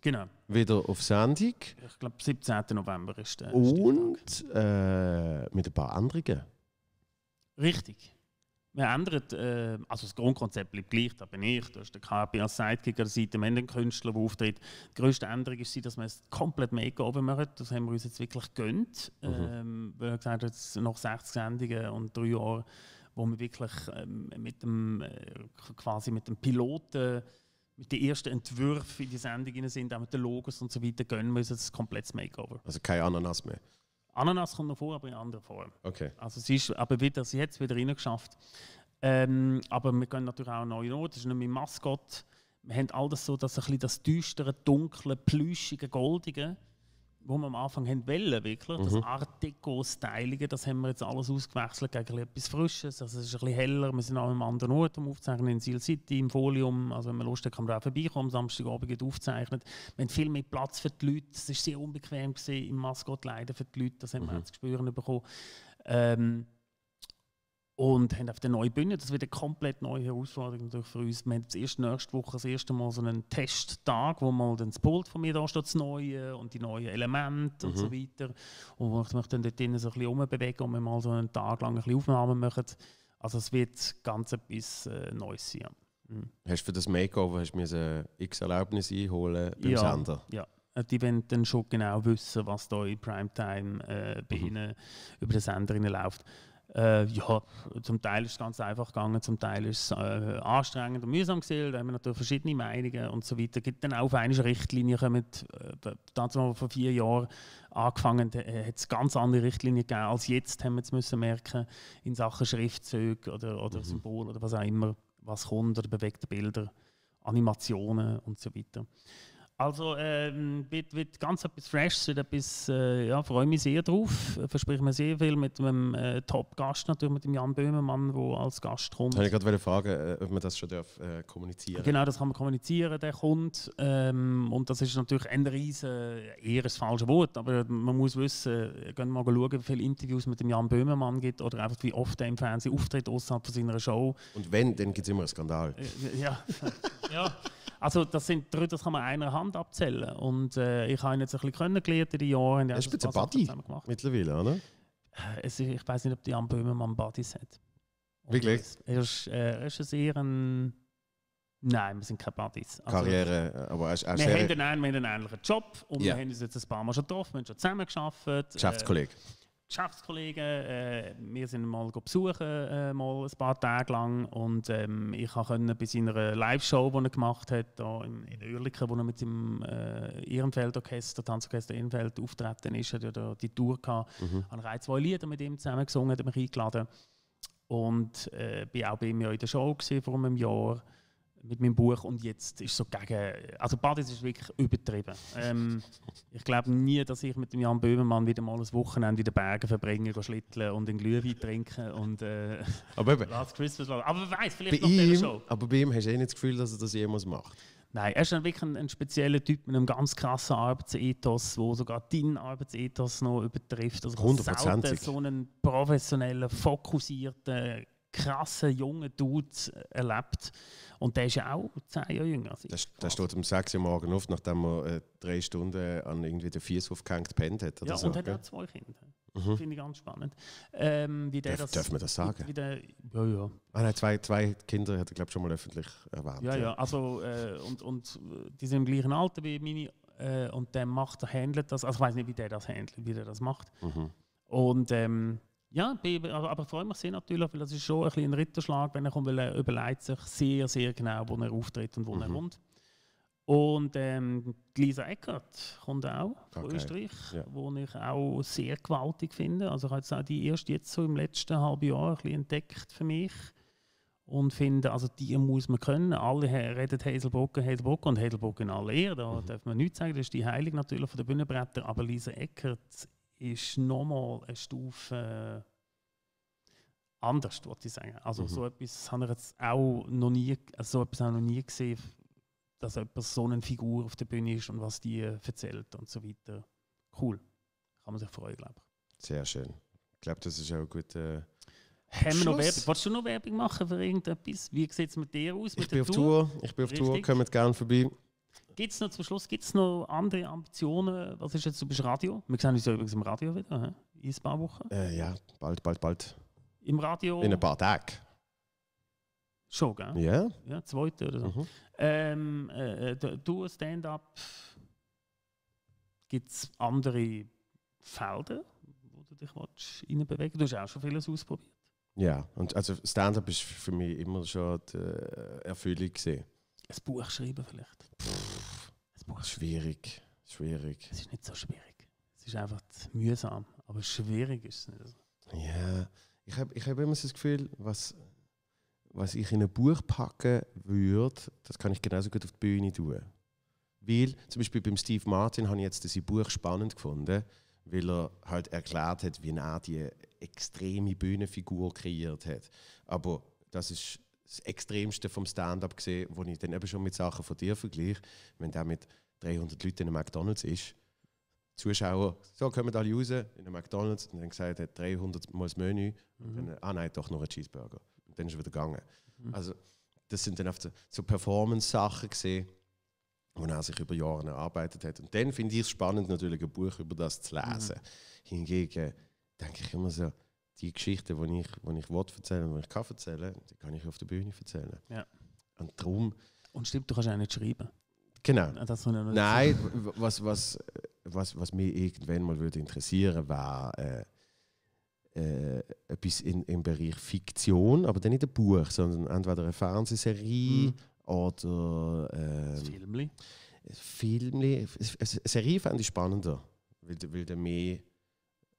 genau. wieder auf Sendung. Ich glaube, 17. November ist der. Und äh, mit ein paar Änderungen. Richtig. Wir ändern, äh, also das Grundkonzept bleibt gleich, da bin ich, da ist der KP als Sidekicker Seite, wir haben einen Künstler, der auftritt. Die grösste Änderung ist, dass wir es komplett Makeover machen, das haben wir uns jetzt wirklich gegönnt. Mhm. Ähm, weil wir gesagt haben, nach 60 Sendungen und drei Jahren wo wir wirklich ähm, mit dem, äh, quasi mit dem Piloten, mit den ersten Entwürfen in die Sendung sind, auch mit den Logos und so weiter, gönnen wir uns ein komplettes Makeover. Also kein Ananas mehr? Ananas kommt noch vor, aber in anderer Form. Okay. Also sie ist aber wieder, sie hat es wieder reingeschafft. Ähm, aber wir gehen natürlich auch neue Note, das ist nicht mein Maskott. Wir haben all das so, dass ein bisschen das düstere, dunkle, plüschige, goldige, wo wir am Anfang haben wollen, wirklich, das mhm. Art Deco-Stylige, das haben wir jetzt alles ausgewechselt gegen etwas Frisches, also es ist ein bisschen heller, wir sind auch einem anderen Ort am Aufzeichnen, in Seal City, im Folium, also wenn man Lust hat, kann man auch vorbeikommen, am Samstagabend wird aufgezeichnet, wir haben viel mehr Platz für die Leute, es war sehr unbequem gewesen, im Maskottleiden für die Leute, das haben mhm. wir jetzt zu spüren bekommen. Ähm, und haben auf der neuen Bühne. Das wird eine komplett neue Herausforderung natürlich für uns. Wir haben erst nächste Woche das erste Mal so einen Testtag, wo mal das Pult von mir da steht, das Neue und die neuen Elemente mhm. und so mhm. weiter. Und wo ich mich dann dort drinnen so ein bisschen umbewegen und wir mal so einen Tag lang ein bisschen Aufnahmen machen. Also es wird ganz etwas äh, Neues sein. Mhm. Hast du für das Makeover hast du x Erlaubnis einholen beim ja, Sender? Ja, äh, die wollen dann schon genau wissen, was da in Primetime äh, bei mhm. ihnen über den Sender läuft. Äh, ja, zum Teil ist es ganz einfach gegangen, zum Teil ist es äh, anstrengend und mühsam gewesen. Da haben wir natürlich verschiedene Meinungen und so weiter. Gibt dann auch auf eine Richtlinie kommen, äh, damals mal vor vier Jahren angefangen, äh, hat es ganz andere Richtlinien gegeben als jetzt, haben wir jetzt müssen merken in Sachen Schriftzüge oder, oder mhm. Symbol oder was auch immer, was kommt oder bewegte Bilder, Animationen und so weiter. Also ähm, wird, wird ganz etwas Freshes, wird etwas, äh, ja, freue mich sehr drauf. Äh, Verspreche mir sehr viel mit einem äh, Top-Gast, natürlich mit dem Jan Böhmermann, der als Gast kommt. Ich wollte gerade fragen, äh, ob man das schon darf, äh, kommunizieren Genau, das kann man kommunizieren, der kommt. Ähm, und das ist natürlich ein riesen, eher das falsche Wort, aber man muss wissen, äh, gehen mal schauen, wie viele Interviews mit dem Jan Böhmermann gibt oder einfach wie oft er im Fernsehen auftritt, außerhalb von seiner Show. Und wenn, dann gibt es immer einen Skandal. ja. ja. Also das sind drei, das kann man einer Hand voneinander abzählen. Und äh, ich habe ihn jetzt ein bisschen kennengelernt in den Jahren. Er ist ein einen Buddy mittlerweile, oder? Äh, es, ich weiß nicht, ob die Jan Böhmermann Buddies hat. Und Wirklich? Er ist, äh, ist sehr ein... Nein, wir sind keine Buddies. Also, Karriere, äh, aber er wir, haben einen, wir haben einen ähnlichen Job und yeah. wir haben uns jetzt ein paar Mal schon getroffen, wir haben schon zusammen geschafft. Äh, Geschäftskollege. Äh, Geschäftskollegen, äh, wir sind mal besuchen, äh, mal ein paar Tage lang und ähm, ich konnte bei seiner Live-Show, die er gemacht hat, in, in Oerlikon, wo er mit dem äh, Ehrenfeld-Orchester, Tanzorchester Ehrenfeld auftreten ist, hat er ja die Tour gehabt, mhm. habe ich zwei Lieder mit ihm zusammen gesungen, hat mich eingeladen und äh, bin auch bei ihm ja in der Show gewesen, vor einem Jahr mit meinem Buch und jetzt ist so gegen. Also Badis ist wirklich übertrieben. Ähm, ich glaube nie, dass ich mit dem Jan Böhmermann wieder mal ein Wochenende in den Bergen verbringe, schlitteln und einen Glühwein trinken und äh, aber, Last Christmas. Aber wer weiß, vielleicht bei noch ihm, schon. Aber bei ihm hast du eh nicht das Gefühl, dass er das jemals macht. Nein, er ist wirklich ein, ein spezieller Typ mit einem ganz krassen Arbeitsethos, der sogar deinen Arbeitsethos noch übertrifft. Also 100%. so einen professionellen, fokussierten krassen jungen Dude äh, erlebt. Und der ist ja auch zehn Jahre jünger. Der, der steht um 6 Uhr morgens auf, nachdem er äh, drei Stunden an irgendwie den Fieshof gehängt pennt hat. Oder ja, so, und hat auch zwei Kinder. Mhm. Finde ich ganz spannend. Ähm, wie der Darf, das, dürfen wir das sagen? Wie der, ja, ja. Ah, nein, zwei, zwei Kinder hat er, glaube ich, schon mal öffentlich erwähnt. Ja, ja, ja. also äh, und, und äh, die sind im gleichen Alter wie meine äh, und der macht, handelt das, also ich weiß nicht, wie der das handelt, wie der das macht. Mhm. Und ähm, ja, aber freue mich sehr natürlich, weil das ist schon ein, bisschen ein Ritterschlag, wenn er kommt, weil er überlegt sich sehr, sehr genau, wo er auftritt und wo mhm. er kommt. Und ähm, Lisa Eckert kommt auch von Österreich, ja. wo ich auch sehr gewaltig finde. Also ich habe jetzt auch die erst jetzt so im letzten halben Jahr ein bisschen entdeckt für mich und finde, also die muss man können. Alle reden Hazelbrocken, Hazelbrocken und Hazelbrocken in aller Ehre, da mhm. darf man nichts sagen, das ist die Heilig natürlich von den Bühnenbrettern, aber Lisa Eckert ist nochmal eine Stufe äh, anders, würde ich sagen. Also mhm. so etwas habe ich jetzt auch noch nie, also so etwas noch nie gesehen, dass jemand so eine Figur auf der Bühne ist und was die erzählt und so weiter. Cool. Kann man sich freuen, glaube ich. Sehr schön. Ich glaube, das ist auch ein guter. Haben wir noch Werbung? Wolltest du noch Werbung machen für irgendetwas? Wie sieht es mit dir aus? Mit ich, bin Tour? Tour? ich bin auf Richtig. Tour, kommt gerne vorbei. Gibt es noch zum Schluss gibt's noch andere Ambitionen? Was ist jetzt, du bist Radio? Wir sehen uns ja übrigens im Radio wieder, he? in ein paar Wochen. Äh, ja, bald, bald, bald. Im Radio? In ein paar Tagen. Schon, gell? Ja. Ja, zweite oder so. Mhm. Ähm, äh, äh du, Stand-up, gibt es andere Felder, wo du dich reinbewegen willst? Du hast auch schon vieles ausprobiert. Ja, und also Stand-up war für mich immer schon die äh, Erfüllung gesehen ein Buch schreiben vielleicht. Pff, ein Buch. Schwierig, schwierig. Es ist nicht so schwierig. Es ist einfach mühsam, aber schwierig ist es nicht. Ja, yeah. ich habe ich hab immer so das Gefühl, was, was ich in ein Buch packen würde, das kann ich genauso gut auf die Bühne tun. Weil, zum Beispiel beim Steve Martin habe ich jetzt sein Buch spannend gefunden, weil er halt erklärt hat, wie er die extreme Bühnenfigur kreiert hat. Aber das ist das Extremste vom Stand-up gesehen, wo ich dann eben schon mit Sachen von dir vergleiche. Wenn der mit 300 Leuten in einem McDonalds ist, Zuschauer, so kommen alle raus in einem McDonalds und dann gesagt, er hat 300 Mal das Menü. Und mhm. dann, ah nein, doch noch ein Cheeseburger. Und dann ist er wieder gegangen. Mhm. Also, das sind dann oft so, Performance-Sachen gesehen, die er sich über Jahre erarbeitet hat. Und dann finde ich es spannend, natürlich ein Buch über das zu lesen. Mhm. Hingegen denke ich immer so, die Geschichten, die ich, die ich Wort erzählen und ich kann erzählen, die kann ich auf der Bühne erzählen. Ja. Und darum... Und stimmt, du kannst auch nicht schreiben. Genau. Ah, Nein, was, was, was, was mich irgendwann mal würde interessieren, war äh, äh, etwas in, im Bereich Fiktion, aber dann nicht ein Buch, sondern entweder eine Fernsehserie mhm. oder ähm, Filmli. Filmli. Serie fände ich spannender, weil, weil du mehr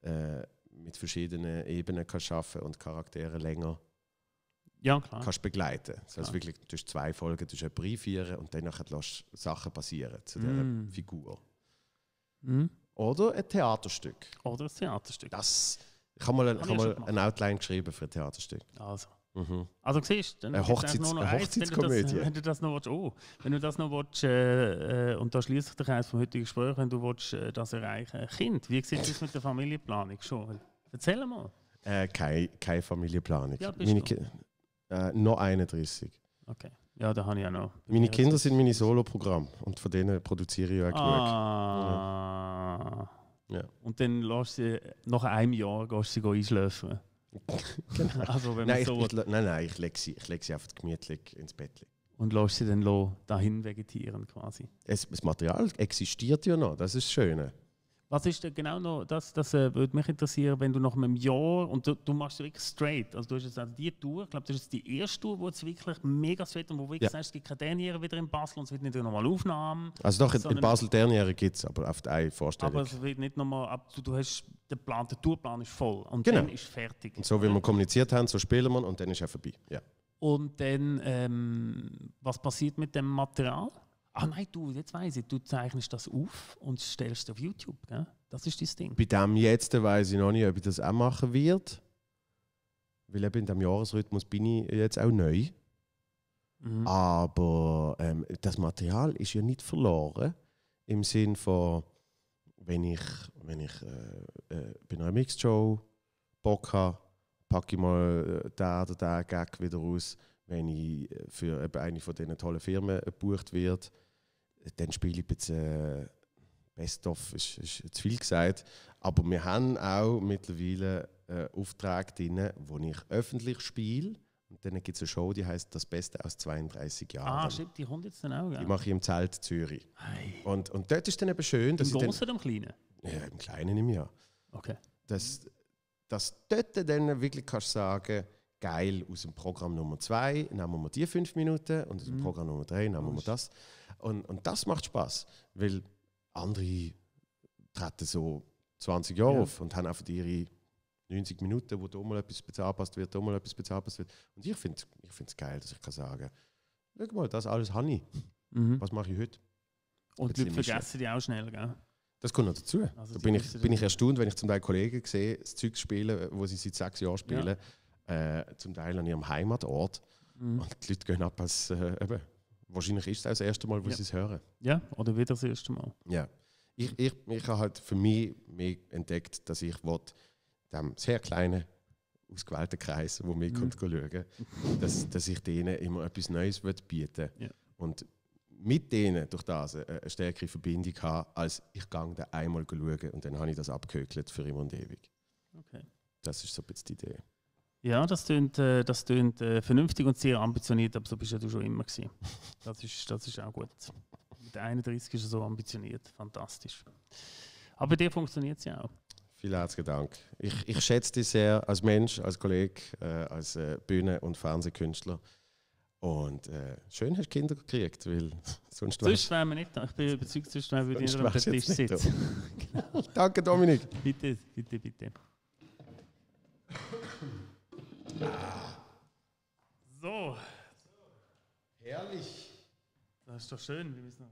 äh, mit verschiedenen Ebenen kannst schaffen und Charaktere länger ja, klar. kannst begleiten. Das heißt wirklich, du hast zwei Folgen, du hast einen Brief hier und dann lässt Sachen passieren zu mm. dieser Figur. Mm. Oder ein Theaterstück. Oder ein Theaterstück. Das, ich habe mal, ein, ich hab mal ein Outline geschrieben für ein Theaterstück. Also. Mhm. Also siehst dann eine, Hochzeits noch eine Hochzeitskomödie. Wenn du das, wenn du das noch willst, oh, wenn du das noch willst, äh, äh, und da schließt sich der Kreis vom heutigen Gespräch, wenn du willst, äh, das erreichen Kind, wie sieht es mit der Familienplanung, schon? Erzähl mal. Äh, keine, keine Familienplanung. Ja, meine, Äh, noch 31. Okay. Ja, da habe ich auch noch. Meine Kinder sind meine Solo-Programm und von denen produziere ich auch ah. genug. Ja. Ja. Und dann lässt sie nach einem Jahr gehst sie einschläfen. Genau. Also, wenn nein, so ich, ich, nein, nein, ich lege sie, leg sie einfach gemütlich ins Bett. Und lässt sie dann dahin vegetieren quasi. Es, das Material existiert ja noch, das ist das Schöne. Was ist denn genau noch, das, das äh, würde mich interessieren, wenn du nach einem Jahr, und du, du machst wirklich straight, also du hast jetzt also die Tour, ich glaube, das ist jetzt die erste Tour, wo es wirklich mega straight und wo wirklich ja. sagst, es gibt keine Derniere wieder in Basel und es wird nicht nochmal Aufnahmen. Also doch, in Basel Derniere gibt es, aber auf die eine Vorstellung. Aber es wird nicht nochmal, du, du hast den Plan, der Tourplan ist voll und genau. dann ist fertig. Und so wie wir ähm, kommuniziert haben, so spielen wir und dann ist er vorbei. Ja. Und dann, ähm, was passiert mit dem Material? Ah nein, du, jetzt weiss ich, du zeichnest das auf und stellst es auf YouTube, gell? Das ist dein Ding. Bei dem jetzt weiss ich noch nicht, ob ich das auch machen werde. Weil eben in diesem Jahresrhythmus bin ich jetzt auch neu. Mhm. Aber ähm, das Material ist ja nicht verloren. Im Sinn von, wenn ich, wenn ich äh, äh, bei einer Mixed-Show Bock habe, packe ich mal äh, da oder da Gag wieder raus. Wenn ich äh, für eine von diesen tollen Firmen gebucht werde, dann spiele ich jetzt äh, Best of, ist, ist zu viel gesagt. Aber wir haben auch mittlerweile äh, Aufträge drin, wo ich öffentlich spiele. Und dann gibt es eine Show, die heißt Das Beste aus 32 Jahren. Ah, stimmt, die kommt jetzt dann auch, ja. Die mache ich im Zelt Zürich. Hey. Und, und dort ist dann eben schön, dass Im ich. Im Großen oder im Kleinen? Ja, im Kleinen im Jahr. Okay. Dass, dass dort dann wirklich kannst sagen kannst, geil, aus dem Programm Nummer 2 nehmen wir die 5 Minuten und aus dem mhm. Programm Nummer 3 nehmen wir das. Und, und das macht Spaß, weil andere treten so 20 Jahre ja. auf und haben einfach ihre 90 Minuten, wo da mal etwas bezahlt wird, da mal etwas bezahlt wird. Und ich finde es ich geil, dass ich kann sagen, schau mal, das alles habe ich. Mhm. Was mache ich heute? Und die Leute vergessen die auch schnell, gell? Das kommt noch dazu. Also da bin ich, bin ich erstaunt, wenn ich zum Teil Kollegen sehe, das Zeug spielen, wo sie seit sechs Jahren spielen. Ja äh, zum Teil an ihrem Heimatort. Mhm. Und die Leute gehen ab als, äh, eben, wahrscheinlich ist es das, erste Mal, wo ja. sie es hören. Ja, oder wieder das erste Mal. Ja. Ich, ich, ich habe halt für mich, mich entdeckt, dass ich wollte, dem sehr kleinen, ausgewählten Kreis, wo mir mhm. kommt schauen, dass, dass ich denen immer etwas Neues bieten ja. Und mit denen durch das äh, eine stärkere Verbindung haben, als ich gang da einmal schauen und dann habe ich das abgehökelt für immer und ewig. Okay. Das ist so ein bisschen die Idee. Ja, das klingt, äh, das klingt äh, vernünftig und sehr ambitioniert, aber so bist ja du schon immer gewesen. Das ist, das ist auch gut. Mit 31 ist er so ambitioniert, fantastisch. Aber bei dir funktioniert es ja auch. Vielen herzlichen Dank. Ich, ich schätze dich sehr als Mensch, als Kollege, äh, als äh, Bühne- und Fernsehkünstler. Und äh, schön hast du Kinder gekriegt, weil sonst, sonst wären wir nicht da. Ich bin überzeugt, sonst wären wir sonst wieder am Tisch sitzen. genau. Danke, Dominik. Bitte, bitte, bitte. So. Herrlich. Das ist doch schön. Wir müssen